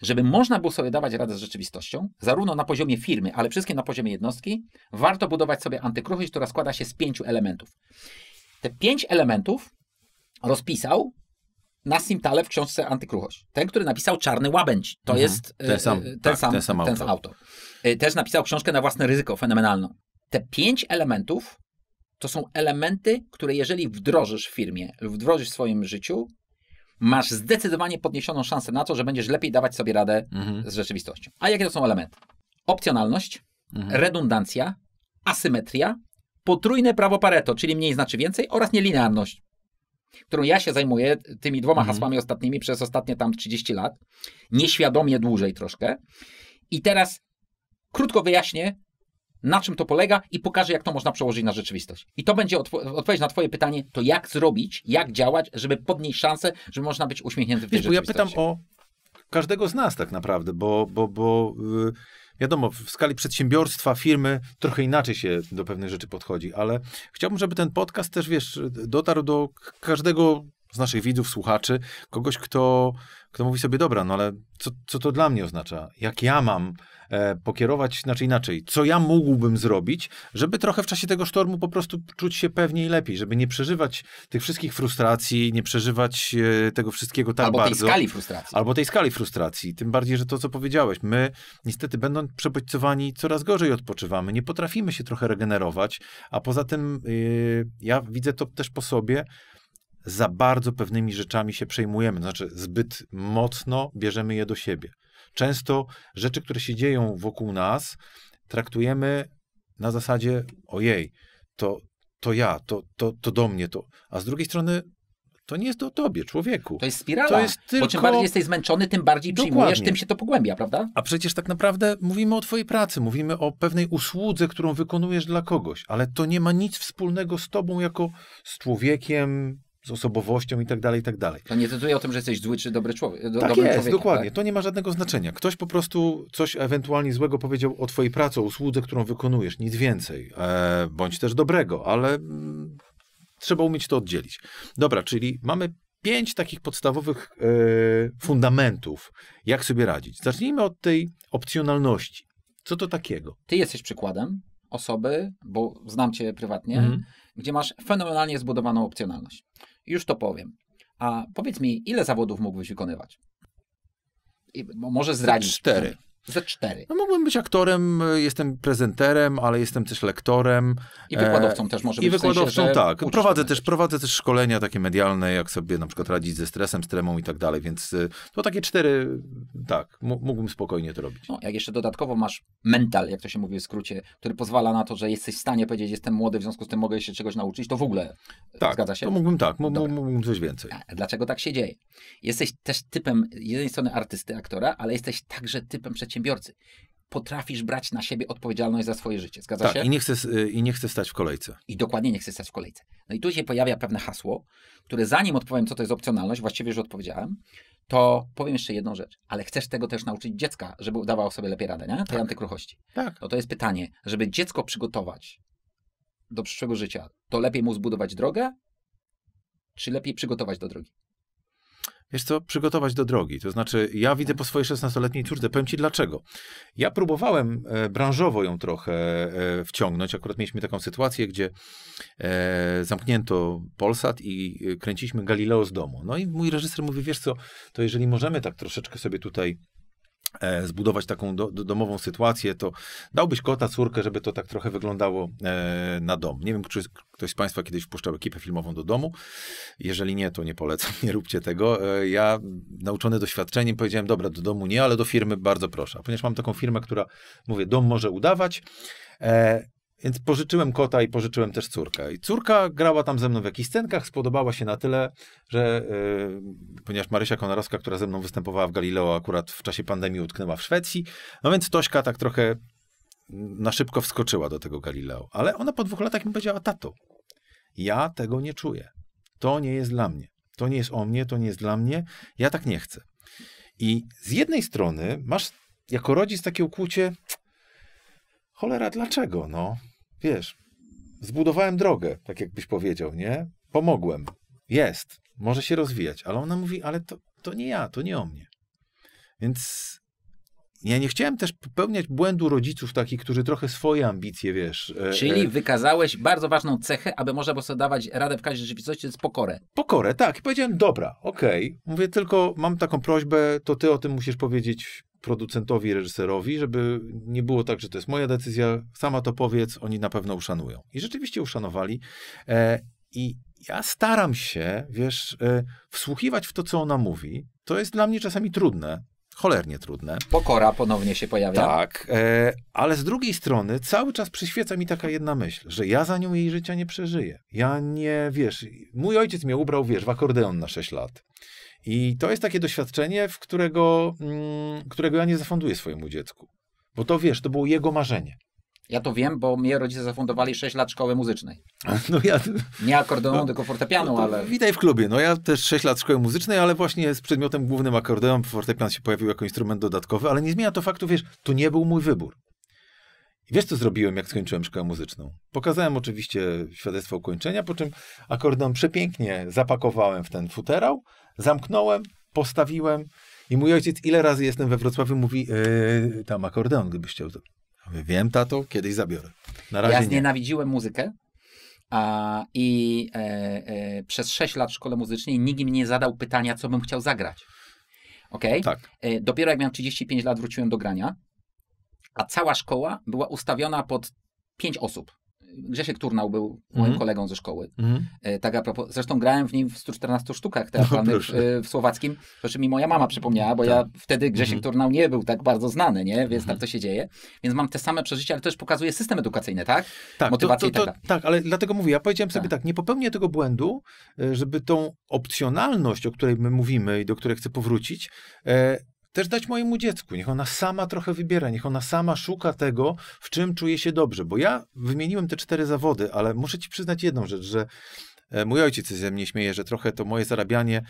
żeby można było sobie dawać radę z rzeczywistością, zarówno na poziomie firmy, ale wszystkie na poziomie jednostki, warto budować sobie antykruchość, która składa się z pięciu elementów. Te pięć elementów rozpisał Nassim Tale w książce Antykruchość. Ten, który napisał Czarny Łabędź. To mhm. jest e, ten sam, e, ten, tak, sam, ten sam autor. autor. E, też napisał książkę na własne ryzyko, fenomenalną. Te pięć elementów to są elementy, które jeżeli wdrożysz w firmie lub wdrożysz w swoim życiu, masz zdecydowanie podniesioną szansę na to, że będziesz lepiej dawać sobie radę mhm. z rzeczywistością. A jakie to są elementy? Opcjonalność, mhm. redundancja, asymetria, potrójne prawo Pareto, czyli mniej znaczy więcej, oraz nielinearność, którą ja się zajmuję tymi dwoma mhm. hasłami ostatnimi przez ostatnie tam 30 lat, nieświadomie dłużej troszkę. I teraz krótko wyjaśnię, na czym to polega i pokażę, jak to można przełożyć na rzeczywistość. I to będzie odpo- odpowiedź na Twoje pytanie, to jak zrobić, jak działać, żeby podnieść szansę, żeby można być uśmiechnięty w tej Wiesz, bo ja pytam o każdego z nas tak naprawdę, bo, bo, bo yy, wiadomo, w skali przedsiębiorstwa, firmy trochę inaczej się do pewnych rzeczy podchodzi, ale chciałbym, żeby ten podcast też, wiesz, dotarł do każdego z naszych widzów, słuchaczy, kogoś, kto, kto mówi sobie, dobra, no ale co, co to dla mnie oznacza? Jak ja mam e, pokierować, znaczy inaczej, co ja mógłbym zrobić, żeby trochę w czasie tego sztormu po prostu czuć się pewniej lepiej, żeby nie przeżywać tych wszystkich frustracji, nie przeżywać e, tego wszystkiego tak albo bardzo. Albo tej skali frustracji. Albo tej skali frustracji. Tym bardziej, że to, co powiedziałeś, my niestety będąc przebodźcowani coraz gorzej odpoczywamy, nie potrafimy się trochę regenerować, a poza tym e, ja widzę to też po sobie, za bardzo pewnymi rzeczami się przejmujemy, znaczy zbyt mocno bierzemy je do siebie. Często rzeczy, które się dzieją wokół nas, traktujemy na zasadzie ojej, to, to ja, to, to, to do mnie, to. A z drugiej strony to nie jest o tobie, człowieku. To jest spirala. To jest tylko... Bo czym bardziej jesteś zmęczony, tym bardziej Dokładnie. przyjmujesz, tym się to pogłębia, prawda? A przecież tak naprawdę mówimy o twojej pracy, mówimy o pewnej usłudze, którą wykonujesz dla kogoś, ale to nie ma nic wspólnego z tobą jako z człowiekiem, z osobowością i tak dalej, i tak dalej. To nie decyduje o tym, że jesteś zły czy dobry człowiek. Do, tak jest, dokładnie. Tak? To nie ma żadnego znaczenia. Ktoś po prostu coś ewentualnie złego powiedział o twojej pracy, o usłudze, którą wykonujesz, nic więcej. E, bądź też dobrego, ale mm, trzeba umieć to oddzielić. Dobra, czyli mamy pięć takich podstawowych e, fundamentów, jak sobie radzić. Zacznijmy od tej opcjonalności. Co to takiego? Ty jesteś przykładem osoby, bo znam cię prywatnie, mhm. gdzie masz fenomenalnie zbudowaną opcjonalność. Już to powiem. A powiedz mi, ile zawodów mógłbyś wykonywać? I może zdradzić. Cztery. Ze cztery. No mogłem być aktorem, jestem prezenterem, ale jestem też lektorem. I wykładowcą e, też może być. I wykładowcą, sensie, tak. Prowadzę też, prowadzę też szkolenia takie medialne, jak sobie na przykład radzić ze stresem, stremą i tak dalej, więc y, to takie cztery, tak, mógłbym spokojnie to robić. No, jak jeszcze dodatkowo masz mental, jak to się mówi w skrócie, który pozwala na to, że jesteś w stanie powiedzieć, jestem młody, w związku z tym mogę się czegoś nauczyć, to w ogóle tak, zgadza się? to mógłbym tak, mógłbym coś więcej. A, dlaczego tak się dzieje? Jesteś też typem, z jednej strony artysty, aktora, ale jesteś także typem przeciwnika przedsiębiorcy. Potrafisz brać na siebie odpowiedzialność za swoje życie, zgadza tak, się? I nie, chcesz, I nie chcesz stać w kolejce. I dokładnie nie chcesz stać w kolejce. No i tu się pojawia pewne hasło, które zanim odpowiem, co to jest opcjonalność, właściwie już odpowiedziałem, to powiem jeszcze jedną rzecz, ale chcesz tego też nauczyć dziecka, żeby dawało sobie lepiej radę, nie? Tej tak. antykruchości. Tak. No to jest pytanie, żeby dziecko przygotować do przyszłego życia, to lepiej mu zbudować drogę, czy lepiej przygotować do drogi? wiesz co, przygotować do drogi. To znaczy, ja widzę po swojej 16-letniej córce, powiem ci dlaczego. Ja próbowałem e, branżowo ją trochę e, wciągnąć. Akurat mieliśmy taką sytuację, gdzie e, zamknięto Polsat i e, kręciliśmy Galileo z domu. No i mój reżyser mówi, wiesz co, to jeżeli możemy tak troszeczkę sobie tutaj E, zbudować taką do, domową sytuację, to dałbyś kota, córkę, żeby to tak trochę wyglądało e, na dom. Nie wiem, czy ktoś z Państwa kiedyś wpuszczał ekipę filmową do domu. Jeżeli nie, to nie polecam, nie róbcie tego. E, ja nauczony doświadczeniem powiedziałem, dobra, do domu nie, ale do firmy bardzo proszę. A ponieważ mam taką firmę, która, mówię, dom może udawać, e, więc pożyczyłem kota i pożyczyłem też córkę. I córka grała tam ze mną w jakichś scenkach, spodobała się na tyle, że yy, ponieważ Marysia Konarowska, która ze mną występowała w Galileo akurat w czasie pandemii utknęła w Szwecji, no więc Tośka tak trochę na szybko wskoczyła do tego Galileo. Ale ona po dwóch latach mi powiedziała, tato, ja tego nie czuję. To nie jest dla mnie. To nie jest o mnie, to nie jest dla mnie. Ja tak nie chcę. I z jednej strony masz jako rodzic takie ukłucie, cholera, dlaczego, no? wiesz, zbudowałem drogę, tak jakbyś powiedział, nie? Pomogłem. Jest, może się rozwijać. Ale ona mówi, ale to, to nie ja, to nie o mnie. Więc ja nie chciałem też popełniać błędu rodziców takich, którzy trochę swoje ambicje, wiesz. E, e, Czyli wykazałeś bardzo ważną cechę, aby można było sobie dawać radę w każdej rzeczywistości, to jest pokorę. Pokorę, tak. I powiedziałem, dobra, okej. Okay. Mówię, tylko mam taką prośbę, to ty o tym musisz powiedzieć producentowi i reżyserowi, żeby nie było tak, że to jest moja decyzja, sama to powiedz, oni na pewno uszanują. I rzeczywiście uszanowali. E, I ja staram się, wiesz, e, wsłuchiwać w to, co ona mówi. To jest dla mnie czasami trudne, cholernie trudne. Pokora ponownie się pojawia. Tak, e, ale z drugiej strony cały czas przyświeca mi taka jedna myśl, że ja za nią jej życia nie przeżyję. Ja nie, wiesz, mój ojciec mnie ubrał, wiesz, w akordeon na 6 lat. I to jest takie doświadczenie, w którego, mm, którego ja nie zafunduję swojemu dziecku. Bo to wiesz, to było jego marzenie. Ja to wiem, bo mnie rodzice zafundowali 6 lat szkoły muzycznej. No ja... Nie akordeonu, no, tylko fortepianu, no ale... Witaj w klubie. No ja też 6 lat szkoły muzycznej, ale właśnie z przedmiotem głównym akordeon fortepian się pojawił jako instrument dodatkowy, ale nie zmienia to faktu, wiesz, to nie był mój wybór. I wiesz, co zrobiłem, jak skończyłem szkołę muzyczną? Pokazałem oczywiście świadectwo ukończenia, po czym akordeon przepięknie zapakowałem w ten futerał, Zamknąłem, postawiłem i mój ojciec, ile razy jestem we Wrocławiu, mówi, yy, tam akordeon, gdybyś chciał. To. Mówię, wiem, tato, kiedyś zabiorę. Na razie ja znienawidziłem nie. muzykę a, i e, e, przez 6 lat w szkole muzycznej nikt mi nie zadał pytania, co bym chciał zagrać. Okay? Tak. E, dopiero jak miałem 35 lat, wróciłem do grania, a cała szkoła była ustawiona pod 5 osób. Grzesiek Turnał był moim mhm. kolegą ze szkoły. Mm. Tak a propos, zresztą grałem w nim w 114 sztukach teatralnych no, w, e, w słowackim, to mi moja mama przypomniała, bo tak. ja wtedy Grzesiek mm. Turnał nie był tak bardzo znany, nie? Więc mhm. tak to się dzieje. Więc mam te same przeżycia, ale też pokazuje system edukacyjny, tak? Tak, Motywacje to, to, to, tak, tak, ale dlatego mówię, ja powiedziałem sobie tak, tak nie popełnię tego błędu, e, żeby tą opcjonalność, o której my mówimy i do której chcę powrócić, też dać mojemu dziecku. Niech ona sama trochę wybiera, niech ona sama szuka tego, w czym czuje się dobrze. Bo ja wymieniłem te cztery zawody, ale muszę ci przyznać jedną rzecz, że e, Mój ojciec ze mnie śmieje, że trochę to moje zarabianie e,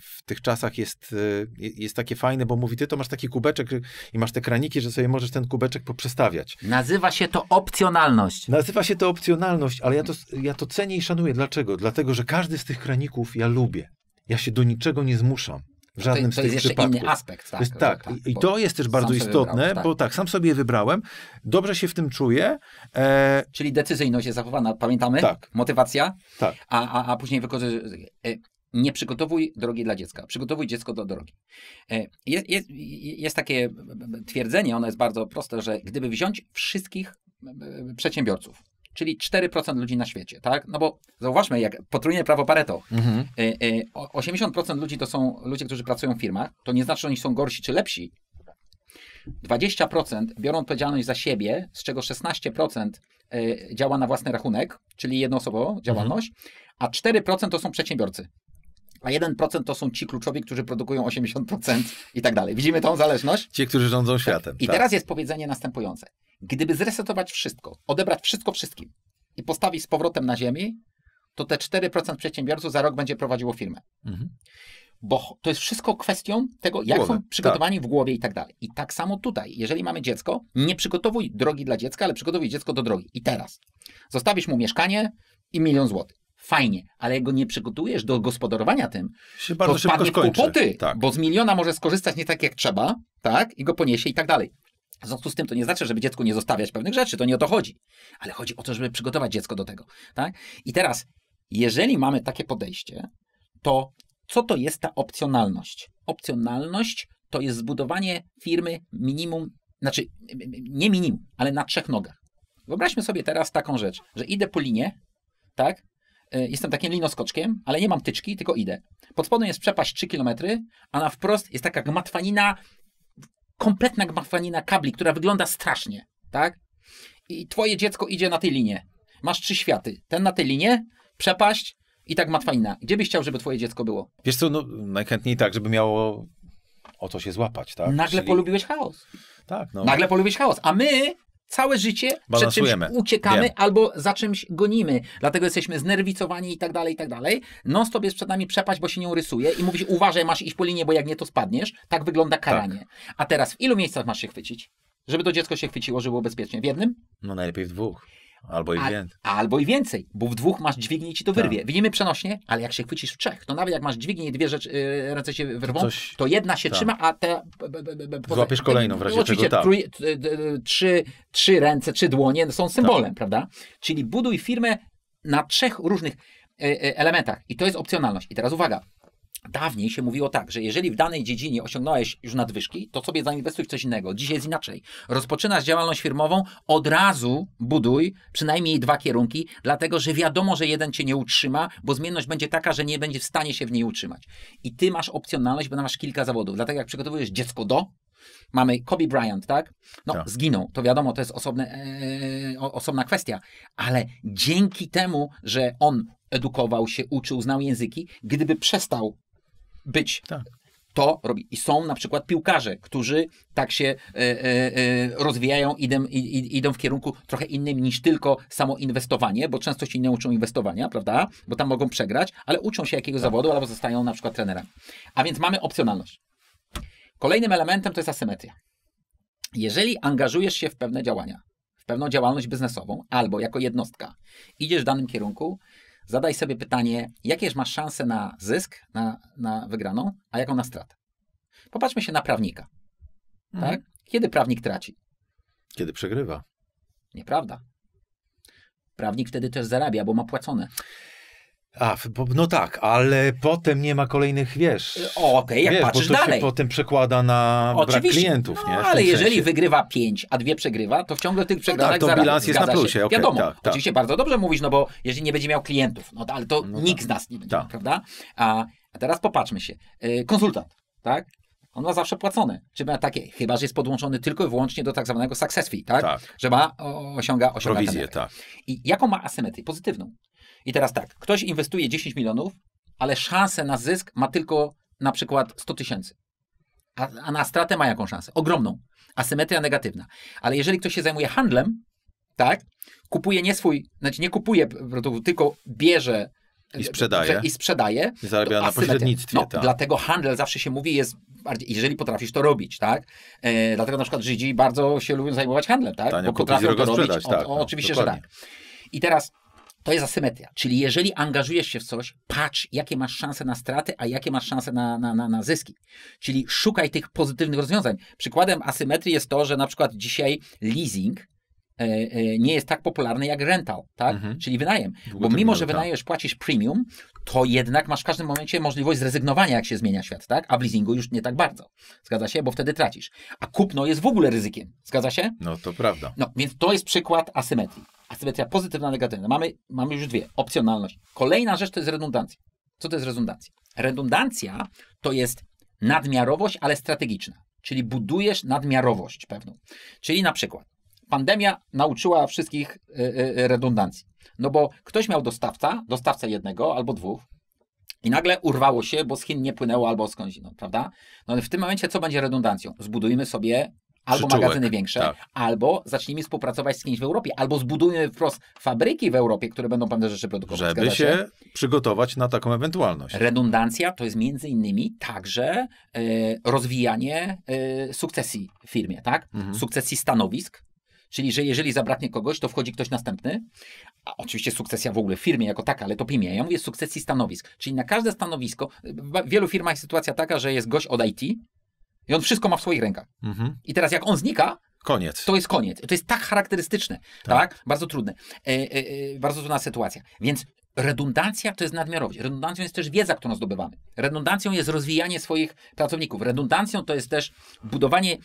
w tych czasach jest, e, jest takie fajne, bo mówi, ty to masz taki kubeczek i masz te kraniki, że sobie możesz ten kubeczek poprzestawiać. Nazywa się to opcjonalność. Nazywa się to opcjonalność, ale ja to, ja to cenię i szanuję. Dlaczego? Dlatego, że każdy z tych kraników ja lubię. Ja się do niczego nie zmuszam. W żadnym to, to z tych jest przypadków. inny aspekt. Tak, jest, tak. tak i to jest też bardzo istotne, tak. bo tak, sam sobie wybrałem, dobrze się w tym czuję. E... Czyli decyzyjność jest zachowana, pamiętamy? Tak. Motywacja? Tak. A, a, a później wykorzystujesz... Nie przygotowuj drogi dla dziecka, przygotowuj dziecko do drogi. E, jest, jest, jest takie twierdzenie, ono jest bardzo proste, że gdyby wziąć wszystkich przedsiębiorców, czyli 4% ludzi na świecie, tak? No bo zauważmy, jak potrójne prawo Pareto, mhm. 80% e, e, ludzi to są ludzie, którzy pracują w firmach, to nie znaczy, że oni są gorsi czy lepsi. 20% biorą odpowiedzialność za siebie, z czego 16% e, działa na własny rachunek, czyli jednoosobową działalność, mhm. a 4% to są przedsiębiorcy a 1% to są ci kluczowi, którzy produkują 80% i tak dalej. Widzimy tą zależność? Ci, którzy rządzą światem. I tak. teraz jest powiedzenie następujące. Gdyby zresetować wszystko, odebrać wszystko wszystkim i postawić z powrotem na ziemi, to te 4% przedsiębiorców za rok będzie prowadziło firmę. Mhm. Bo to jest wszystko kwestią tego, jak są tak. przygotowani tak. w głowie i tak dalej. I tak samo tutaj, jeżeli mamy dziecko, nie przygotowuj drogi dla dziecka, ale przygotowuj dziecko do drogi. I teraz zostawisz mu mieszkanie i milion złotych fajnie, ale go nie przygotujesz do gospodarowania tym, się to bardzo szybko kłopoty, tak. bo z miliona może skorzystać nie tak jak trzeba, tak, i go poniesie i tak dalej. W związku z tym to nie znaczy, żeby dziecku nie zostawiać pewnych rzeczy, to nie o to chodzi. Ale chodzi o to, żeby przygotować dziecko do tego. Tak? I teraz, jeżeli mamy takie podejście, to co to jest ta opcjonalność? Opcjonalność to jest zbudowanie firmy minimum, znaczy nie minimum, ale na trzech nogach. Wyobraźmy sobie teraz taką rzecz, że idę po linie, tak? E, jestem takim linoskoczkiem, ale nie mam tyczki, tylko idę. Pod spodem jest przepaść 3 km, a na wprost jest taka gmatwanina kompletna gmafanina kabli, która wygląda strasznie, tak? I twoje dziecko idzie na tej linie. Masz trzy światy. Ten na tej linie, przepaść i tak matwanina. Gdzie byś chciał, żeby twoje dziecko było? Wiesz co, no, najchętniej tak, żeby miało o co się złapać, tak? Nagle Czyli... polubiłeś chaos. Tak, no. Nagle polubiłeś chaos. A my całe życie przed czymś uciekamy Wiem. albo za czymś gonimy. Dlatego jesteśmy znerwicowani i tak dalej, i tak dalej. Non stop jest przed nami przepaść, bo się nie rysuje i mówi się, uważaj, masz iść po linie, bo jak nie, to spadniesz. Tak wygląda tak. karanie. Tak. A teraz w ilu miejscach masz się chwycić? Żeby to dziecko się chwyciło, żeby było bezpiecznie. W jednym? No najlepiej w dwóch. Albo i więcej. Albo i więcej, bo w dwóch masz dźwignię i ci to tak. wyrwie. Tak. Widzimy przenośnie, ale jak się chwycisz w trzech, to nawet jak masz dźwignię i dwie rzeczy, yy, ręce się wyrwą, Coś... to jedna się tak. trzyma, a te... Złapiesz kolejną w razie oczywiście, tak. trzy, trzy ręce, trzy dłonie są tak. symbolem, tak. prawda? Czyli buduj firmę na trzech różnych e, e, elementach i to jest opcjonalność. I teraz uwaga, Dawniej się mówiło tak, że jeżeli w danej dziedzinie osiągnąłeś już nadwyżki, to sobie zainwestuj w coś innego. Dzisiaj jest inaczej. Rozpoczynasz działalność firmową, od razu buduj przynajmniej dwa kierunki, dlatego że wiadomo, że jeden cię nie utrzyma, bo zmienność będzie taka, że nie będzie w stanie się w niej utrzymać. I ty masz opcjonalność, bo masz kilka zawodów. Dlatego jak przygotowujesz dziecko do, mamy Kobe Bryant, tak? No, tak. zginął, to wiadomo, to jest osobne, e, osobna kwestia, ale dzięki temu, że on edukował się, uczył, znał języki, gdyby przestał być. Tak. To robi. I są na przykład piłkarze, którzy tak się e, e, e rozwijają, idą, i, idą w kierunku trochę innym niż tylko samo inwestowanie, bo często się nie uczą inwestowania, prawda? Bo tam mogą przegrać, ale uczą się jakiego tak. zawodu albo zostają na przykład trenerem. A więc mamy opcjonalność. Kolejnym elementem to jest asymetria. Jeżeli angażujesz się w pewne działania, w pewną działalność biznesową albo jako jednostka, idziesz w danym kierunku, Zadaj sobie pytanie, jakież masz szanse na zysk, na, na wygraną, a jaką na stratę. Popatrzmy się na prawnika. Tak? Mhm. Tak? Kiedy prawnik traci? Kiedy przegrywa. Nieprawda. Prawnik wtedy też zarabia, bo ma płacone. A, no tak, ale potem nie ma kolejnych, wiesz... E, okej, okay, jak wiesz, patrzysz bo to dalej. Się potem przekłada na Oczywiście, brak klientów, no, nie? ale jeżeli sensie. wygrywa 5, a dwie przegrywa, to w ciągle tych przegranych no tak, to bilans jest na plusie, się. okay, Wiadomo, tak, tak. oczywiście bardzo dobrze mówisz, no bo jeżeli nie będzie miał klientów, no ale to no nikt tak. z nas nie będzie, tak. prawda? A, a teraz popatrzmy się. E, konsultant, tak? on ma zawsze płacone. Czy ma takie, chyba że jest podłączony tylko i wyłącznie do tak zwanego success fee, tak? tak. Że ma, o, osiąga, osiąga Prowizję, tak. I jaką ma asymetrię? Pozytywną. I teraz tak, ktoś inwestuje 10 milionów, ale szansę na zysk ma tylko na przykład 100 tysięcy. A, a, na stratę ma jaką szansę? Ogromną. Asymetria negatywna. Ale jeżeli ktoś się zajmuje handlem, tak, kupuje nie swój, znaczy nie kupuje produktów, tylko bierze e, i sprzedaje. I sprzedaje. I zarabia na pośrednictwie. No, tak. Dlatego handel zawsze się mówi, jest bardziej, jeżeli potrafisz to robić, tak? E, dlatego na przykład Żydzi bardzo się lubią zajmować handlem, tak? Tania Bo potrafią to robić. Sprzedać, o, tak, o, no, oczywiście, dokładnie. że tak. I teraz to jest asymetria. Czyli jeżeli angażujesz się w coś, patrz, jakie masz szanse na straty, a jakie masz szanse na, na, na, na zyski. Czyli szukaj tych pozytywnych rozwiązań. Przykładem asymetrii jest to, że na przykład dzisiaj leasing e, e, nie jest tak popularny jak rental, tak? Mhm. czyli wynajem. Bo mimo, że tak. wynajesz, płacisz premium, to jednak masz w każdym momencie możliwość zrezygnowania, jak się zmienia świat, tak? a w leasingu już nie tak bardzo. Zgadza się? Bo wtedy tracisz. A kupno jest w ogóle ryzykiem. Zgadza się? No to prawda. No, więc to jest przykład asymetrii. Asymetria pozytywna, negatywna. Mamy, mamy już dwie. Opcjonalność. Kolejna rzecz to jest redundancja. Co to jest redundancja? Redundancja to jest nadmiarowość, ale strategiczna. Czyli budujesz nadmiarowość pewną. Czyli na przykład pandemia nauczyła wszystkich y, y, y, redundancji. No bo ktoś miał dostawca, dostawca jednego albo dwóch, i nagle urwało się, bo z Chin nie płynęło albo skądś, no, prawda? No ale w tym momencie co będzie redundancją? Zbudujmy sobie albo Przyczółek, magazyny większe, tak. albo zacznijmy współpracować z kimś w Europie, albo zbudujmy wprost fabryki w Europie, które będą pewne rzeczy produkować. Żeby się, się przygotować na taką ewentualność. Redundancja to jest między innymi także e, rozwijanie e, sukcesji w firmie, tak? Mhm. Sukcesji stanowisk, Czyli, że jeżeli zabraknie kogoś, to wchodzi ktoś następny. A oczywiście sukcesja w ogóle w firmie jako taka, ale to pimie. Ja mówię sukcesji stanowisk. Czyli na każde stanowisko, w wielu firmach sytuacja taka, że jest gość od IT, i on wszystko ma w swoich rękach. Mhm. I teraz jak on znika, Koniec. To jest koniec. To jest tak charakterystyczne, tak? tak? Bardzo trudne. E, e, e bardzo trudna sytuacja. Więc redundancja to jest nadmiarowość. Redundancją jest też wiedza, którą zdobywamy. Redundancją jest rozwijanie swoich pracowników. Redundancją to jest też budowanie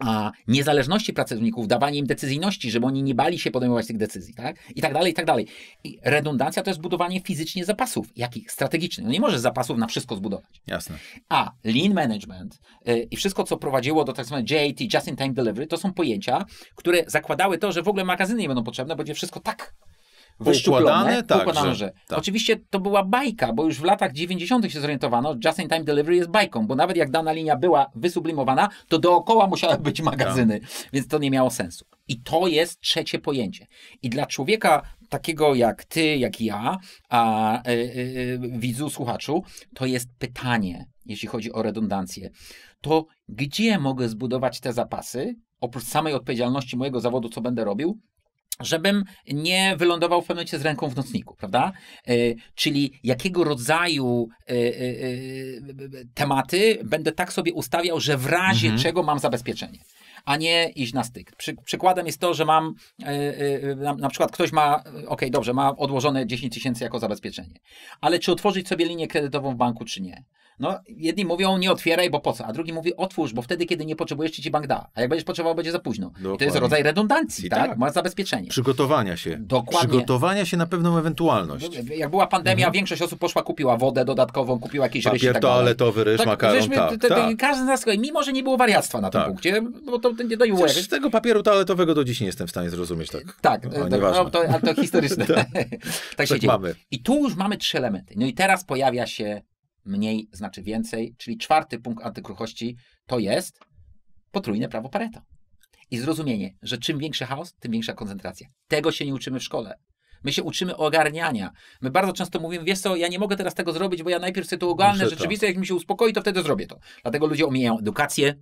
a niezależności pracowników, dawanie im decyzyjności, żeby oni nie bali się podejmować tych decyzji, tak? I tak dalej, i tak dalej. I redundancja to jest budowanie fizycznie zapasów, jakich? Strategicznych. No nie możesz zapasów na wszystko zbudować. Jasne. A lean management y, i wszystko, co prowadziło do tak zwanej JIT, just in time delivery, to są pojęcia, które zakładały to, że w ogóle magazyny nie będą potrzebne, będzie wszystko tak wyszczuplone, tak, że, tak. Oczywiście to była bajka, bo już w latach 90. się zorientowano, just-in-time delivery jest bajką, bo nawet jak dana linia była wysublimowana, to dookoła musiały być tak. magazyny, tak. więc to nie miało sensu. I to jest trzecie pojęcie. I dla człowieka takiego jak ty, jak ja, a y, y, widzu, słuchaczu, to jest pytanie, jeśli chodzi o redundancję. To gdzie mogę zbudować te zapasy, oprócz samej odpowiedzialności mojego zawodu, co będę robił, żebym nie wylądował w pewnym momencie z ręką w nocniku, prawda? E, czyli jakiego rodzaju e, e, tematy będę tak sobie ustawiał, że w razie mhm. czego mam zabezpieczenie a nie iść na styk. Przy, przykładem jest to, że mam, yy, yy, na, na, przykład ktoś ma, ok, dobrze, ma odłożone 10 tysięcy jako zabezpieczenie, ale czy otworzyć sobie linię kredytową w banku, czy nie? No, jedni mówią nie otwieraj, bo po co, a drugi mówi otwórz, bo wtedy, kiedy nie potrzebujesz, ci bank da. A jak będziesz potrzebował, będzie za późno. Dokładnie. I to jest rodzaj redundancji, tak? tak? Ma zabezpieczenie. Przygotowania się. Dokładnie. Przygotowania się na pewną ewentualność. Jak była pandemia, mhm. większość osób poszła, kupiła wodę dodatkową, kupiła jakieś. Papier tak toaletowy, ryż, tak, makaron, żeśmy, tak, tak. Każdy z nas, mimo że nie było wariactwa na tym tak. punkcie, bo to nie do Chociaż z tego papieru toaletowego do dziś nie jestem w stanie zrozumieć tak. Tak, no, no, to, to historyczne. Tak. tak się tak dzieje. Mamy. I tu już mamy trzy elementy. No i teraz pojawia się mniej znaczy więcej, czyli czwarty punkt antykruchości to jest potrójne prawo Pareto. I zrozumienie, że czym większy chaos, tym większa koncentracja. Tego się nie uczymy w szkole. My się uczymy ogarniania. My bardzo często mówimy, wiesz co, ja nie mogę teraz tego zrobić, bo ja najpierw chcę to ogarnę, rzeczywistość, jak mi się uspokoi, to wtedy zrobię to. Dlatego ludzie omijają edukację,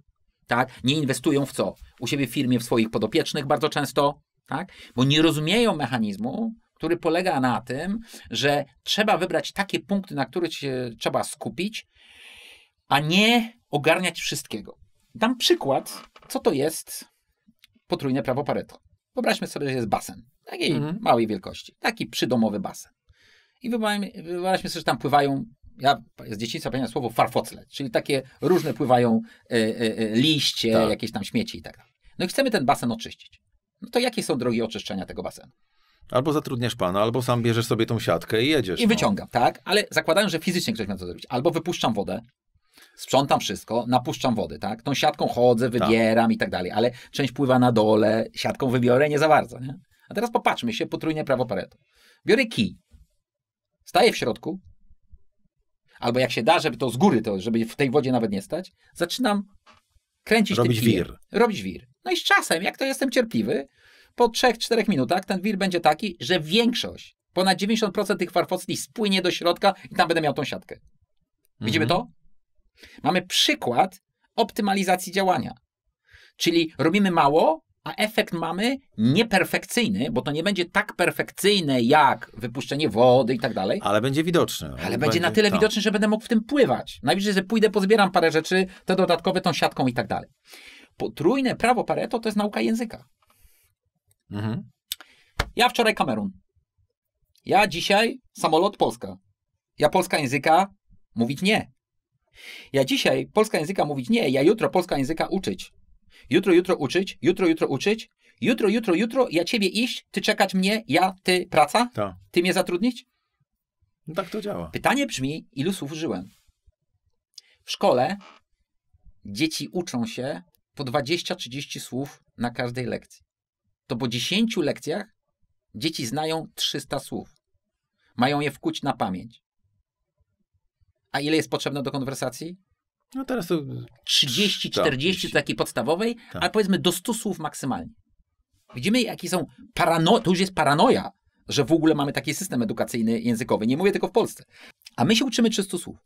tak? Nie inwestują w co? U siebie w firmie, w swoich podopiecznych bardzo często, tak? Bo nie rozumieją mechanizmu, który polega na tym, że trzeba wybrać takie punkty, na których się trzeba skupić, a nie ogarniać wszystkiego. Dam przykład, co to jest potrójne prawo Pareto. Wyobraźmy sobie, że jest basen takiej mhm. małej wielkości, taki przydomowy basen. I wyobraźmy sobie, że tam pływają, ja z dzieciństwa pamiętam słowo farfocle, czyli takie różne pływają e, e, e, liście, tak. jakieś tam śmieci i tak dalej. No i chcemy ten basen oczyścić. No to jakie są drogi oczyszczenia tego basenu? Albo zatrudniasz pana, albo sam bierzesz sobie tą siatkę i jedziesz. I no. wyciągam, tak? Ale zakładając, że fizycznie ktoś miał to zrobić. Albo wypuszczam wodę, sprzątam wszystko, napuszczam wody, tak? Tą siatką chodzę, tak. wybieram tak. i tak dalej, ale część pływa na dole, siatką wybiorę, nie za bardzo, nie? A teraz popatrzmy się, potrójnie prawo Pareto. Biorę kij, staję w środku, albo jak się da, żeby to z góry, to, żeby w tej wodzie nawet nie stać, zaczynam kręcić robić wir. Robić wir. No i z czasem, jak to jestem cierpliwy, po 3-4 minutach ten wir będzie taki, że większość, ponad 90% tych farfocli spłynie do środka i tam będę miał tą siatkę. Widzimy mhm. to? Mamy przykład optymalizacji działania. Czyli robimy mało, a efekt mamy nieperfekcyjny, bo to nie będzie tak perfekcyjne jak wypuszczenie wody i tak dalej. Ale będzie widoczny. Ale będzie, będzie na tyle to. Tak. widoczny, że będę mógł w tym pływać. Najwyżej, że pójdę, pozbieram parę rzeczy, te dodatkowe tą siatką i tak dalej. Potrójne prawo Pareto to jest nauka języka. Mhm. Ja wczoraj Kamerun. Ja dzisiaj samolot Polska. Ja polska języka mówić nie. Ja dzisiaj polska języka mówić nie, ja jutro polska języka uczyć. Jutro, jutro uczyć, jutro, jutro uczyć, jutro, jutro, jutro, ja ciebie iść, ty czekać mnie, ja, ty praca, Ta. ty mnie zatrudnić? No tak to działa. Pytanie brzmi, ilu słów użyłem? W szkole dzieci uczą się po 20-30 słów na każdej lekcji to po 10 lekcjach dzieci znają 300 słów. Mają je wkuć na pamięć. A ile jest potrzebne do konwersacji? No teraz to 30, 40 takiej podstawowej, tak. ale powiedzmy do 100 słów maksymalnie. Widzimy, jakie są parano... To już jest paranoja, że w ogóle mamy taki system edukacyjny językowy. Nie mówię tylko w Polsce. A my się uczymy 300 słów.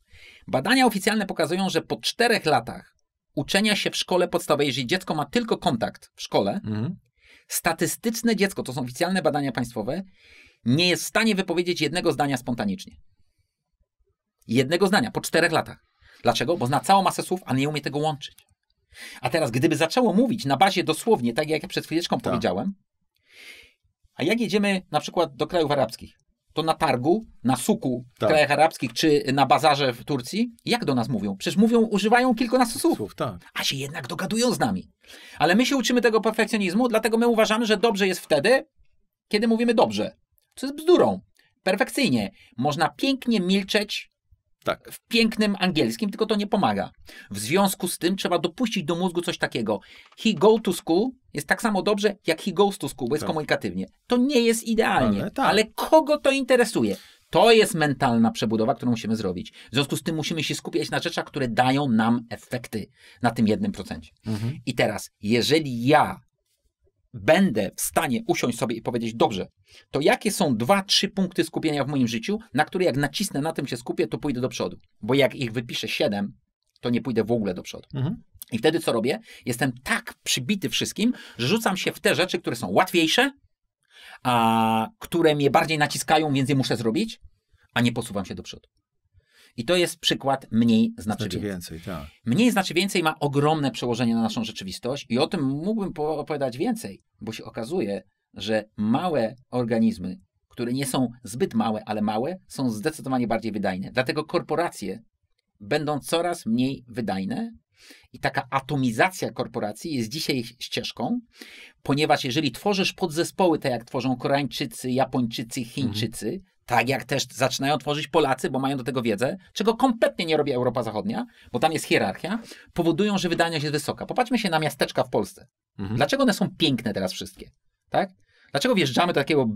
Badania oficjalne pokazują, że po czterech latach uczenia się w szkole podstawowej, jeżeli dziecko ma tylko kontakt w szkole, mhm statystyczne dziecko, to są oficjalne badania państwowe, nie jest w stanie wypowiedzieć jednego zdania spontanicznie. Jednego zdania po czterech latach. Dlaczego? Bo zna całą masę słów, a nie umie tego łączyć. A teraz, gdyby zaczęło mówić na bazie dosłownie, tak jak ja przed chwileczką Ta. powiedziałem, a jak jedziemy na przykład do krajów arabskich, to na targu, na suku w tak. krajach arabskich czy na bazarze w Turcji, jak do nas mówią? Przecież mówią, używają kilkunastu słów, słów tak. a się jednak dogadują z nami. Ale my się uczymy tego perfekcjonizmu, dlatego my uważamy, że dobrze jest wtedy, kiedy mówimy dobrze, co jest bzdurą. Perfekcyjnie. Można pięknie milczeć, tak. W pięknym angielskim, tylko to nie pomaga. W związku z tym trzeba dopuścić do mózgu coś takiego. He go to school jest tak samo dobrze, jak he goes to school, bo jest tak. komunikatywnie. To nie jest idealnie, ale, tak. ale kogo to interesuje? To jest mentalna przebudowa, którą musimy zrobić. W związku z tym musimy się skupiać na rzeczach, które dają nam efekty na tym jednym procencie. Mhm. I teraz, jeżeli ja będę w stanie usiąść sobie i powiedzieć, dobrze, to jakie są dwa, trzy punkty skupienia w moim życiu, na które jak nacisnę, na tym się skupię, to pójdę do przodu. Bo jak ich wypiszę siedem, to nie pójdę w ogóle do przodu. Mhm. I wtedy co robię? Jestem tak przybity wszystkim, że rzucam się w te rzeczy, które są łatwiejsze, a które mnie bardziej naciskają, więc je muszę zrobić, a nie posuwam się do przodu. I to jest przykład mniej znaczy, znaczy więcej. więcej tak. Mniej znaczy więcej ma ogromne przełożenie na naszą rzeczywistość i o tym mógłbym opowiadać więcej, bo się okazuje, że małe organizmy, które nie są zbyt małe, ale małe, są zdecydowanie bardziej wydajne. Dlatego korporacje będą coraz mniej wydajne i taka atomizacja korporacji jest dzisiaj ścieżką, ponieważ jeżeli tworzysz podzespoły, tak jak tworzą Koreańczycy, Japończycy, mhm. Chińczycy, mhm. Tak jak też zaczynają tworzyć Polacy, bo mają do tego wiedzę, czego kompletnie nie robi Europa Zachodnia, bo tam jest hierarchia, powodują, że wydajność jest wysoka. Popatrzmy się na miasteczka w Polsce. Mhm. Dlaczego one są piękne teraz wszystkie? Tak? Dlaczego wjeżdżamy do takiego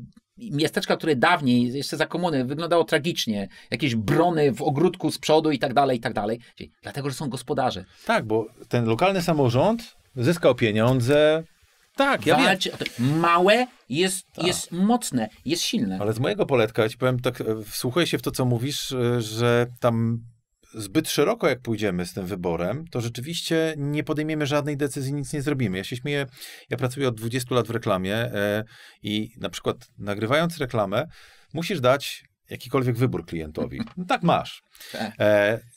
miasteczka, które dawniej, jeszcze za komuny, wyglądało tragicznie. Jakieś brony w ogródku z przodu i tak dalej, i tak dalej. Dlatego, że są gospodarze. Tak, bo ten lokalny samorząd zyskał pieniądze, tak, ja wiem. Małe jest, tak. jest mocne, jest silne. Ale z mojego poletka, ja ci powiem tak, e, wsłuchuję się w to, co mówisz, e, że tam zbyt szeroko, jak pójdziemy z tym wyborem, to rzeczywiście nie podejmiemy żadnej decyzji, nic nie zrobimy. Ja się śmieję, ja pracuję od 20 lat w reklamie e, i na przykład nagrywając reklamę, musisz dać jakikolwiek wybór klientowi. No tak masz. Tak.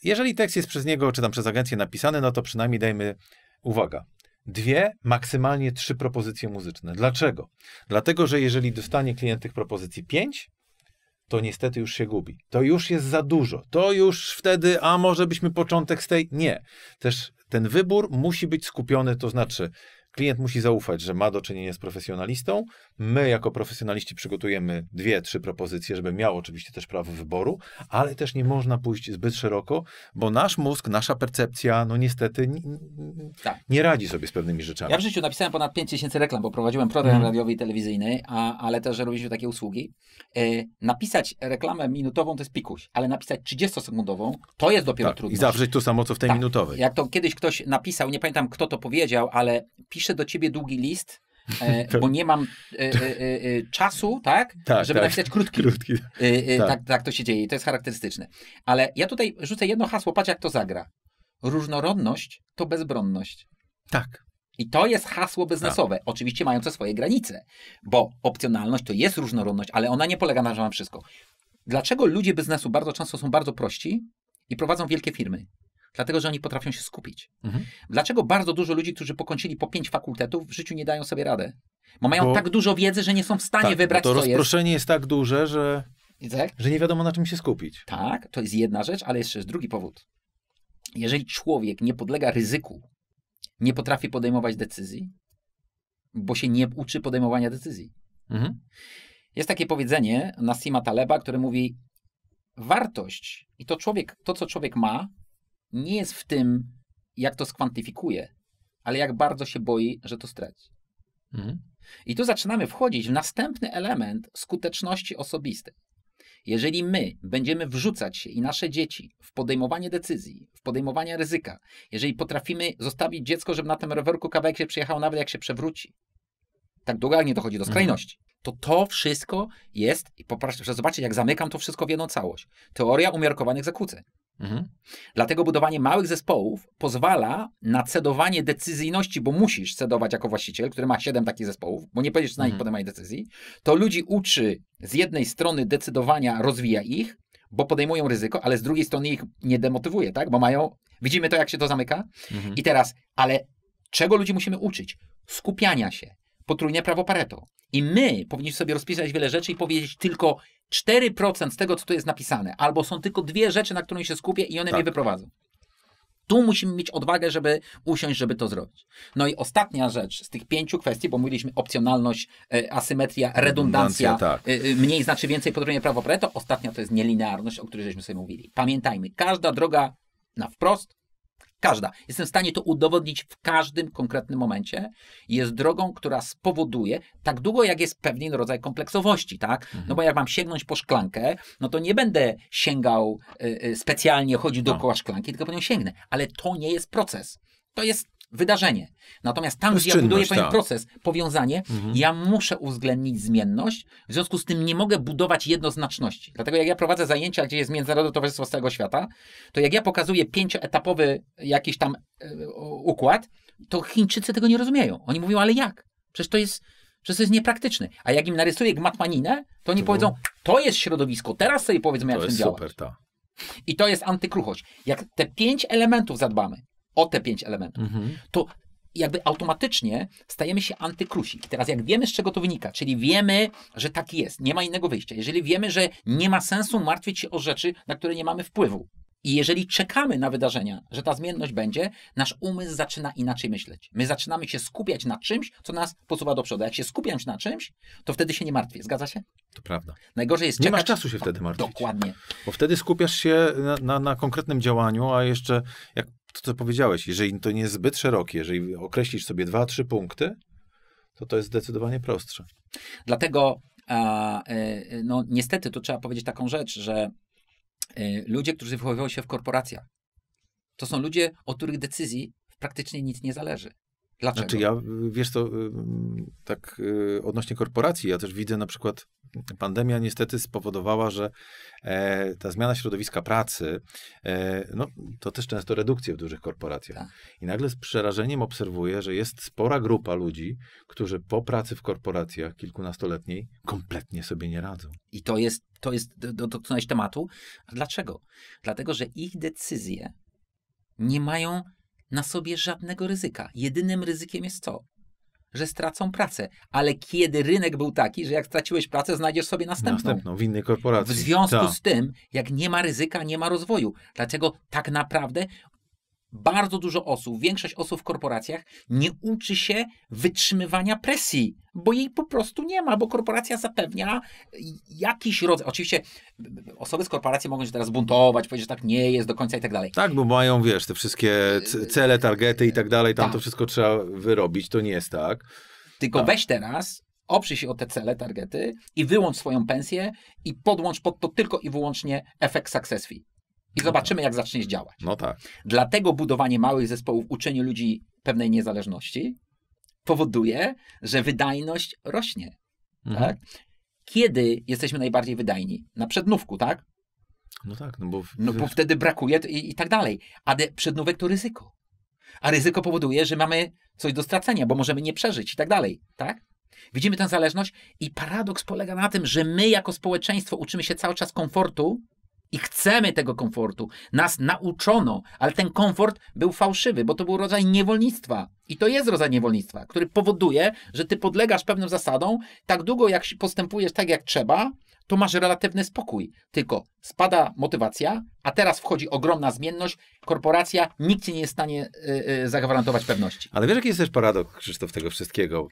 jeżeli tekst jest przez niego, czy tam przez agencję napisany, no to przynajmniej dajmy uwaga, dwie, maksymalnie trzy propozycje muzyczne. Dlaczego? Dlatego, że jeżeli dostanie klient tych propozycji pięć, to niestety już się gubi. To już jest za dużo. To już wtedy, a może byśmy początek z tej. Nie. Też ten wybór musi być skupiony, to znaczy Klient musi zaufać, że ma do czynienia z profesjonalistą. My, jako profesjonaliści, przygotujemy dwie, trzy propozycje, żeby miał oczywiście też prawo wyboru, ale też nie można pójść zbyt szeroko, bo nasz mózg, nasza percepcja, no niestety tak. nie radzi sobie z pewnymi rzeczami. Ja w życiu napisałem ponad 5000 reklam, bo prowadziłem program hmm. radiowy i telewizyjny, a, ale też robiliśmy takie usługi. Yy, napisać reklamę minutową to jest pikuś, ale napisać 30-sekundową to jest dopiero tak. trudno. I zawrzeć to samo, co w tej tak. minutowej. Jak to kiedyś ktoś napisał, nie pamiętam kto to powiedział, ale pisze piszę do ciebie długi list, E, bo nie mam e, e, e, czasu, tak? tak żeby tak. napisać krótki. krótki. E, e, tak. tak. tak, to się dzieje, to jest charakterystyczne. Ale ja tutaj rzucę jedno hasło, patrz jak to zagra. Różnorodność to bezbronność. Tak. I to jest hasło biznesowe, tak. oczywiście mające swoje granice, bo opcjonalność to jest różnorodność, ale ona nie polega na że mam wszystko. Dlaczego ludzie biznesu bardzo często są bardzo prości i prowadzą wielkie firmy? Dlatego, że oni potrafią się skupić. Mhm. Dlaczego bardzo dużo ludzi, którzy pokończyli po pięć fakultetów, w życiu nie dają sobie rady? Bo mają bo... tak dużo wiedzy, że nie są w stanie tak, wybrać, to rozproszenie jest. jest tak duże, że... Tak? że nie wiadomo, na czym się skupić. Tak, to jest jedna rzecz, ale jeszcze jest drugi powód. Jeżeli człowiek nie podlega ryzyku, nie potrafi podejmować decyzji, bo się nie uczy podejmowania decyzji. Mhm. Jest takie powiedzenie Nassima Taleba, które mówi: Wartość i to, człowiek, to, co człowiek ma, nie jest w tym, jak to skwantyfikuje, ale jak bardzo się boi, że to straci. Mhm. I tu zaczynamy wchodzić w następny element skuteczności osobistej. Jeżeli my będziemy wrzucać się i nasze dzieci w podejmowanie decyzji, w podejmowanie ryzyka, jeżeli potrafimy zostawić dziecko, żeby na tym rowerku kawałek się przyjechał, nawet jak się przewróci, tak nie dochodzi do mhm. skrajności, mhm. to to wszystko jest, i popatrzcie, zobaczcie, jak zamykam to wszystko w jedną całość. Teoria umiarkowanych zakłóceń. Mhm. Dlatego budowanie małych zespołów pozwala na cedowanie decyzyjności, bo musisz cedować jako właściciel, który ma siedem takich zespołów, bo nie będziesz na nich mhm. podejmować decyzji. To ludzi uczy z jednej strony decydowania, rozwija ich, bo podejmują ryzyko, ale z drugiej strony ich nie demotywuje, tak? Bo mają, widzimy to, jak się to zamyka. Mhm. I teraz, ale czego ludzi musimy uczyć? Skupiania się, potrójne prawo Pareto. I my powinniśmy sobie rozpisać wiele rzeczy i powiedzieć tylko 4% z tego, co tu jest napisane, albo są tylko dwie rzeczy, na których się skupię i one tak. mnie wyprowadzą. Tu musimy mieć odwagę, żeby usiąść, żeby to zrobić. No i ostatnia rzecz z tych pięciu kwestii, bo mówiliśmy opcjonalność, e, asymetria, redundancja, tak. E, e, mniej znaczy więcej podróżnie prawo Pareto. Ostatnia to jest nielinearność, o której żeśmy sobie mówili. Pamiętajmy, każda droga na wprost Każda. Jestem w stanie to udowodnić w każdym konkretnym momencie. Jest drogą, która spowoduje, tak długo jak jest pewien rodzaj kompleksowości, tak? No mhm. No bo jak mam sięgnąć po szklankę, no to nie będę sięgał y, y, specjalnie, chodzi no. dookoła szklanki, tylko po nią sięgnę. Ale to nie jest proces. To jest wydarzenie. Natomiast tam, gdzie ja buduję pewien tak. proces, powiązanie, mhm. ja muszę uwzględnić zmienność, w związku z tym nie mogę budować jednoznaczności. Dlatego jak ja prowadzę zajęcia, gdzie jest Międzynarodowe Towarzystwo Stałego całego świata, to jak ja pokazuję pięcioetapowy jakiś tam e, układ, to Chińczycy tego nie rozumieją. Oni mówią, ale jak? Przecież to jest, przecież to jest niepraktyczne. A jak im narysuję gmatmaninę, to oni powiedzą, to jest środowisko, teraz sobie powiedzmy, jak to jest tym super, działa. Ta. I to jest antykruchość. Jak te pięć elementów zadbamy, o te pięć elementów, mhm. to jakby automatycznie stajemy się antykrusi. I teraz jak wiemy, z czego to wynika, czyli wiemy, że tak jest, nie ma innego wyjścia. Jeżeli wiemy, że nie ma sensu martwić się o rzeczy, na które nie mamy wpływu, i jeżeli czekamy na wydarzenia, że ta zmienność będzie, nasz umysł zaczyna inaczej myśleć. My zaczynamy się skupiać na czymś, co nas posuwa do przodu. Jak się skupiam na czymś, to wtedy się nie martwię. Zgadza się? To prawda. Najgorzej jest czekać. Nie masz czasu się wtedy martwić. Dokładnie. Bo wtedy skupiasz się na, na, na konkretnym działaniu, a jeszcze jak to, co powiedziałeś, jeżeli to nie jest zbyt szerokie, jeżeli określisz sobie dwa, trzy punkty, to to jest zdecydowanie prostsze. Dlatego a, e, e, no, niestety to trzeba powiedzieć taką rzecz, że e, ludzie, którzy wychowują się w korporacjach, to są ludzie, od których decyzji praktycznie nic nie zależy. Dlaczego? Znaczy ja, wiesz to y, tak y, odnośnie korporacji, ja też widzę na przykład, pandemia niestety spowodowała, że e, ta zmiana środowiska pracy, e, no to też często redukcje w dużych korporacjach. Tak. I nagle z przerażeniem obserwuję, że jest spora grupa ludzi, którzy po pracy w korporacjach kilkunastoletniej kompletnie sobie nie radzą. I to jest, to jest, dotknąłeś tematu. A dlaczego? Dlatego, że ich decyzje nie mają na sobie żadnego ryzyka. Jedynym ryzykiem jest to, że stracą pracę. Ale kiedy rynek był taki, że jak straciłeś pracę, znajdziesz sobie następną. Następną, w innej korporacji. W związku Ta. z tym, jak nie ma ryzyka, nie ma rozwoju. Dlatego tak naprawdę bardzo dużo osób, większość osób w korporacjach nie uczy się wytrzymywania presji, bo jej po prostu nie ma, bo korporacja zapewnia jakiś rodzaj. Oczywiście osoby z korporacji mogą się teraz buntować, powiedzieć, że tak nie jest do końca i tak dalej. Tak, bo mają, wiesz, te wszystkie cele, targety i tak dalej, tam tak. to wszystko trzeba wyrobić, to nie jest tak. Tylko tak. weź teraz oprzyj się o te cele, targety i wyłącz swoją pensję i podłącz pod to tylko i wyłącznie efekt success fee i no zobaczymy, tak. jak zaczniesz działać. No tak. Dlatego budowanie małych zespołów, uczenie ludzi pewnej niezależności powoduje, że wydajność rośnie. Mhm. Tak? Kiedy jesteśmy najbardziej wydajni? Na przednówku, tak? No tak, no bo... W... No bo wtedy brakuje i, i tak dalej. A de, przednówek to ryzyko. A ryzyko powoduje, że mamy coś do stracenia, bo możemy nie przeżyć i tak dalej, tak? Widzimy tę zależność i paradoks polega na tym, że my jako społeczeństwo uczymy się cały czas komfortu, i chcemy tego komfortu. Nas nauczono, ale ten komfort był fałszywy, bo to był rodzaj niewolnictwa. I to jest rodzaj niewolnictwa, który powoduje, że ty podlegasz pewnym zasadom, tak długo jak postępujesz tak jak trzeba, to masz relatywny spokój. Tylko spada motywacja, a teraz wchodzi ogromna zmienność, korporacja, nikt ci nie jest w stanie yy, zagwarantować pewności. Ale wiesz, jaki jest też paradoks, Krzysztof, tego wszystkiego?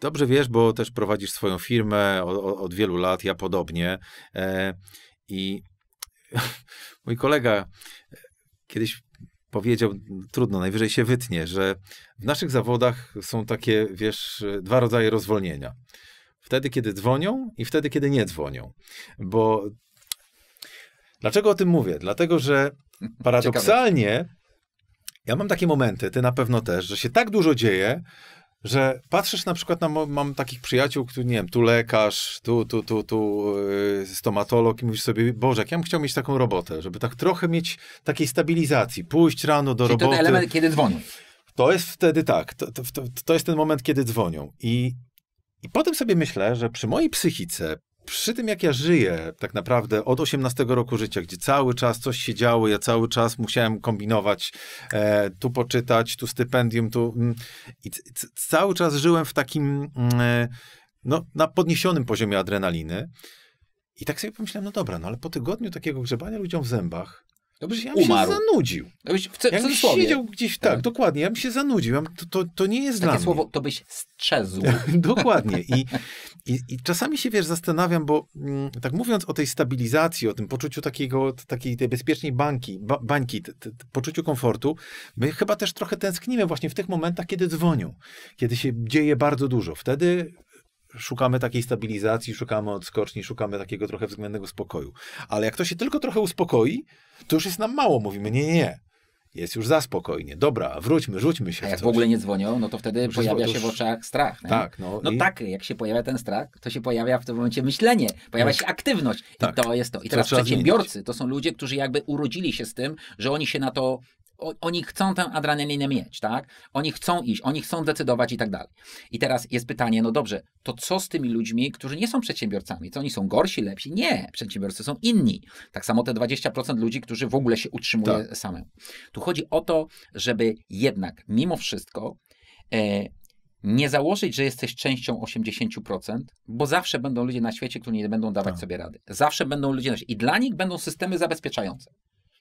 Dobrze wiesz, bo też prowadzisz swoją firmę od, od wielu lat, ja podobnie. E, I mój kolega kiedyś powiedział, trudno, najwyżej się wytnie, że w naszych zawodach są takie, wiesz, dwa rodzaje rozwolnienia. Wtedy, kiedy dzwonią i wtedy, kiedy nie dzwonią. Bo dlaczego o tym mówię? Dlatego, że paradoksalnie Ciekawe. ja mam takie momenty, ty na pewno też, że się tak dużo dzieje, że patrzysz na przykład na, mam takich przyjaciół, którzy, nie wiem, tu lekarz, tu, tu, tu, tu yy, stomatolog i mówisz sobie, Boże, jak ja bym chciał mieć taką robotę, żeby tak trochę mieć takiej stabilizacji, pójść rano do Czyli roboty. to ten element, kiedy dzwonią. To jest wtedy tak, to, to, to, to jest ten moment, kiedy dzwonią i i potem sobie myślę, że przy mojej psychice, przy tym, jak ja żyję, tak naprawdę od 18 roku życia, gdzie cały czas coś się działo, ja cały czas musiałem kombinować, e, tu poczytać, tu stypendium, tu. Mm, I c- c- cały czas żyłem w takim, mm, e, no, na podniesionym poziomie adrenaliny. I tak sobie pomyślałem, no dobra, no ale po tygodniu takiego grzebania ludziom w zębach, no byś, ja bym umarł. się zanudził. No byś w, ja bym siedział gdzieś, tak, tak, dokładnie, ja bym się zanudził. Ja bym, to, to, to, nie jest Takie dla słowo, mnie. to byś strzezł. dokładnie. I, I, i, czasami się, wiesz, zastanawiam, bo m, mm, tak mówiąc o tej stabilizacji, o tym poczuciu takiego, takiej tej bezpiecznej banki, ba, bańki, poczuciu komfortu, my chyba też trochę tęsknimy właśnie w tych momentach, kiedy dzwonią, kiedy się dzieje bardzo dużo. Wtedy szukamy takiej stabilizacji, szukamy odskoczni, szukamy takiego trochę względnego spokoju. Ale jak to się tylko trochę uspokoi, to już jest nam mało, mówimy, nie, nie, nie. Jest już za spokojnie. Dobra, wróćmy, rzućmy się. A jak w, w ogóle nie dzwonią, no to wtedy pojawia już... się w oczach strach. Nie? Tak, no. No i... tak, jak się pojawia ten strach, to się pojawia w tym momencie myślenie, pojawia tak. się aktywność. Tak. I to jest to. I teraz to przedsiębiorcy zmienić. to są ludzie, którzy jakby urodzili się z tym, że oni się na to o, oni chcą tę adrenalinę mieć, tak? Oni chcą iść, oni chcą decydować i tak dalej. I teraz jest pytanie, no dobrze, to co z tymi ludźmi, którzy nie są przedsiębiorcami? Co oni są gorsi, lepsi? Nie, przedsiębiorcy są inni. Tak samo te 20% ludzi, którzy w ogóle się utrzymuje tak. samemu. Tu chodzi o to, żeby jednak mimo wszystko e, nie założyć, że jesteś częścią 80%, bo zawsze będą ludzie na świecie, którzy nie będą dawać tak. sobie rady. Zawsze będą ludzie na świecie. I dla nich będą systemy zabezpieczające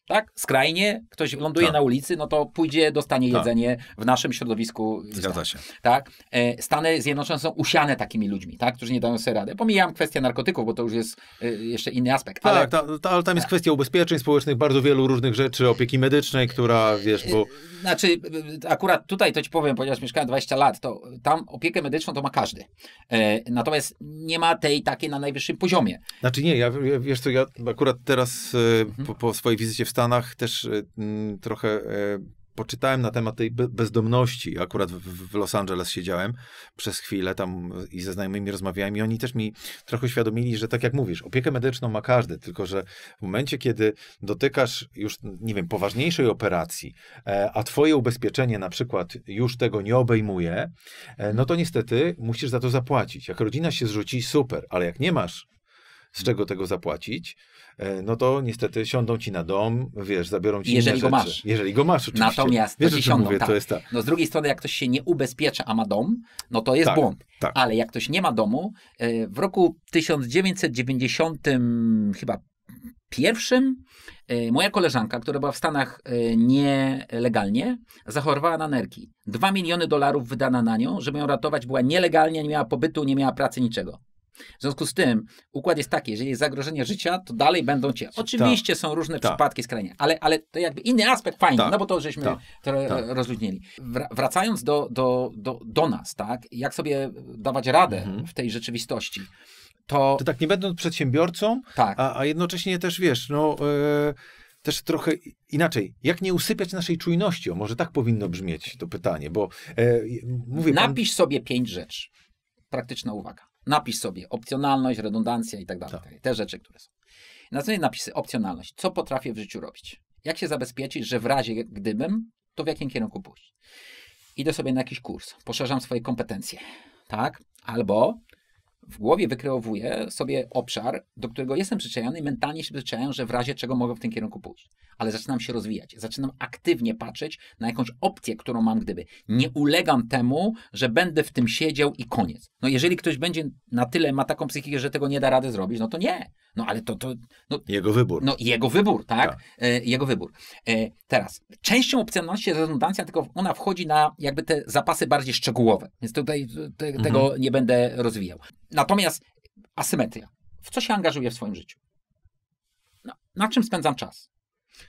tak? Skrajnie, ktoś ląduje tak. na ulicy, no to pójdzie, dostanie tak. jedzenie w naszym środowisku. Zgadza się. Tak? E, Stany Zjednoczone są usiane takimi ludźmi, tak? którzy nie dają sobie rady. Pomijam kwestię narkotyków, bo to już jest e, jeszcze inny aspekt. Tak, ale, ta, ta, ale tam jest tak. kwestia ubezpieczeń społecznych, bardzo wielu różnych rzeczy, opieki medycznej, która, wiesz, bo... E, znaczy, akurat tutaj to ci powiem, ponieważ mieszkałem 20 lat, to tam opiekę medyczną to ma każdy. Natomiast nie ma tej takiej na najwyższym poziomie. Znaczy nie, ja, wiesz co, ja akurat teraz mhm. po, po swojej wizycie w Stanach też y, mm, trochę e, poczytałem na temat tej bezdomności. Akurat w, Los Angeles siedziałem przez chwilę tam i ze znajomymi rozmawiałem i oni też mi trochę uświadomili, że tak jak mówisz, opiekę medyczną ma każdy, tylko że w momencie, kiedy dotykasz już, nie wiem, poważniejszej operacji, e, a twoje ubezpieczenie na przykład już tego nie obejmuje, e, no to niestety musisz za to zapłacić. Jak rodzina się zrzuci, super, ale jak nie masz z czego tego zapłacić, E, no to niestety siądą ci na dom, wiesz, zabiorą ci Jeżeli go rzeczy. masz. Jeżeli go masz, oczywiście. Natomiast wiesz, to ci siądą, mówię, tak. to jest ta... No z drugiej strony, jak ktoś się nie ubezpiecza, a ma dom, no to jest tak, błąd. Tak. Ale jak ktoś nie ma domu, e, w roku 1990 chyba pierwszym e, moja koleżanka, która była w Stanach nielegalnie, zachorowała na nerki. Dwa miliony dolarów wydano na nią, żeby ją ratować. Była nielegalnie, nie miała pobytu, nie miała pracy, niczego. W związku z tym układ jest taki, jeżeli jest zagrożenie życia, to dalej będą cię. Tak. Oczywiście Ta. są różne Ta. przypadki skrajnie, ale, ale to jakby inny aspekt fajny, Ta. no bo to żeśmy tak. to tak. rozluźnili. Wracając do, do, do, do nas, tak, jak sobie dawać radę mhm. w tej rzeczywistości, to... To tak nie będąc przedsiębiorcą, tak. a, a jednocześnie też, wiesz, no... Yy też trochę inaczej. Jak nie usypiać naszej czujności? O, może tak powinno brzmieć to pytanie, bo e, mówię. Napisz pan... sobie pięć rzeczy. Praktyczna uwaga. Napisz sobie opcjonalność, redundancja i tak dalej. Tak. Te rzeczy, które są. Następnie napisy opcjonalność. Co potrafię w życiu robić? Jak się zabezpieczyć, że w razie gdybym, to w jakim kierunku pójść? Idę sobie na jakiś kurs, poszerzam swoje kompetencje, tak? Albo w głowie wykreowuję sobie obszar, do którego jestem przyczajony mentalnie się przyczajam, że w razie czego mogę w tym kierunku pójść. Ale zaczynam się rozwijać, zaczynam aktywnie patrzeć na jakąś opcję, którą mam gdyby. Nie ulegam temu, że będę w tym siedział i koniec. No jeżeli ktoś będzie na tyle, ma taką psychikę, że tego nie da rady zrobić, no to nie. No ale to... to no, jego wybór. No jego wybór, tak? tak. E, jego wybór. E, teraz, częścią opcjonalności jest redundancja, tylko ona wchodzi na jakby te zapasy bardziej szczegółowe. Więc tutaj te, tego mhm. nie będę rozwijał. Natomiast asymetria. W co się angażuję w swoim życiu? No, na czym spędzam czas?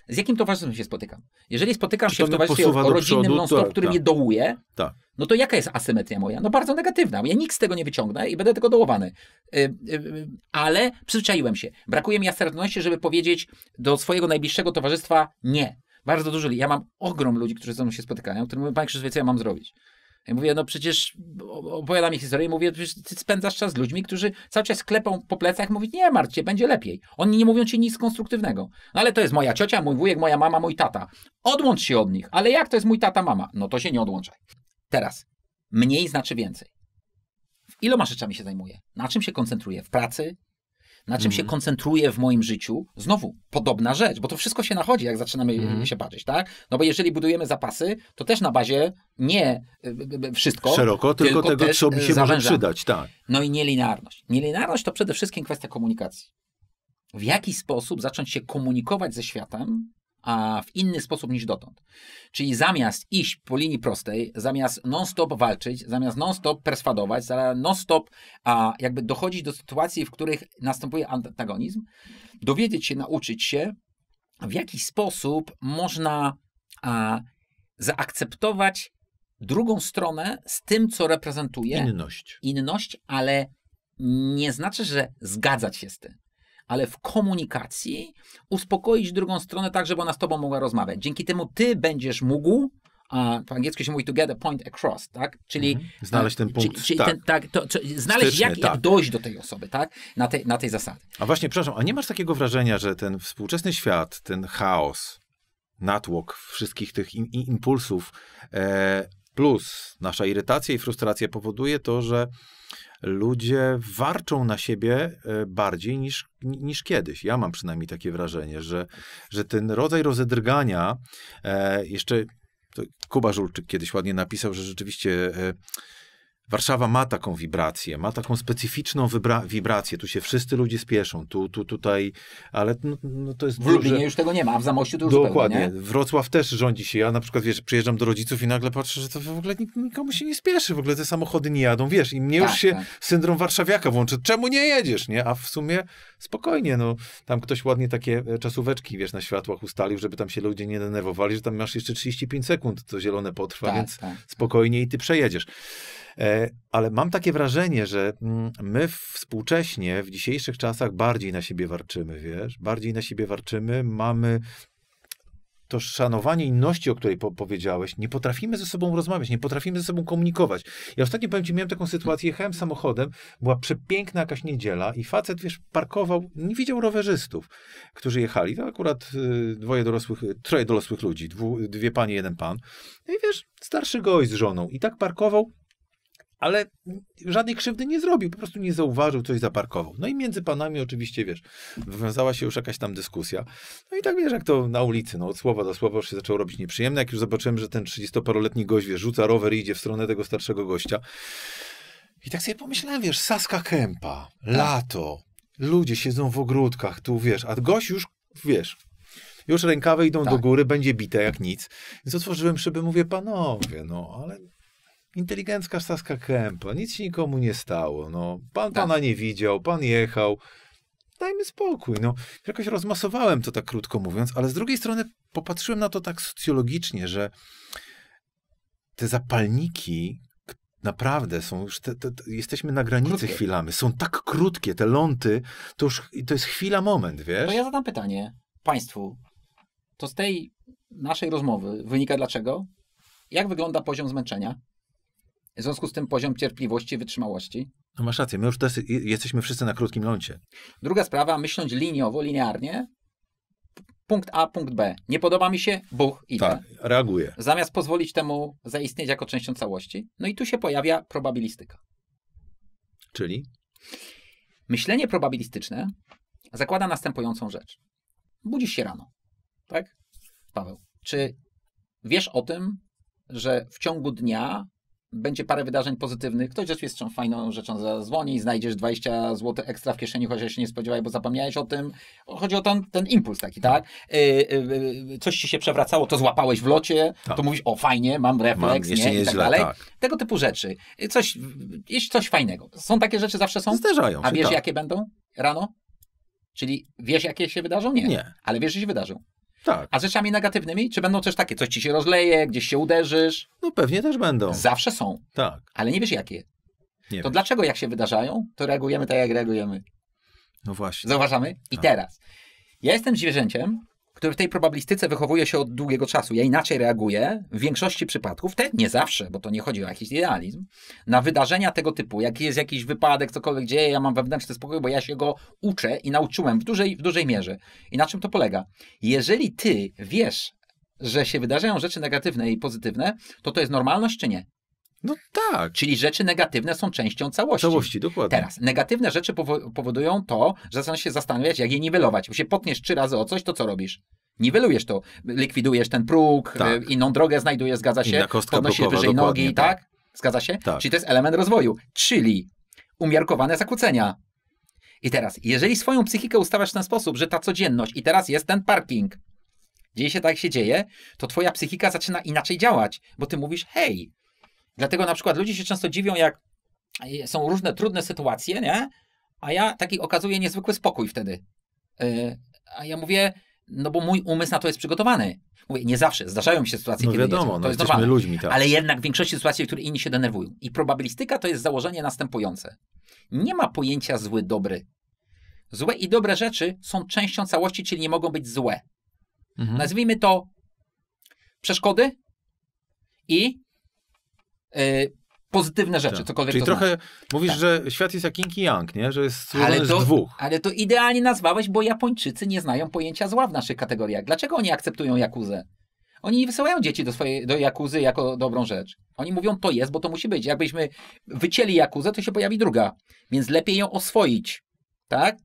Z jakim towarzystwem się spotykam? Jeżeli spotykam się w towarzystwie o, rodzinnym non-stop, tak, który tak. mnie dołuje, tak. no to jaka jest asymetria moja? No bardzo negatywna. Ja nikt z tego nie wyciągnę i będę tego dołowany. Yy, yy, ale przyzwyczaiłem się. Brakuje mi asertywności, żeby powiedzieć do swojego najbliższego towarzystwa nie. Bardzo dużo. Ja mam ogrom ludzi, którzy ze mną się spotykają, którzy mówią, panie Krzysztofie, co ja mam zrobić? I mówię, no przecież opowiadam mi historię i mówię, ty spędzasz czas z ludźmi, którzy cały czas klepą po plecach, mówią, nie martw będzie lepiej. Oni nie mówią ci nic konstruktywnego. No ale to jest moja ciocia, mój wujek, moja mama, mój tata. Odłącz się od nich. Ale jak to jest mój tata, mama? No to się nie odłączaj. Teraz, mniej znaczy więcej. Iloma rzeczami się zajmuję? Na czym się koncentruję? W pracy, na czym się mhm. koncentruję w moim życiu, znowu podobna rzecz, bo to wszystko się nachodzi, jak zaczynamy e, mhm. się patrzeć, tak? No bo jeżeli budujemy zapasy, to też na bazie nie e, e, wszystko. Szeroko, tylko, tylko tego, co mi się może przydać, tak. No i nielinearność. Nielinearność to przede wszystkim kwestia komunikacji. W jaki sposób zacząć się komunikować ze światem, a w inny sposób niż dotąd. Czyli zamiast iść po linii prostej, zamiast non-stop walczyć, zamiast non-stop perswadować, zamiast non-stop a, jakby dochodzić do sytuacji, w których następuje antagonizm, dowiedzieć się, nauczyć się, w jaki sposób można a, zaakceptować drugą stronę z tym, co reprezentuje. Inność. Inność, ale nie znaczy, że zgadzać się z tym ale w komunikacji uspokoić drugą stronę tak, żeby ona z tobą mogła rozmawiać. Dzięki temu ty będziesz mógł a po angielsku się mówi together, point across, tak? Czyli mhm. znaleźć ten punkt. Czyli, tak. Ten, tak to, znaleźć Styczny, jak, tak. jak dojść do tej osoby, tak? Na, te, na tej zasadzie. A właśnie, przepraszam, a nie masz takiego wrażenia, że ten współczesny świat, ten chaos, natłok wszystkich tych in, in, impulsów, e, plus nasza irytacja i frustracja powoduje to, że ludzie warczą na siebie e, bardziej niż, niż kiedyś. Ja mam przynajmniej takie wrażenie, że, że ten rodzaj rozedrgania, e, jeszcze Kuba Żulczyk kiedyś ładnie napisał, że rzeczywiście e, Warszawa ma taką wibrację, ma taką specyficzną wibrację. Tu się wszyscy ludzie spieszą, tu, tu tutaj, ale no, no to jest. W Lublinie już tego nie ma, a w Zamościu to już Dokładnie. Pełno, nie? Wrocław też rządzi się. Ja na przykład wiesz, przyjeżdżam do rodziców i nagle patrzę, że to w ogóle nikomu się nie spieszy, w ogóle te samochody nie jadą, wiesz, i mnie tak, już się tak. syndrom warszawiaka włączy. Czemu nie jedziesz, nie? A w sumie spokojnie, no tam ktoś ładnie takie e, czasóweczki, wiesz, na światłach ustalił, żeby tam się ludzie nie denerwowali, że tam masz jeszcze 35 sekund, to zielone potrwa, tak, więc tak. spokojnie i ty przejedziesz. E, ale mam takie wrażenie, że mm, my współcześnie, w dzisiejszych czasach bardziej na siebie warczymy, wiesz? Bardziej na siebie warczymy, mamy to szanowanie inności, o której po powiedziałeś, nie potrafimy ze sobą rozmawiać, nie potrafimy ze sobą komunikować. Ja ostatnio powiem ci, miałem taką sytuację, jechałem samochodem, była przepiękna jakaś niedziela i facet, wiesz, parkował, nie widział rowerzystów, którzy jechali, to akurat y, dwoje dorosłych, y, troje dorosłych ludzi, dwu, dwie panie, jeden pan. No i wiesz, starszy gość z żoną i tak parkował, ale żadnej krzywdy nie zrobił, po prostu nie zauważył, coś zaparkował. No i między panami oczywiście, wiesz, wywiązała się już jakaś tam dyskusja. No i tak, wiesz, jak to na ulicy, no od słowa do słowa już się zaczęło robić nieprzyjemne, jak już zobaczyłem, że ten 30-paroletni gość, wiesz, rzuca rower i idzie w stronę tego starszego gościa. I tak sobie pomyślałem, wiesz, Saska Kępa, tak. lato, ludzie siedzą w ogródkach, tu, wiesz, a gość już, wiesz, już rękawy idą tak. do góry, będzie bite jak nic. Więc otworzyłem szybę, mówię, panowie, no, ale inteligencka staska kępa, nic się nikomu nie stało, no. Pan tak. pana nie widział, pan jechał. Dajmy spokój, no. Jakoś rozmasowałem to tak krótko mówiąc, ale z drugiej strony popatrzyłem na to tak socjologicznie, że te zapalniki naprawdę są już, te, te, te, jesteśmy na granicy krótkie. chwilami, są tak krótkie te ląty, to już to jest chwila, moment, wiesz? To ja zadam pytanie Państwu. To z tej naszej rozmowy wynika dlaczego? Jak wygląda poziom zmęczenia? W związku z tym poziom cierpliwości, wytrzymałości. No masz rację, my już jesteśmy wszyscy na krótkim lądzie. Druga sprawa, myśląc liniowo, linearnie, punkt A, punkt B. Nie podoba mi się, buch, idę. Tak, reaguje. Zamiast pozwolić temu zaistnieć jako częścią całości. No i tu się pojawia probabilistyka. Czyli? Myślenie probabilistyczne zakłada następującą rzecz. Budzisz się rano, tak? Paweł, czy wiesz o tym, że w ciągu dnia będzie parę wydarzeń pozytywnych, ktoś rzeczywiście z fajną rzeczą zadzwoni, znajdziesz 20 zł ekstra w kieszeni, chociaż się nie spodziewaj, bo zapomniałeś o tym. Chodzi o ten, ten impuls taki, tak? Yy, yy, coś ci się przewracało, to złapałeś w locie, tak. to mówisz, o fajnie, mam refleks, mam, nie, nie, i tak źle, dalej. Tak. Tego typu rzeczy. Y, coś, y, jest coś fajnego. Są takie rzeczy, zawsze są. Zdarzają się, A wiesz, tak. jakie będą rano? Czyli wiesz, jakie się wydarzą? Nie. nie. Ale wiesz, że się wydarzą. Tak. A rzeczami negatywnymi? Czy będą też takie, coś ci się rozleje, gdzieś się uderzysz? No pewnie też będą. Zawsze są. Tak. Ale nie wiesz jakie. Nie to dlaczego jak się wydarzają, to reagujemy tak jak reagujemy? No właśnie. Zauważamy? I tak. teraz. Ja jestem zwierzęciem, który w tej probabilistyce wychowuje się od długiego czasu. Ja inaczej reaguję w większości przypadków, te nie zawsze, bo to nie chodzi o jakiś idealizm, na wydarzenia tego typu. Jak jest jakiś wypadek, cokolwiek dzieje, ja mam wewnętrzny spokój, bo ja się go uczę i nauczyłem w dużej, w dużej mierze. I na czym to polega? Jeżeli ty wiesz, że się wydarzają rzeczy negatywne i pozytywne, to to jest normalność czy nie? No tak. Czyli rzeczy negatywne są częścią całości. Całości, dokładnie. Teraz, negatywne rzeczy powo powodują to, że zaczynasz się zastanawiać, jak je niwelować. Bo się potniesz trzy razy o coś, to co robisz? Niwelujesz to. Likwidujesz ten próg, tak. Y, inną drogę znajdujesz, zgadza się. Podnosisz wyżej nogi, tak? tak? Zgadza się? Tak. Czyli to jest element rozwoju. Czyli umiarkowane zakłócenia. I teraz, jeżeli swoją psychikę ustawiasz w ten sposób, że ta codzienność i teraz jest ten parking, dzieje się tak, jak się dzieje, to twoja psychika zaczyna inaczej działać, bo ty mówisz, hej, Dlatego na przykład ludzie się często dziwią, jak są różne trudne sytuacje, nie? A ja taki okazuję niezwykły spokój wtedy. Y, a ja mówię, no bo mój umysł na to jest przygotowany. Mówię, nie zawsze, zdarzają mi się sytuacje, no kiedy wiadomo, nie, no, to jest normalne. Ludźmi, tak. Ale jednak w większości sytuacji, w których inni się denerwują. I probabilistyka to jest założenie następujące. Nie ma pojęcia zły, dobry. Złe i dobre rzeczy są częścią całości, czyli nie mogą być złe. Mhm. Nazwijmy to przeszkody i E, pozytywne rzeczy, tak. cokolwiek Czyli to znaczy. trochę znaczy. mówisz, tak. że świat jest jak yin yang, nie? że jest ale to, z dwóch. Ale to idealnie nazwałeś, bo Japończycy nie znają pojęcia zła w naszych kategoriach. Dlaczego oni akceptują jakuzę? Oni wysyłają dzieci do, swojej, do jakuzy jako dobrą rzecz. Oni mówią, to jest, bo to musi być. Jakbyśmy wycięli jakuzę, to się pojawi druga. Więc lepiej ją oswoić. Tak?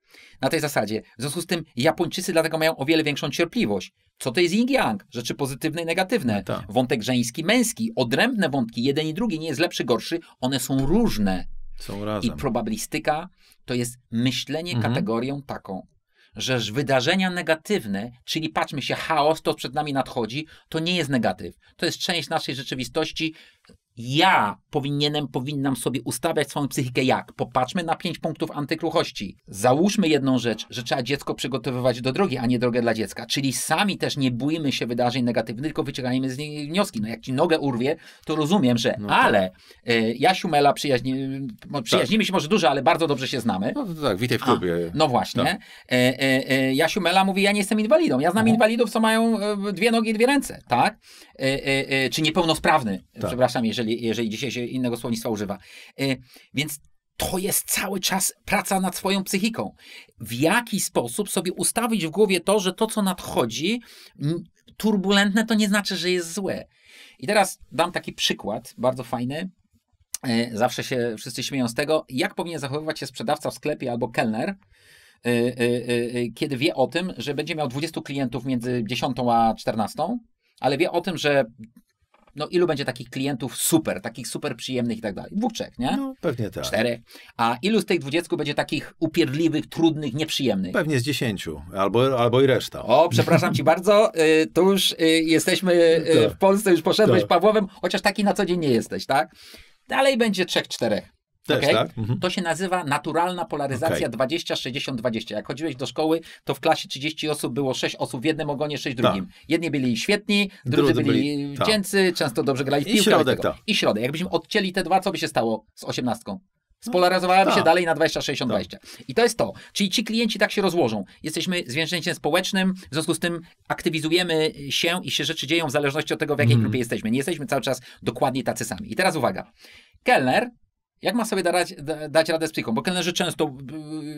Na tej zasadzie. W związku z tym Japończycy dlatego mają o wiele większą cierpliwość co to jest yin-yang, rzeczy pozytywne i negatywne, no tak. wątek żeński, męski, odrębne wątki, jeden i drugi, nie jest lepszy, gorszy, one są różne. Są razem. I probabilistyka to jest myślenie mhm. kategorią taką, że wydarzenia negatywne, czyli patrzmy się, chaos, to przed nami nadchodzi, to nie jest negatyw. To jest część naszej rzeczywistości, ja powinienem, powinnam sobie ustawiać swoją psychikę jak? Popatrzmy na pięć punktów antykruchości. Załóżmy jedną rzecz, że trzeba dziecko przygotowywać do drogi, a nie drogę dla dziecka. Czyli sami też nie bójmy się wydarzeń negatywnych, tylko wyciągajmy z nich wnioski. No jak ci nogę urwie, to rozumiem, że no tak. ale e, tak. y, ja Siumela przyjaźni, przyjaźnimy tak. się może dużo, ale bardzo dobrze się znamy. No, tak, witaj w klubie. A, no właśnie. Tak. Y, e, y, e, y, ja Siumela mówi, ja nie jestem inwalidą. Ja znam no. inwalidów, co mają dwie nogi i dwie ręce, tak? E, e, e, czy niepełnosprawny, tak. przepraszam, jeżeli, jeżeli dzisiaj się innego słownictwa używa. Więc to jest cały czas praca nad swoją psychiką. W jaki sposób sobie ustawić w głowie to, że to, co nadchodzi, turbulentne, to nie znaczy, że jest złe. I teraz dam taki przykład, bardzo fajny. Zawsze się wszyscy śmieją z tego, jak powinien zachowywać się sprzedawca w sklepie albo kelner, kiedy wie o tym, że będzie miał 20 klientów między 10 a 14 ale wie o tym, że no ilu będzie takich klientów super, takich super przyjemnych i tak dalej? Dwóch, trzech, nie? No, pewnie tak. Cztery. A ilu z tych dwudziestu będzie takich upierdliwych, trudnych, nieprzyjemnych? Pewnie z dziesięciu, albo, albo i reszta. O, przepraszam ci bardzo, y, to już y, jesteśmy y, tak. w Polsce, już poszedłeś tak. Pawłowem, chociaż taki na co dzień nie jesteś, tak? Dalej będzie trzech, czterech. Też, okay? tak? mhm. To się nazywa naturalna polaryzacja okay. 20-60-20. Jak chodziłeś do szkoły, to w klasie 30 osób było 6 osób w jednym ogonie, 6 w tak. drugim. Ta. Jedni byli świetni, drudzy, drudzy byli tak. cięcy. często dobrze grali w piłkę. I środek, tak. I środek. Jakbyśmy odcięli te dwa, co by się stało z 18? Spolaryzowałaby no, się tak. dalej na 20-60-20. I to jest to. Czyli ci klienci tak się rozłożą. Jesteśmy zwierzęciem społecznym, w związku z tym aktywizujemy się i się rzeczy dzieją w zależności od tego, w jakiej mhm. grupie jesteśmy. Nie jesteśmy cały czas dokładnie tacy sami. I teraz uwaga. Kellner jak ma sobie dać, dać radę z psychiką? Bo kelnerzy często,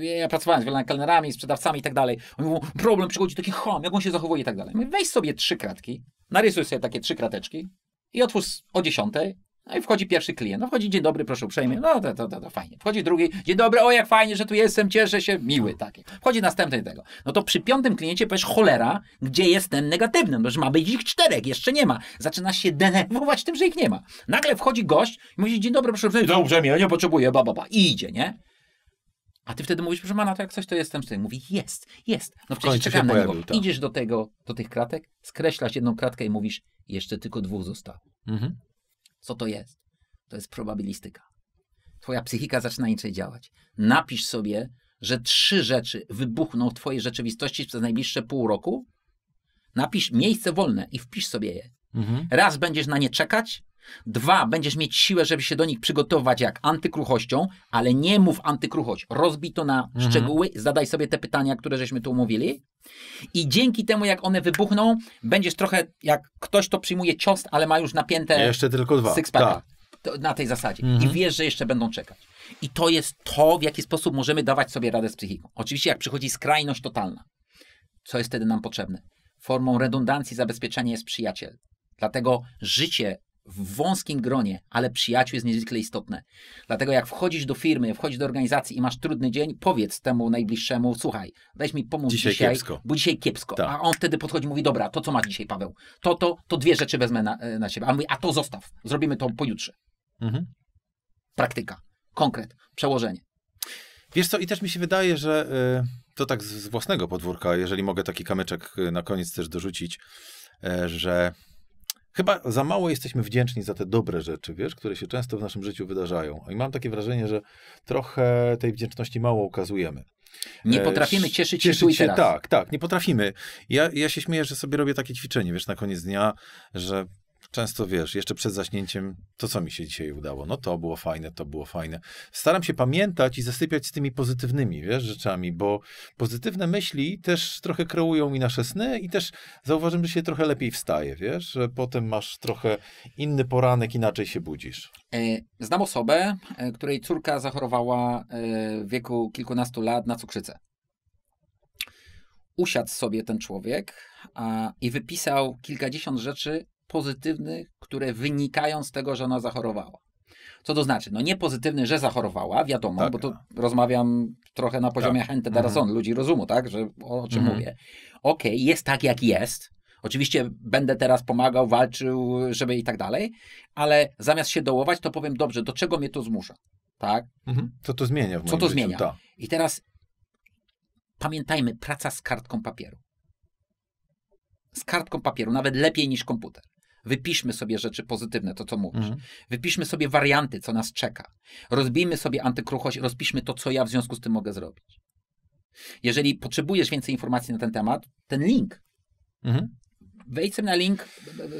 y, ja pracowałem z wieloma kelnerami, sprzedawcami i tak dalej. Oni mówią, problem, przychodzi taki chom, jak on się zachowuje i tak dalej. Weź sobie trzy kratki, narysuj sobie takie trzy krateczki i otwórz o dziesiątej no i wchodzi pierwszy klient. No wchodzi, dzień dobry, proszę uprzejmie. No to, to, to, to fajnie. Wchodzi drugi, dzień dobry, o jak fajnie, że tu jestem, cieszę się, miły taki. Wchodzi następny tego. No to przy piątym kliencie powiesz, cholera, gdzie jest ten negatywny? No, że ma być ich czterech, jeszcze nie ma. Zaczyna się denerwować tym, że ich nie ma. Nagle wchodzi gość i mówi, dzień dobry, proszę no uprzejmie. Dobrze, mnie, nie potrzebuję, ba, ba, ba. I idzie, nie? A ty wtedy mówisz, proszę pana, to jak coś to jestem z tym. Mówi, jest, jest. No wcześniej czekam na niego. Tak. Idziesz do tego, do tych kratek, skreślasz jedną kratkę i mówisz, jeszcze tylko dwóch zostało. Mhm. Co to jest? To jest probabilistyka. Twoja psychika zaczyna inaczej działać. Napisz sobie, że trzy rzeczy wybuchną w Twojej rzeczywistości przez najbliższe pół roku. Napisz miejsce wolne i wpisz sobie je. Mhm. Raz będziesz na nie czekać, Dwa, będziesz mieć siłę, żeby się do nich przygotować jak antykruchością, ale nie mów antykruchość. Rozbij to na mhm. szczegóły, zadaj sobie te pytania, które żeśmy tu omówili. I dzięki temu, jak one wybuchną, będziesz trochę jak ktoś, kto przyjmuje cios, ale ma już napięte. Jeszcze tylko dwa. Tak. Na tej zasadzie. Mhm. I wiesz, że jeszcze będą czekać. I to jest to, w jaki sposób możemy dawać sobie radę z psychiką. Oczywiście, jak przychodzi skrajność totalna, co jest wtedy nam potrzebne? Formą redundancji zabezpieczenia jest przyjaciel. Dlatego życie w wąskim gronie, ale przyjaciół jest niezwykle istotne. Dlatego jak wchodzisz do firmy, wchodzisz do organizacji i masz trudny dzień, powiedz temu najbliższemu, słuchaj, weź mi pomóc dzisiaj, dzisiaj bo dzisiaj kiepsko. Tak. A on wtedy podchodzi i mówi, dobra, to co masz dzisiaj, Paweł? To, to, to dwie rzeczy wezmę na, e, na siebie. A on mówi, a to zostaw, zrobimy to pojutrze. Mhm. Praktyka, konkret, przełożenie. Wiesz co, i też mi się wydaje, że y, to tak z, z własnego podwórka, jeżeli mogę taki kamyczek e, na koniec też dorzucić, y, że Chyba za mało jesteśmy wdzięczni za te dobre rzeczy, wiesz, które się często w naszym życiu wydarzają. I mam takie wrażenie, że trochę tej wdzięczności mało okazujemy. Nie e, potrafimy cieszyć, cieszyć się tu teraz. Się, tak, tak, nie potrafimy. Ja, ja się śmieję, że sobie robię takie ćwiczenie, wiesz, na koniec dnia, że często wiesz, jeszcze przed zaśnięciem, to co mi się dzisiaj udało, no to było fajne, to było fajne. Staram się pamiętać i zasypiać z tymi pozytywnymi, wiesz, rzeczami, bo pozytywne myśli też trochę kreują mi nasze sny i też zauważam, że się trochę lepiej wstaje, wiesz, że potem masz trochę inny poranek, inaczej się budzisz. E, znam osobę, e, której córka zachorowała e, w wieku kilkunastu lat na cukrzycę usiadł sobie ten człowiek a, i wypisał kilkadziesiąt rzeczy, pozytywnych, które wynikają z tego, że ona zachorowała. Co to znaczy? No nie pozytywny, że zachorowała, wiadomo, tak. bo tu rozmawiam trochę na poziomie tak. chęty teraz on, mhm. ludzi rozumu, tak, że o czym mhm. mówię. Okej, okay, jest tak jak jest, Oczywiście będę teraz pomagał, walczył, żeby i tak dalej, ale zamiast się dołować, to powiem dobrze, do czego mnie to zmusza. Tak? Mhm. Co to zmienia w moim Co to życiu? zmienia? To. I teraz pamiętajmy, praca z kartką papieru. Z kartką papieru, nawet lepiej niż komputer. Wypiszmy sobie rzeczy pozytywne, to co mówisz. Mhm. Wypiszmy sobie warianty, co nas czeka. Rozbijmy sobie antykruchość, rozpiszmy to, co ja w związku z tym mogę zrobić. Jeżeli potrzebujesz więcej informacji na ten temat, ten link mhm. Wejdźmy na link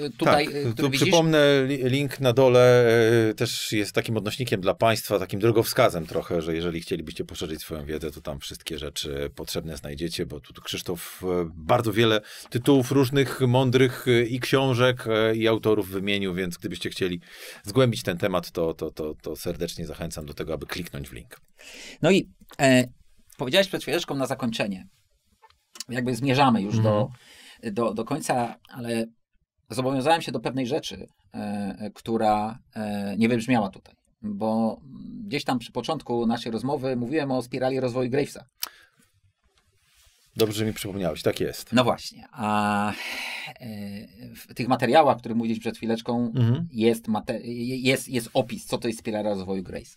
e, tutaj, tak, e, który tu widzisz. Przypomnę, link na dole e, też jest takim odnośnikiem dla Państwa, takim drogowskazem trochę, że jeżeli chcielibyście poszerzyć swoją wiedzę, to tam wszystkie rzeczy potrzebne znajdziecie, bo tu Krzysztof bardzo wiele tytułów różnych, mądrych i książek i autorów wymienił, więc gdybyście chcieli zgłębić ten temat, to, to, to, to serdecznie zachęcam do tego, aby kliknąć w link. No i e, powiedziałeś przed chwileczką na zakończenie, jakby zmierzamy już mm. do mhm do, do końca, ale zobowiązałem się do pewnej rzeczy, e, która e, nie wybrzmiała tutaj, bo gdzieś tam przy początku naszej rozmowy mówiłem o spirali rozwoju Gravesa. Dobrze mi przypomniałeś, tak jest. No właśnie, a e, w tych materiałach, o których mówiliśmy przed chwileczką, mhm. jest, jest, jest opis, co to jest spirala rozwoju Grace.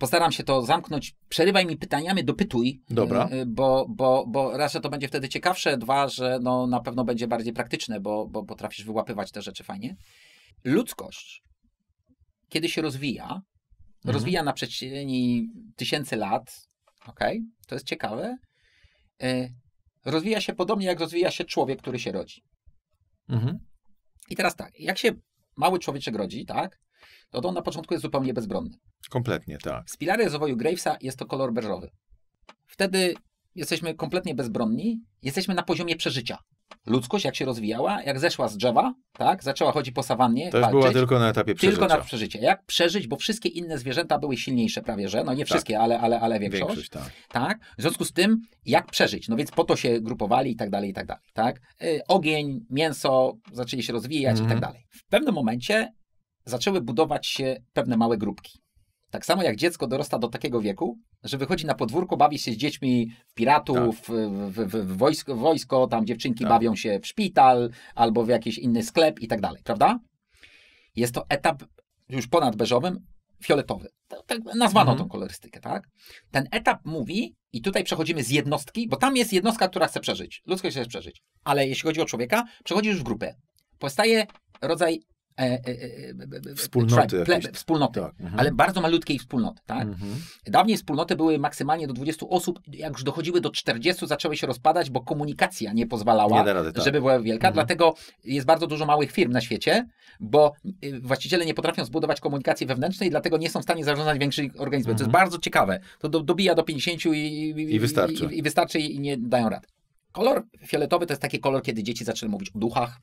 Postaram się to zamknąć. Przerywaj mi pytaniami, dopytuj. Dobra. E, bo, bo, bo raz, że to będzie wtedy ciekawsze, dwa, że no, na pewno będzie bardziej praktyczne, bo, bo potrafisz wyłapywać te rzeczy fajnie. Ludzkość, kiedy się rozwija, mhm. rozwija na przestrzeni tysięcy lat, okay? to jest ciekawe, e, rozwija się podobnie, jak rozwija się człowiek, który się rodzi. Mhm. I teraz tak, jak się mały człowieczek rodzi, tak? to on na początku jest zupełnie bezbronny. Kompletnie, tak. Z pilary rozwoju Gravesa jest to kolor beżowy. Wtedy jesteśmy kompletnie bezbronni, jesteśmy na poziomie przeżycia. Ludzkość, jak się rozwijała, jak zeszła z drzewa, tak, zaczęła chodzić po sawannie. To walczyć, była tylko na etapie przeżycia. Tylko na przeżycie. Jak przeżyć, bo wszystkie inne zwierzęta były silniejsze prawie, że, no nie tak. wszystkie, tak. ale, ale, ale większość. większość tak. tak. W związku z tym, jak przeżyć? No więc po to się grupowali i tak dalej, i tak dalej, tak. Y, ogień, mięso zaczęli się rozwijać mhm. i tak mhm. dalej. W pewnym momencie zaczęły budować się pewne małe grupki. Tak samo jak dziecko dorasta do takiego wieku, że wychodzi na podwórko, bawi się z dziećmi w piratów, tak. w, w, w, wojsko, wojsko, tam dziewczynki tak. bawią się w szpital albo w jakiś inny sklep i tak dalej, prawda? Jest to etap już ponad beżowym, fioletowy. Tak nazwano mhm. tą kolorystykę, tak? Ten etap mówi, i tutaj przechodzimy z jednostki, bo tam jest jednostka, która chce przeżyć, ludzkość chce przeżyć, ale jeśli chodzi o człowieka, przechodzi już w grupę. Powstaje rodzaj E e e, e, e, e, wspólnoty. ple, wspólnoty tak. mhm. Ale bardzo malutkiej wspólnoty. Tak? Mhm. Dawniej wspólnoty były maksymalnie do 20 osób. Jak już dochodziły do 40, zaczęły się rozpadać, bo komunikacja nie pozwalała, nie rady, tak. żeby była wielka. Mhm. Dlatego jest bardzo dużo małych firm na świecie, bo y, właściciele nie potrafią zbudować komunikacji wewnętrznej, dlatego nie są w stanie zarządzać większym organizmem. To jest mhm. bardzo ciekawe. To do, dobija do 50 i, i, I wystarczy. I, i, wystarczy i nie dają rad. Kolor fioletowy to jest taki kolor, kiedy dzieci zaczęły mówić o duchach,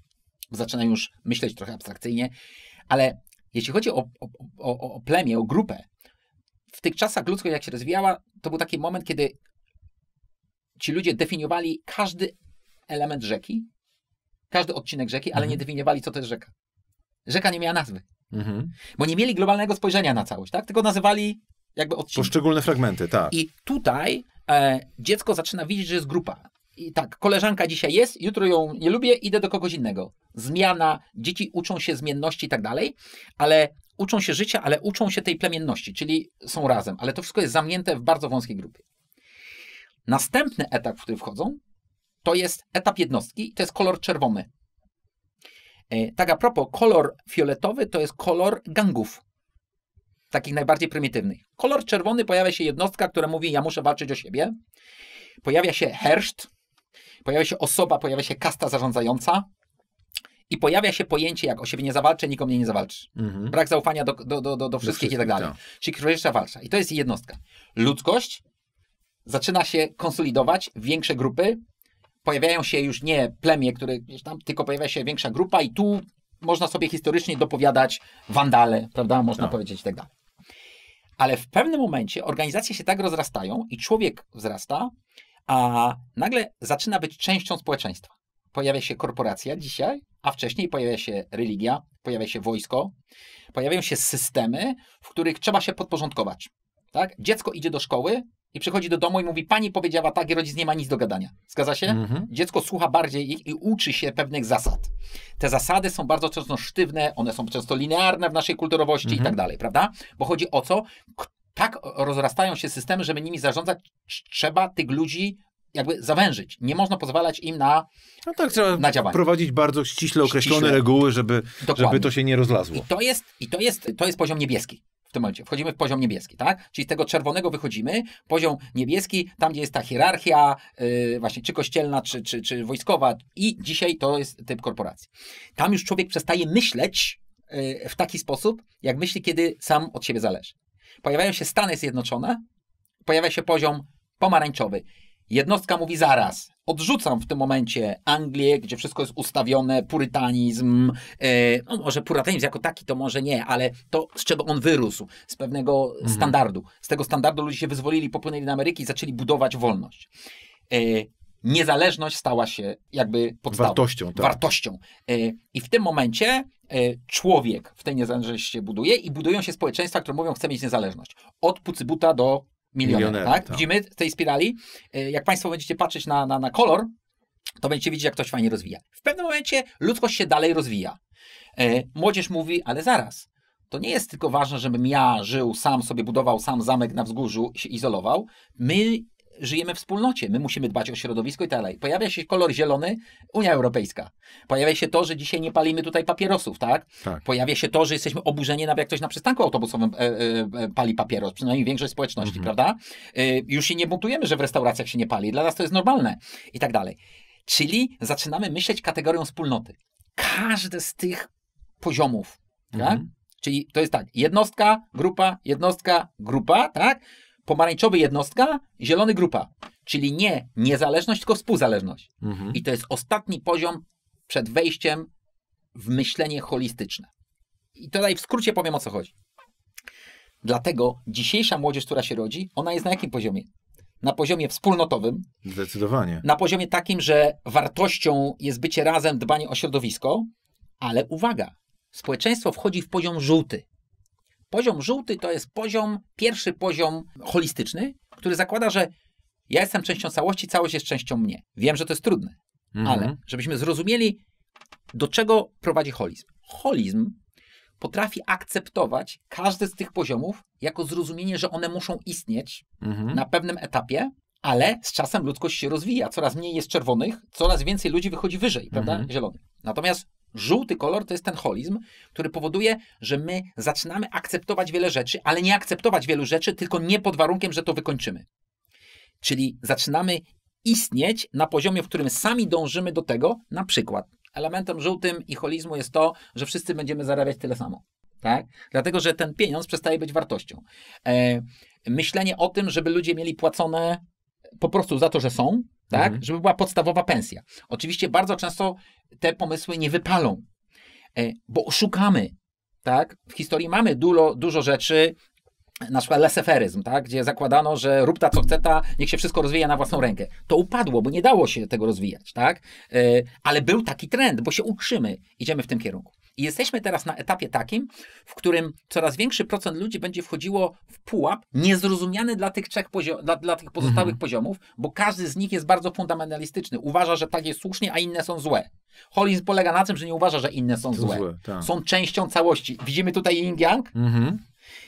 zaczyna już myśleć trochę abstrakcyjnie, ale jeśli chodzi o, o, o, o plemię, o grupę, w tych czasach ludzkość jak się rozwijała, to był taki moment, kiedy ci ludzie definiowali każdy element rzeki, każdy odcinek rzeki, ale mhm. nie definiowali, co to jest rzeka. Rzeka nie miała nazwy. Mhm. Bo nie mieli globalnego spojrzenia na całość, tak? Tylko nazywali jakby odcinki. Poszczególne fragmenty, tak. I tutaj e, dziecko zaczyna widzieć, że jest grupa. I tak, koleżanka dzisiaj jest, jutro ją nie lubię, idę do kogoś innego. Zmiana, dzieci uczą się zmienności i tak dalej, ale uczą się życia, ale uczą się tej plemienności, czyli są razem, ale to wszystko jest zamknięte w bardzo wąskiej grupie. Następny etap, w który wchodzą, to jest etap jednostki, to jest kolor czerwony. E, tak a propos, kolor fioletowy to jest kolor gangów, takich najbardziej prymitywnych. Kolor czerwony pojawia się jednostka, która mówi: Ja muszę walczyć o siebie. Pojawia się herszt, Pojawia się osoba, pojawia się kasta zarządzająca i pojawia się pojęcie jak o siebie nie zawalczę, nikomu mnie nie zawalczy. Mhm. Brak zaufania do, do, do, do, do wszystkich i tak dalej. Tak. Siekierowicza walcza. I to jest jednostka. Ludzkość zaczyna się konsolidować, większe grupy, pojawiają się już nie plemię, które gdzieś tam, tylko pojawia się większa grupa i tu można sobie historycznie dopowiadać wandale, prawda, można no. powiedzieć i tak dalej. Ale w pewnym momencie organizacje się tak rozrastają i człowiek wzrasta, a nagle zaczyna być częścią społeczeństwa. Pojawia się korporacja dzisiaj, a wcześniej pojawia się religia, pojawia się wojsko, pojawiają się systemy, w których trzeba się podporządkować. Tak? Dziecko idzie do szkoły i przychodzi do domu i mówi, pani powiedziała tak i rodzic nie ma nic do gadania. Zgadza się? Mhm. Dziecko słucha bardziej ich i uczy się pewnych zasad. Te zasady są bardzo często sztywne, one są często linearne w naszej kulturowości mhm. i tak dalej, prawda? Bo chodzi o co? tak rozrastają się systemy, żeby nimi zarządzać, trzeba tych ludzi jakby zawężyć. Nie można pozwalać im na No tak, trzeba na działanie. prowadzić bardzo ściśle określone ściśle. reguły, żeby, żeby to się nie rozlazło. I to jest, i to jest, to jest poziom niebieski. W tym momencie wchodzimy w poziom niebieski, tak? Czyli z tego czerwonego wychodzimy, poziom niebieski, tam gdzie jest ta hierarchia, yy, właśnie czy kościelna, czy, czy, czy wojskowa, i dzisiaj to jest typ korporacji. Tam już człowiek przestaje myśleć, y, w taki sposób, jak myśli, kiedy sam od siebie zależy. Pojawiają się Stany Zjednoczone, pojawia się poziom pomarańczowy. Jednostka mówi zaraz, odrzucam w tym momencie Anglię, gdzie wszystko jest ustawione, purytanizm, e, no może purytanizm jako taki to może nie, ale to z czego on wyrósł, z pewnego mhm. standardu. Z tego standardu ludzie się wyzwolili, popłynęli na Ameryki i zaczęli budować wolność. E, niezależność stała się jakby podstawą. Wartością. Tak. Wartością. E, I w tym momencie e, człowiek w tej niezależności się buduje i budują się społeczeństwa, które mówią, chcę mieć niezależność. Od pucybuta do miliona. milionera tak? tak? Widzimy w tej spirali. E, jak Państwo będziecie patrzeć na, na, na kolor, to będziecie widzieć, jak ktoś fajnie rozwija. W pewnym momencie ludzkość się dalej rozwija. Młodzież mówi, ale zaraz, to nie jest tylko ważne, żebym ja żył sam, sobie budował sam zamek na wzgórzu się izolował. My żyjemy w wspólnocie, my musimy dbać o środowisko i tak dalej. Pojawia się kolor zielony, Unia Europejska. Pojawia się to, że dzisiaj nie palimy tutaj papierosów, tak? tak. Pojawia się to, że jesteśmy oburzeni, nawet jak ktoś na przystanku autobusowym e, e, e pali papieros, przynajmniej większość społeczności, mhm. prawda? E, już się nie buntujemy, że w restauracjach się nie pali, dla nas to jest normalne i tak dalej. Czyli zaczynamy myśleć kategorią wspólnoty. Każde z tych poziomów, tak? mhm. tak? Czyli to jest tak, jednostka, grupa, jednostka, grupa, tak? pomarańczowy jednostka, zielony grupa. Czyli nie niezależność, tylko współzależność. Mhm. I to jest ostatni poziom przed wejściem w myślenie holistyczne. I tutaj w skrócie powiem o co chodzi. Dlatego dzisiejsza młodzież, która się rodzi, ona jest na jakim poziomie? Na poziomie wspólnotowym. Zdecydowanie. Na poziomie takim, że wartością jest bycie razem, dbanie o środowisko, ale uwaga, społeczeństwo wchodzi w poziom żółty. Poziom żółty to jest poziom, pierwszy poziom holistyczny, który zakłada, że ja jestem częścią całości, całość jest częścią mnie. Wiem, że to jest trudne, mhm. ale żebyśmy zrozumieli, do czego prowadzi holizm. Holizm potrafi akceptować każdy z tych poziomów jako zrozumienie, że one muszą istnieć mhm. na pewnym etapie, ale z czasem ludzkość się rozwija. Coraz mniej jest czerwonych, coraz więcej ludzi wychodzi wyżej, prawda? Mhm. Zielonych. Natomiast Żółty kolor to jest ten holizm, który powoduje, że my zaczynamy akceptować wiele rzeczy, ale nie akceptować wielu rzeczy, tylko nie pod warunkiem, że to wykończymy. Czyli zaczynamy istnieć na poziomie, w którym sami dążymy do tego, na przykład. Elementem żółtym i holizmu jest to, że wszyscy będziemy zarabiać tyle samo. Tak? Dlatego, że ten pieniądz przestaje być wartością. E, myślenie o tym, żeby ludzie mieli płacone po prostu za to, że są, tak? Mhm. Żeby była podstawowa pensja. Oczywiście bardzo często te pomysły nie wypalą, e, bo oszukamy, tak? W historii mamy dużo, dużo rzeczy, na przykład leseferyzm, tak? gdzie zakładano, że rób ta co chce, ta, niech się wszystko rozwija na własną rękę. To upadło, bo nie dało się tego rozwijać, tak? E, ale był taki trend, bo się ukrzymy, idziemy w tym kierunku. I jesteśmy teraz na etapie takim, w którym coraz większy procent ludzi będzie wchodziło w pułap niezrozumiany dla tych trzech poziom, dla, dla tych pozostałych mhm. poziomów, bo każdy z nich jest bardzo fundamentalistyczny. Uważa, że tak jest słusznie, a inne są złe. Hollins polega na tym, że nie uważa, że inne są to złe. złe tak. Są częścią całości. Widzimy tutaj yin-yang mhm.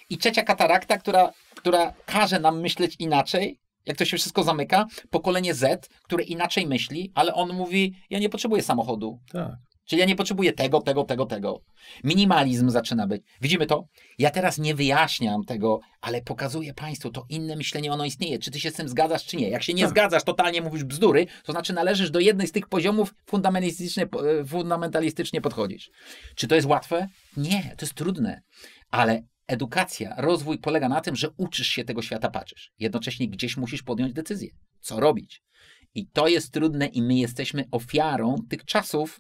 i trzecia katarakta, która, która każe nam myśleć inaczej, jak to się wszystko zamyka, pokolenie Z, które inaczej myśli, ale on mówi, ja nie potrzebuję samochodu. Tak. Czyli ja nie potrzebuję tego, tego, tego, tego. Minimalizm zaczyna być. Widzimy to? Ja teraz nie wyjaśniam tego, ale pokazuję Państwu, to inne myślenie, ono istnieje. Czy ty się z tym zgadzasz, czy nie? Jak się nie tak. zgadzasz, totalnie mówisz bzdury, to znaczy należysz do jednej z tych poziomów fundamentalistycznie, e, fundamentalistycznie podchodzisz. Czy to jest łatwe? Nie, to jest trudne. Ale edukacja, rozwój polega na tym, że uczysz się tego świata, patrzysz. Jednocześnie gdzieś musisz podjąć decyzję, co robić. I to jest trudne, i my jesteśmy ofiarą tych czasów,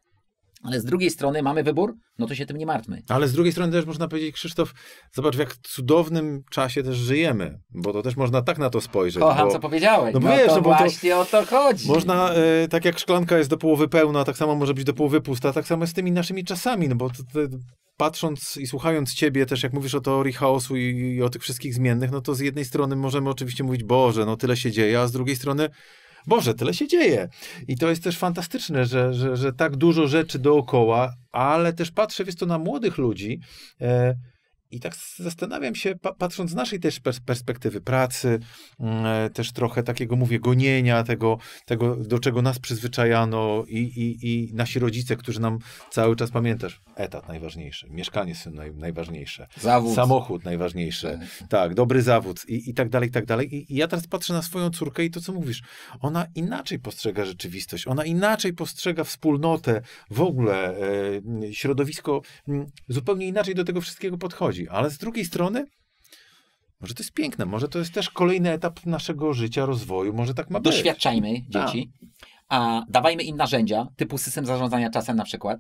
ale z drugiej strony mamy wybór, no to się tym nie martwmy. Ale z drugiej strony też można powiedzieć, Krzysztof, zobacz, w jak cudownym czasie też żyjemy, bo to też można tak na to spojrzeć. Kocham, bo, co powiedziałeś. No, no wiesz, to no, bo właśnie to, o to chodzi. Można, e, tak jak szklanka jest do połowy pełna, tak samo może być do połowy pusta, tak samo jest z tymi naszymi czasami, no bo to, to, patrząc i słuchając ciebie też, jak mówisz o teorii chaosu i, i o tych wszystkich zmiennych, no to z jednej strony możemy oczywiście mówić, Boże, no tyle się dzieje, a z drugiej strony Boże, tyle się dzieje. I to jest też fantastyczne, że, że, że tak dużo rzeczy dookoła, ale też patrzę, jest to na młodych ludzi. E, i tak zastanawiam się, patrząc z naszej też perspektywy pracy, mm, e, też trochę takiego, mówię, gonienia tego, tego do czego nas przyzwyczajano i, i, i nasi rodzice, którzy nam cały czas, pamiętasz, etat najważniejszy, mieszkanie są naj, najważniejsze, zawód. samochód najważniejszy, tak, dobry zawód i, i tak dalej, i tak dalej. I, I ja teraz patrzę na swoją córkę i to, co mówisz, ona inaczej postrzega rzeczywistość, ona inaczej postrzega wspólnotę, w ogóle e, środowisko, m, mm, zupełnie inaczej do tego wszystkiego podchodzi chodzi. Ale z drugiej strony, może to jest piękne, może to jest też kolejny etap naszego życia, rozwoju, może tak ma być. Doświadczajmy tak. dzieci, a. a dawajmy im narzędzia, typu system zarządzania czasem na przykład.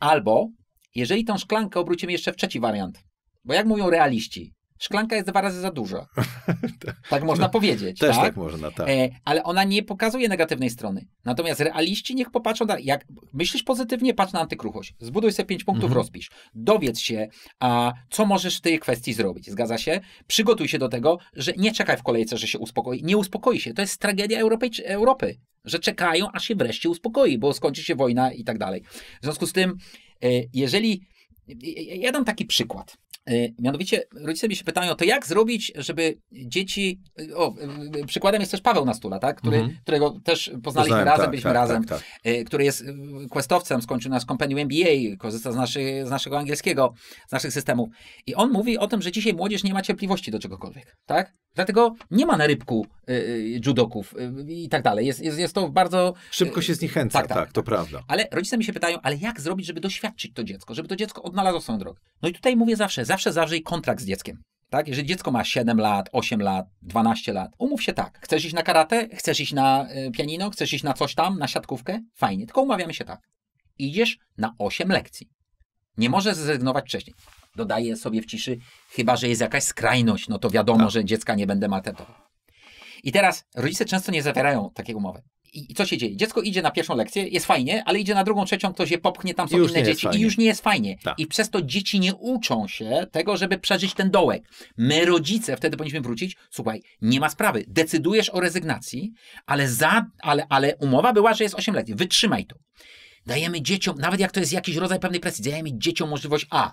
Albo, jeżeli tą szklankę obrócimy jeszcze w trzeci wariant, bo jak mówią realiści, szklanka jest dwa razy za duża. Tak. tak można no, powiedzieć. Też tak, tak można, tak. E, ale ona nie pokazuje negatywnej strony. Natomiast realiści niech popatrzą Jak myślisz pozytywnie, patrz na antykruchość. Zbuduj sobie pięć punktów, mhm. rozpisz. Dowiedz się, a co możesz w tej kwestii zrobić. Zgadza się? Przygotuj się do tego, że nie czekaj w kolejce, że się uspokoi. Nie uspokoi się. To jest tragedia Europy, że czekają, aż się wreszcie uspokoi, bo skończy się wojna i tak dalej. W związku z tym, e, jeżeli... E, e, ja dam taki przykład. Y, mianowicie rodzice mi się pytają, to jak zrobić, żeby dzieci. O, przykładem jest też Paweł Nastula, tak? Który, mhm. którego też poznaliśmy Poznałem, razem, tak, byliśmy tak, razem, tak, tak. Y, który jest y, questowcem, skończył nas kompendium MBA, korzysta z, naszy, z naszego angielskiego, z naszych systemów. I on mówi o tym, że dzisiaj młodzież nie ma cierpliwości do czegokolwiek, tak? Dlatego nie ma na rybku y, y judoków y, i tak dalej. Jest, jest, jest to bardzo... Y, Szybko się zniechęca, tak, tak, tak, to tak. prawda. Ale rodzice mi się pytają, ale jak zrobić, żeby doświadczyć to dziecko, żeby to dziecko odnalazło swoją drogę? No i tutaj mówię zawsze, zawsze zawrzej kontrakt z dzieckiem. Tak? Jeżeli dziecko ma 7 lat, 8 lat, 12 lat, umów się tak. Chcesz iść na karate, chcesz iść na pianino, chcesz iść na coś tam, na siatkówkę? Fajnie, tylko umawiamy się tak. Idziesz na 8 lekcji. Nie możesz zrezygnować wcześniej. Dodaję sobie w ciszy, chyba że jest jakaś skrajność, no to wiadomo, tak. że dziecka nie będę maltretował. I teraz rodzice często nie zawierają takiej umowy. I, co się dzieje? Dziecko idzie na pierwszą lekcję, jest fajnie, ale idzie na drugą, trzecią, ktoś je popchnie, tam są już inne dzieci i już nie jest fajnie. Tak. I przez to dzieci nie uczą się tego, żeby przeżyć ten dołek. My rodzice wtedy powinniśmy wrócić, słuchaj, nie ma sprawy, decydujesz o rezygnacji, ale, za, ale, ale umowa była, że jest 8 lat, wytrzymaj to. Dajemy dzieciom, nawet jak to jest jakiś rodzaj pewnej presji, dajemy dzieciom możliwość A,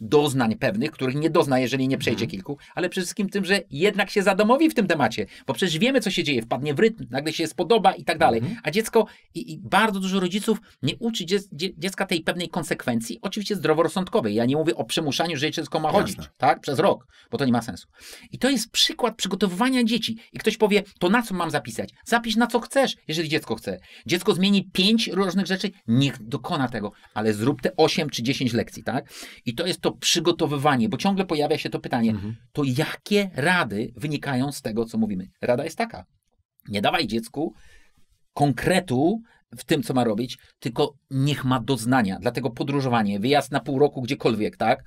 doznań pewnych, których nie dozna, jeżeli nie przejdzie mhm. kilku, ale przede wszystkim tym, że jednak się zadomowi w tym temacie, bo przecież wiemy, co się dzieje, wpadnie w rytm, nagle się spodoba i tak dalej. Mhm. A dziecko i, i bardzo dużo rodziców nie uczy dziecka tej pewnej konsekwencji, oczywiście zdroworozsądkowej. Ja nie mówię o przemuszaniu, że dziecko ma chodzić, tak, przez rok, bo to nie ma sensu. I to jest przykład przygotowywania dzieci. I ktoś powie, to na co mam zapisać? Zapisz na co chcesz, jeżeli dziecko chce. Dziecko zmieni pięć różnych rzeczy, niech dokona tego, ale zrób te osiem czy dziesięć lekcji, tak? I to jest to przygotowywanie, bo ciągle pojawia się to pytanie, mhm. to jakie rady wynikają z tego, co mówimy? Rada jest taka, nie dawaj dziecku konkretu w tym, co ma robić, tylko niech ma doznania. Dlatego podróżowanie, wyjazd na pół roku gdziekolwiek, tak?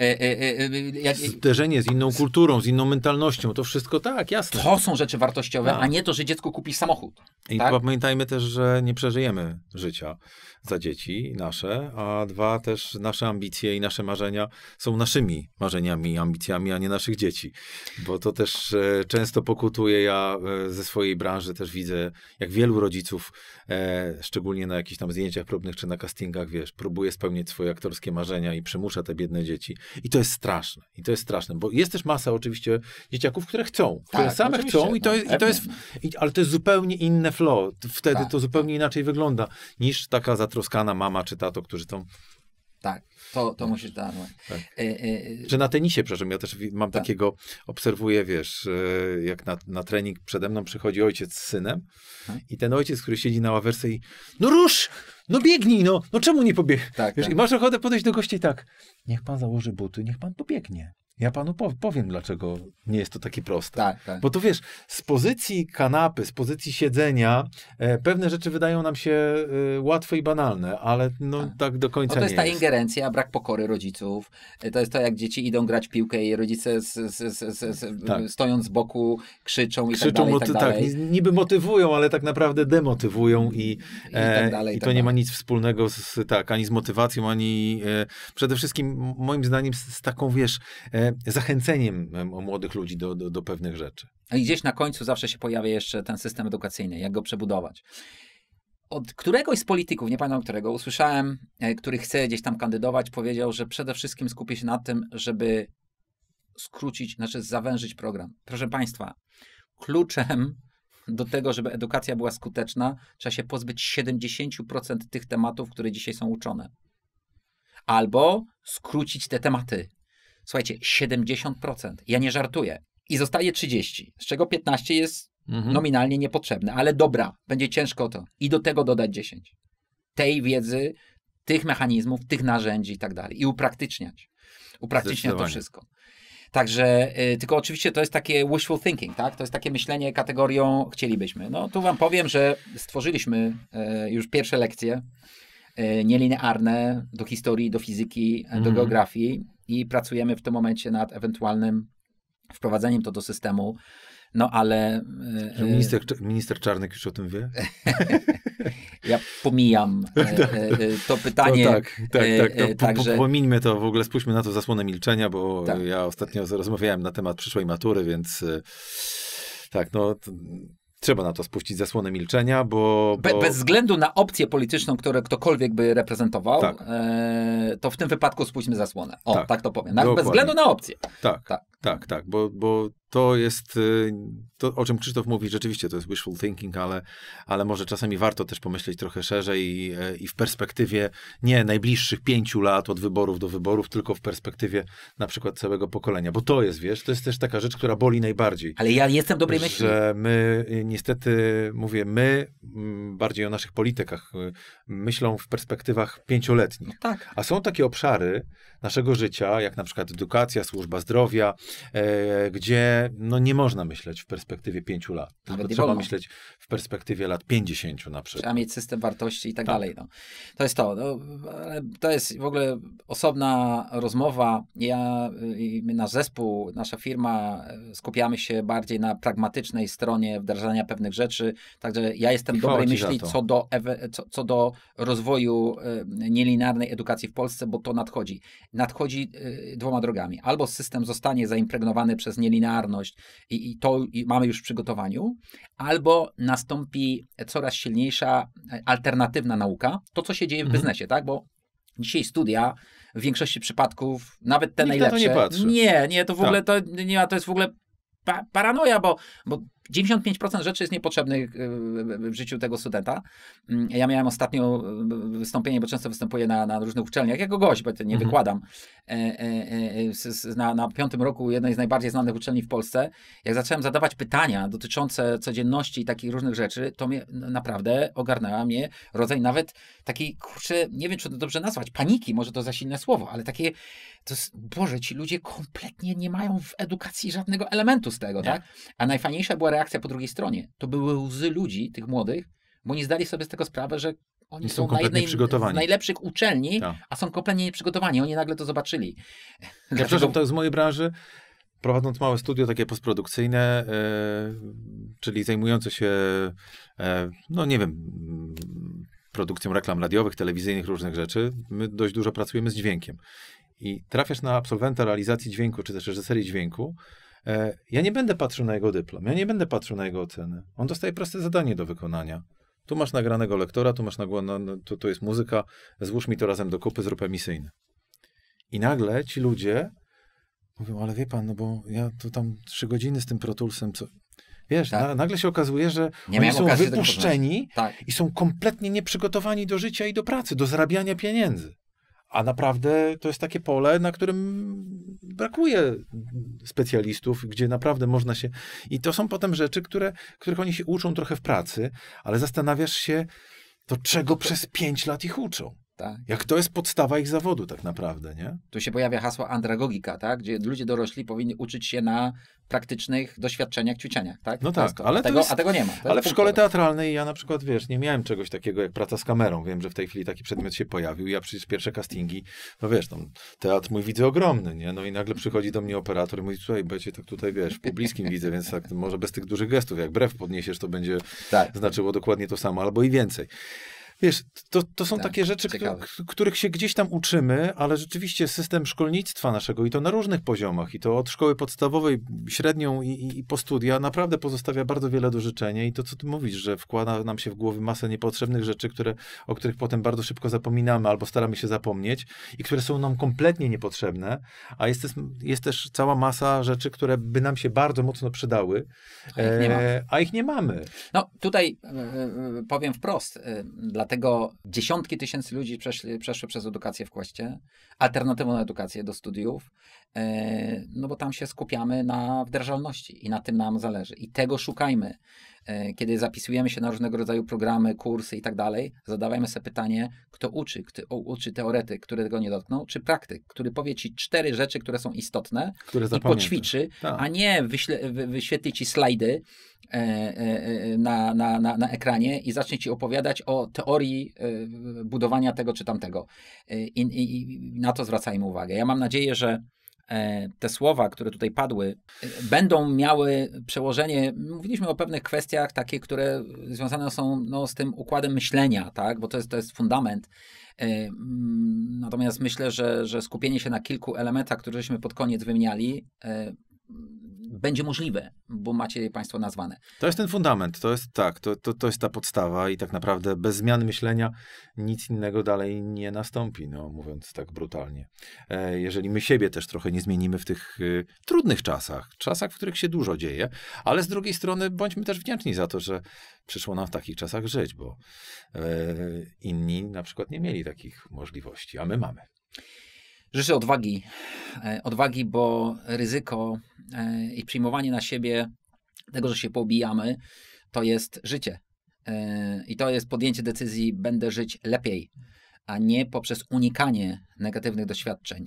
E, e, e, e jak... Zderzenie z inną kulturą, z inną mentalnością, to wszystko tak, jasne. To są rzeczy wartościowe, a, tak. a nie to, że dziecku kupisz samochód. I tak? pamiętajmy też, że nie przeżyjemy życia za dzieci nasze, a dwa też nasze ambicje i nasze marzenia są naszymi marzeniami, i ambicjami, a nie naszych dzieci. Bo to też e, często pokutuje. Ja e, ze swojej branży też widzę, jak wielu rodziców, e, szczególnie na jakichś tam zdjęciach próbnych czy na castingach, wiesz, próbuje spełnić swoje aktorskie marzenia i przymusza te biedne dzieci. I to jest straszne. I to jest straszne, bo jest też masa oczywiście dzieciaków, które chcą, tak, które same chcą i to no, jest, i to jest i, ale to jest zupełnie inne flow. Wtedy tak, to zupełnie inaczej wygląda niż taka za zatroskana mama czy tato, którzy tą tak, to, to musisz dać. Tak. E, e, czy na tenisie, przepraszam, ja też mam tak. takiego, obserwuję, wiesz, e, jak na, na trening przede mną przychodzi ojciec z synem i ten ojciec, który siedzi na ławerce i no rusz, no biegnij, no, no czemu nie pobiegniesz Tak, tak. I masz ochotę podejść do gościa i tak, niech pan założy buty, niech pan pobiegnie. Ja panu powiem, dlaczego nie jest to takie proste. Tak, tak. Bo to wiesz, z pozycji kanapy, z pozycji siedzenia, e, pewne rzeczy wydają nam się e, łatwe i banalne, ale no tak, tak do końca no to jest nie ta jest. ingerencja, brak pokory rodziców. E, to jest to, jak dzieci idą grać piłkę i rodzice z, z, z, tak. stojąc z boku krzyczą i tak krzyczą, no tak, tak dalej, tak, dalej. Niby motywują, ale tak naprawdę demotywują i, I, e, tak dalej, i to tak nie ma nic wspólnego z, tak, ani z motywacją, ani e, przede wszystkim moim zdaniem z, taką, wiesz, zachęceniem młodych ludzi do, do, do pewnych rzeczy. No I gdzieś na końcu zawsze się pojawia jeszcze ten system edukacyjny, jak go przebudować od któregoś z polityków, nie pamiętam którego, usłyszałem, e, który chce gdzieś tam kandydować, powiedział, że przede wszystkim skupię się na tym, żeby skrócić, znaczy zawężyć program. Proszę Państwa, kluczem do tego, żeby edukacja była skuteczna, trzeba się pozbyć 70% tych tematów, które dzisiaj są uczone. Albo skrócić te tematy. Słuchajcie, 70%. Ja nie żartuję. I zostaje 30, z czego 15 jest mhm. nominalnie niepotrzebne, ale dobra, będzie ciężko to. I do tego dodać 10. Tej wiedzy, tych mechanizmów, tych narzędzi i tak dalej. I upraktyczniać. Upraktyczniać to wszystko. Także, y, tylko oczywiście to jest takie wishful thinking, tak? To jest takie myślenie kategorią chcielibyśmy. No tu wam powiem, że stworzyliśmy y, już pierwsze lekcje yy, nielinearne do historii, do fizyki, do mhm. geografii i pracujemy w tym momencie nad ewentualnym wprowadzeniem to do systemu. No ale. E, e, minister, minister Czarnek już o tym wie. ja pomijam e, to pytanie. No tak, tak, tak. To no, także... to w ogóle, spójrzmy na to zasłonę milczenia, bo tak. ja ostatnio rozmawiałem na temat przyszłej matury, więc. Tak, no Trzeba na to spuścić zasłonę milczenia, bo. bo... Be, bez względu na opcję polityczną, które ktokolwiek by reprezentował, tak. e, to w tym wypadku spuśćmy zasłonę. O, tak, tak to powiem. bez względu na opcję. Tak. tak. Tak, tak, bo, bo to jest, y, to o czym Krzysztof mówi, rzeczywiście to jest wishful thinking, ale, ale może czasami warto też pomyśleć trochę szerzej i, e, i w perspektywie nie najbliższych pięciu lat od wyborów do wyborów, tylko w perspektywie na przykład całego pokolenia, bo to jest, wiesz, to jest też taka rzecz, która boli najbardziej. Ale ja jestem dobrej myśli. Że my, y, niestety, mówię my, mm, bardziej o naszych politykach, y, myślą w perspektywach pięcioletnich. No tak. A są takie obszary naszego życia, jak na przykład edukacja, służba zdrowia, E, gdzie no, nie można myśleć w perspektywie pięciu lat, tylko trzeba wolno. myśleć w perspektywie lat pięćdziesięciu na przykład. Trzeba mieć system wartości i tak, tak. dalej. No. To jest to. No, to jest w ogóle osobna rozmowa. Ja y, i nasz zespół, nasza firma y, skupiamy się bardziej na pragmatycznej stronie wdrażania pewnych rzeczy, także ja jestem dobrej myśli co do, co, co do rozwoju y, nielinearnej edukacji w Polsce, bo to nadchodzi. Nadchodzi dwoma drogami. Albo system zostanie zainteresowany zaimpregnowany przez nielinearność i, i to mamy już w przygotowaniu, albo nastąpi coraz silniejsza e, alternatywna nauka, to co się dzieje w mhm. biznesie, tak? Bo dzisiaj studia w większości przypadków, nawet te Nikt najlepsze. Na to nie, patrzy. nie, nie, to w tak. ogóle to nie ma, to jest w ogóle pa, paranoja, bo, bo 95% rzeczy jest niepotrzebnych y, w życiu tego studenta. Mm, ja miałem ostatnio y, wystąpienie, bo często występuję na, na różnych uczelniach, jako gość, bo to nie mhm. wykładam, e, e, e, na, na piątym roku jednej z najbardziej znanych uczelni w Polsce. Jak zacząłem zadawać pytania dotyczące codzienności i takich różnych rzeczy, to mnie naprawdę ogarnęła mnie rodzaj nawet takiej, kurczę, nie wiem, czy to dobrze nazwać, paniki, może to za silne słowo, ale takie to jest, Boże, ci ludzie kompletnie nie mają w edukacji żadnego elementu z tego, nie. tak? A najfajniejsza była reakcja po drugiej stronie. To były łzy ludzi, tych młodych, bo nie zdali sobie z tego sprawę, że oni nie są, są na jednej z najlepszych uczelni, tak. a są kompletnie nieprzygotowani. Oni nagle to zobaczyli. Ja przepraszam, to z mojej branży. Prowadząc małe studio, takie postprodukcyjne, e, czyli zajmujące się, e, no nie wiem, produkcją reklam radiowych, telewizyjnych, różnych rzeczy, my dość dużo pracujemy z dźwiękiem i trafiasz na absolwenta realizacji dźwięku, czy też reżyserii dźwięku, e, ja nie będę patrzył na jego dyplom, ja nie będę patrzył na jego oceny. On dostaje proste zadanie do wykonania. Tu masz nagranego lektora, tu masz nagrane, no, no, tu, tu jest muzyka, złóż mi to razem do kupy, zrób emisyjny. I nagle ci ludzie mówią, ale wie pan, no bo ja tu tam trzy godziny z tym protulsem, co... Wiesz, tak. na, nagle się okazuje, że nie oni są wypuszczeni tak. i są kompletnie nieprzygotowani do życia i do pracy, do zarabiania pieniędzy. A naprawdę to jest takie pole, na którym brakuje specjalistów, gdzie naprawdę można się. I to są potem rzeczy, które, których oni się uczą trochę w pracy, ale zastanawiasz się, to czego przez pięć lat ich uczą. Tak. Jak to jest podstawa ich zawodu tak naprawdę, nie? Tu się pojawia hasło andragogika, tak? Gdzie ludzie dorośli powinni uczyć się na praktycznych doświadczeniach, ćwiczeniach, tak? No tak, ale tego, jest, a tego nie ma. Ale w szkole teatralnej ja na przykład, wiesz, nie miałem czegoś takiego jak praca z kamerą. Wiem, że w tej chwili taki przedmiot się pojawił. Ja przecież pierwsze castingi, no wiesz, tam teatr mój widzę ogromny, nie? No i nagle przychodzi do mnie operator i mówi, słuchaj, będzie, tak tutaj, wiesz, w pobliskim widzę, więc tak może bez tych dużych gestów, jak brew podniesiesz, to będzie tak. znaczyło dokładnie to samo albo i więcej. Wiesz, to, to są tak, takie rzeczy, ciekawe. których się gdzieś tam uczymy, ale rzeczywiście system szkolnictwa naszego i to na różnych poziomach, i to od szkoły podstawowej, średnią i, i, i po studia, naprawdę pozostawia bardzo wiele do życzenia i to, co ty mówisz, że wkłada nam się w głowy masę niepotrzebnych rzeczy, które, o których potem bardzo szybko zapominamy albo staramy się zapomnieć i które są nam kompletnie niepotrzebne, a jest, jest też cała masa rzeczy, które by nam się bardzo mocno przydały, a ich nie, e, a ich nie mamy. No tutaj y, y, powiem wprost, y, dla Dlatego dziesiątki tysięcy ludzi przeszli, przeszły przez edukację w Queście, alternatywną edukację do studiów, E, no bo tam się skupiamy na wdrażalności i na tym nam zależy. I tego szukajmy. E, kiedy zapisujemy się na różnego rodzaju programy, kursy i tak dalej, zadawajmy sobie pytanie, kto uczy, kto uczy teoretyk, który tego nie dotknął, czy praktyk, który powie ci cztery rzeczy, które są istotne które i poćwiczy, tak. a nie wyśle, wy, wyświetli ci slajdy e, na, na, na, na, ekranie i zacznie ci opowiadać o teorii budowania tego czy tamtego. I, i, i na to zwracajmy uwagę. Ja mam nadzieję, że E, te słowa, które tutaj padły, e, będą miały przełożenie. Mówiliśmy o pewnych kwestiach, takie, które związane są no, z tym układem myślenia, tak? bo to jest, to jest fundament. E, mm, natomiast myślę, że, że skupienie się na kilku elementach, któreśmy pod koniec wymieniali, będzie możliwe, bo macie je Państwo nazwane. To jest ten fundament, to jest tak, to, to, to jest ta podstawa i tak naprawdę bez zmian myślenia nic innego dalej nie nastąpi, no mówiąc tak brutalnie. E, jeżeli my siebie też trochę nie zmienimy w tych y, trudnych czasach, czasach, w których się dużo dzieje, ale z drugiej strony bądźmy też wdzięczni za to, że przyszło nam w takich czasach żyć, bo e, inni na przykład nie mieli takich możliwości, a my mamy. Życzę odwagi. E, odwagi, bo ryzyko e, i przyjmowanie na siebie tego, że się pobijamy, to jest życie. E, I to jest podjęcie decyzji, będę żyć lepiej, a nie poprzez unikanie negatywnych doświadczeń.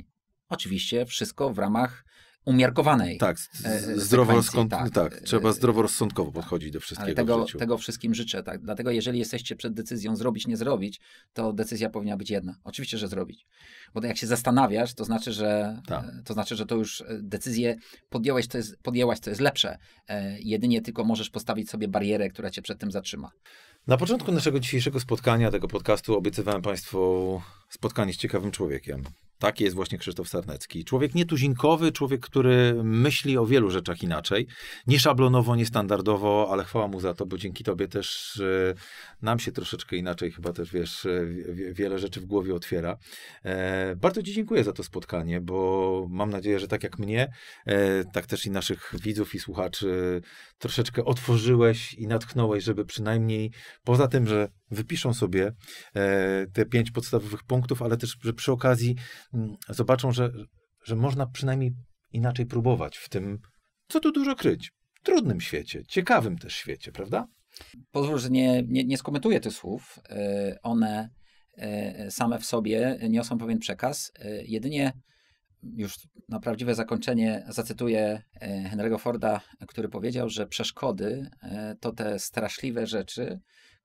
Oczywiście wszystko w ramach umiarkowanej. Tak, e, zdroworozsądkowo. Tak, tak, trzeba e, e, zdroworozsądkowo tak. podchodzić do wszystkiego. Ale tego, tego wszystkim życzę. Tak. Dlatego, jeżeli jesteście przed decyzją zrobić, nie zrobić, to decyzja powinna być jedna. Oczywiście, że zrobić. Bo jak się zastanawiasz, to znaczy, że tak. to znaczy, że to już decyzję podjąłeś, to jest, podjęłaś, to jest lepsze. Jedynie tylko możesz postawić sobie barierę, która cię przed tym zatrzyma. Na początku naszego dzisiejszego spotkania, tego podcastu, obiecywałem Państwu spotkanie z ciekawym człowiekiem. Taki jest właśnie Krzysztof Sarnecki. Człowiek nietuzinkowy, człowiek, który myśli o wielu rzeczach inaczej. Nie szablonowo, niestandardowo, ale chwała mu za to, bo dzięki tobie też e, nam się troszeczkę inaczej chyba też, wiesz, e, w, wiele rzeczy w głowie otwiera. E, bardzo ci dziękuję za to spotkanie, bo mam nadzieję, że tak jak mnie, e, tak też i naszych widzów i słuchaczy troszeczkę otworzyłeś i natchnąłeś, żeby przynajmniej Poza tym, że wypiszą sobie e, te pięć podstawowych punktów, ale też, że przy okazji mm, zobaczą, że, że można przynajmniej inaczej próbować w tym, co tu dużo kryć, trudnym świecie, ciekawym też świecie, prawda? Pozwól, że nie, nie, nie skomentuję tych słów. E, one e, same w sobie niosą pewien przekaz. Jedynie już na prawdziwe zakończenie zacytuję Henry'ego Forda, który powiedział, że przeszkody to te straszliwe rzeczy,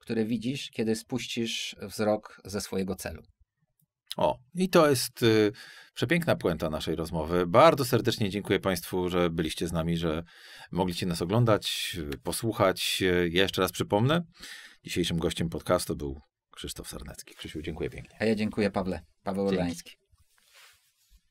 które widzisz, kiedy spuścisz wzrok ze swojego celu. O, i to jest y, przepiękna puenta naszej rozmowy. Bardzo serdecznie dziękuję Państwu, że byliście z nami, że mogliście nas oglądać, y, posłuchać. Y, ja jeszcze raz przypomnę, dzisiejszym gościem podcastu był Krzysztof Sarnecki. Krzysiu, dziękuję pięknie. A ja dziękuję Pawle, Paweł Orlański.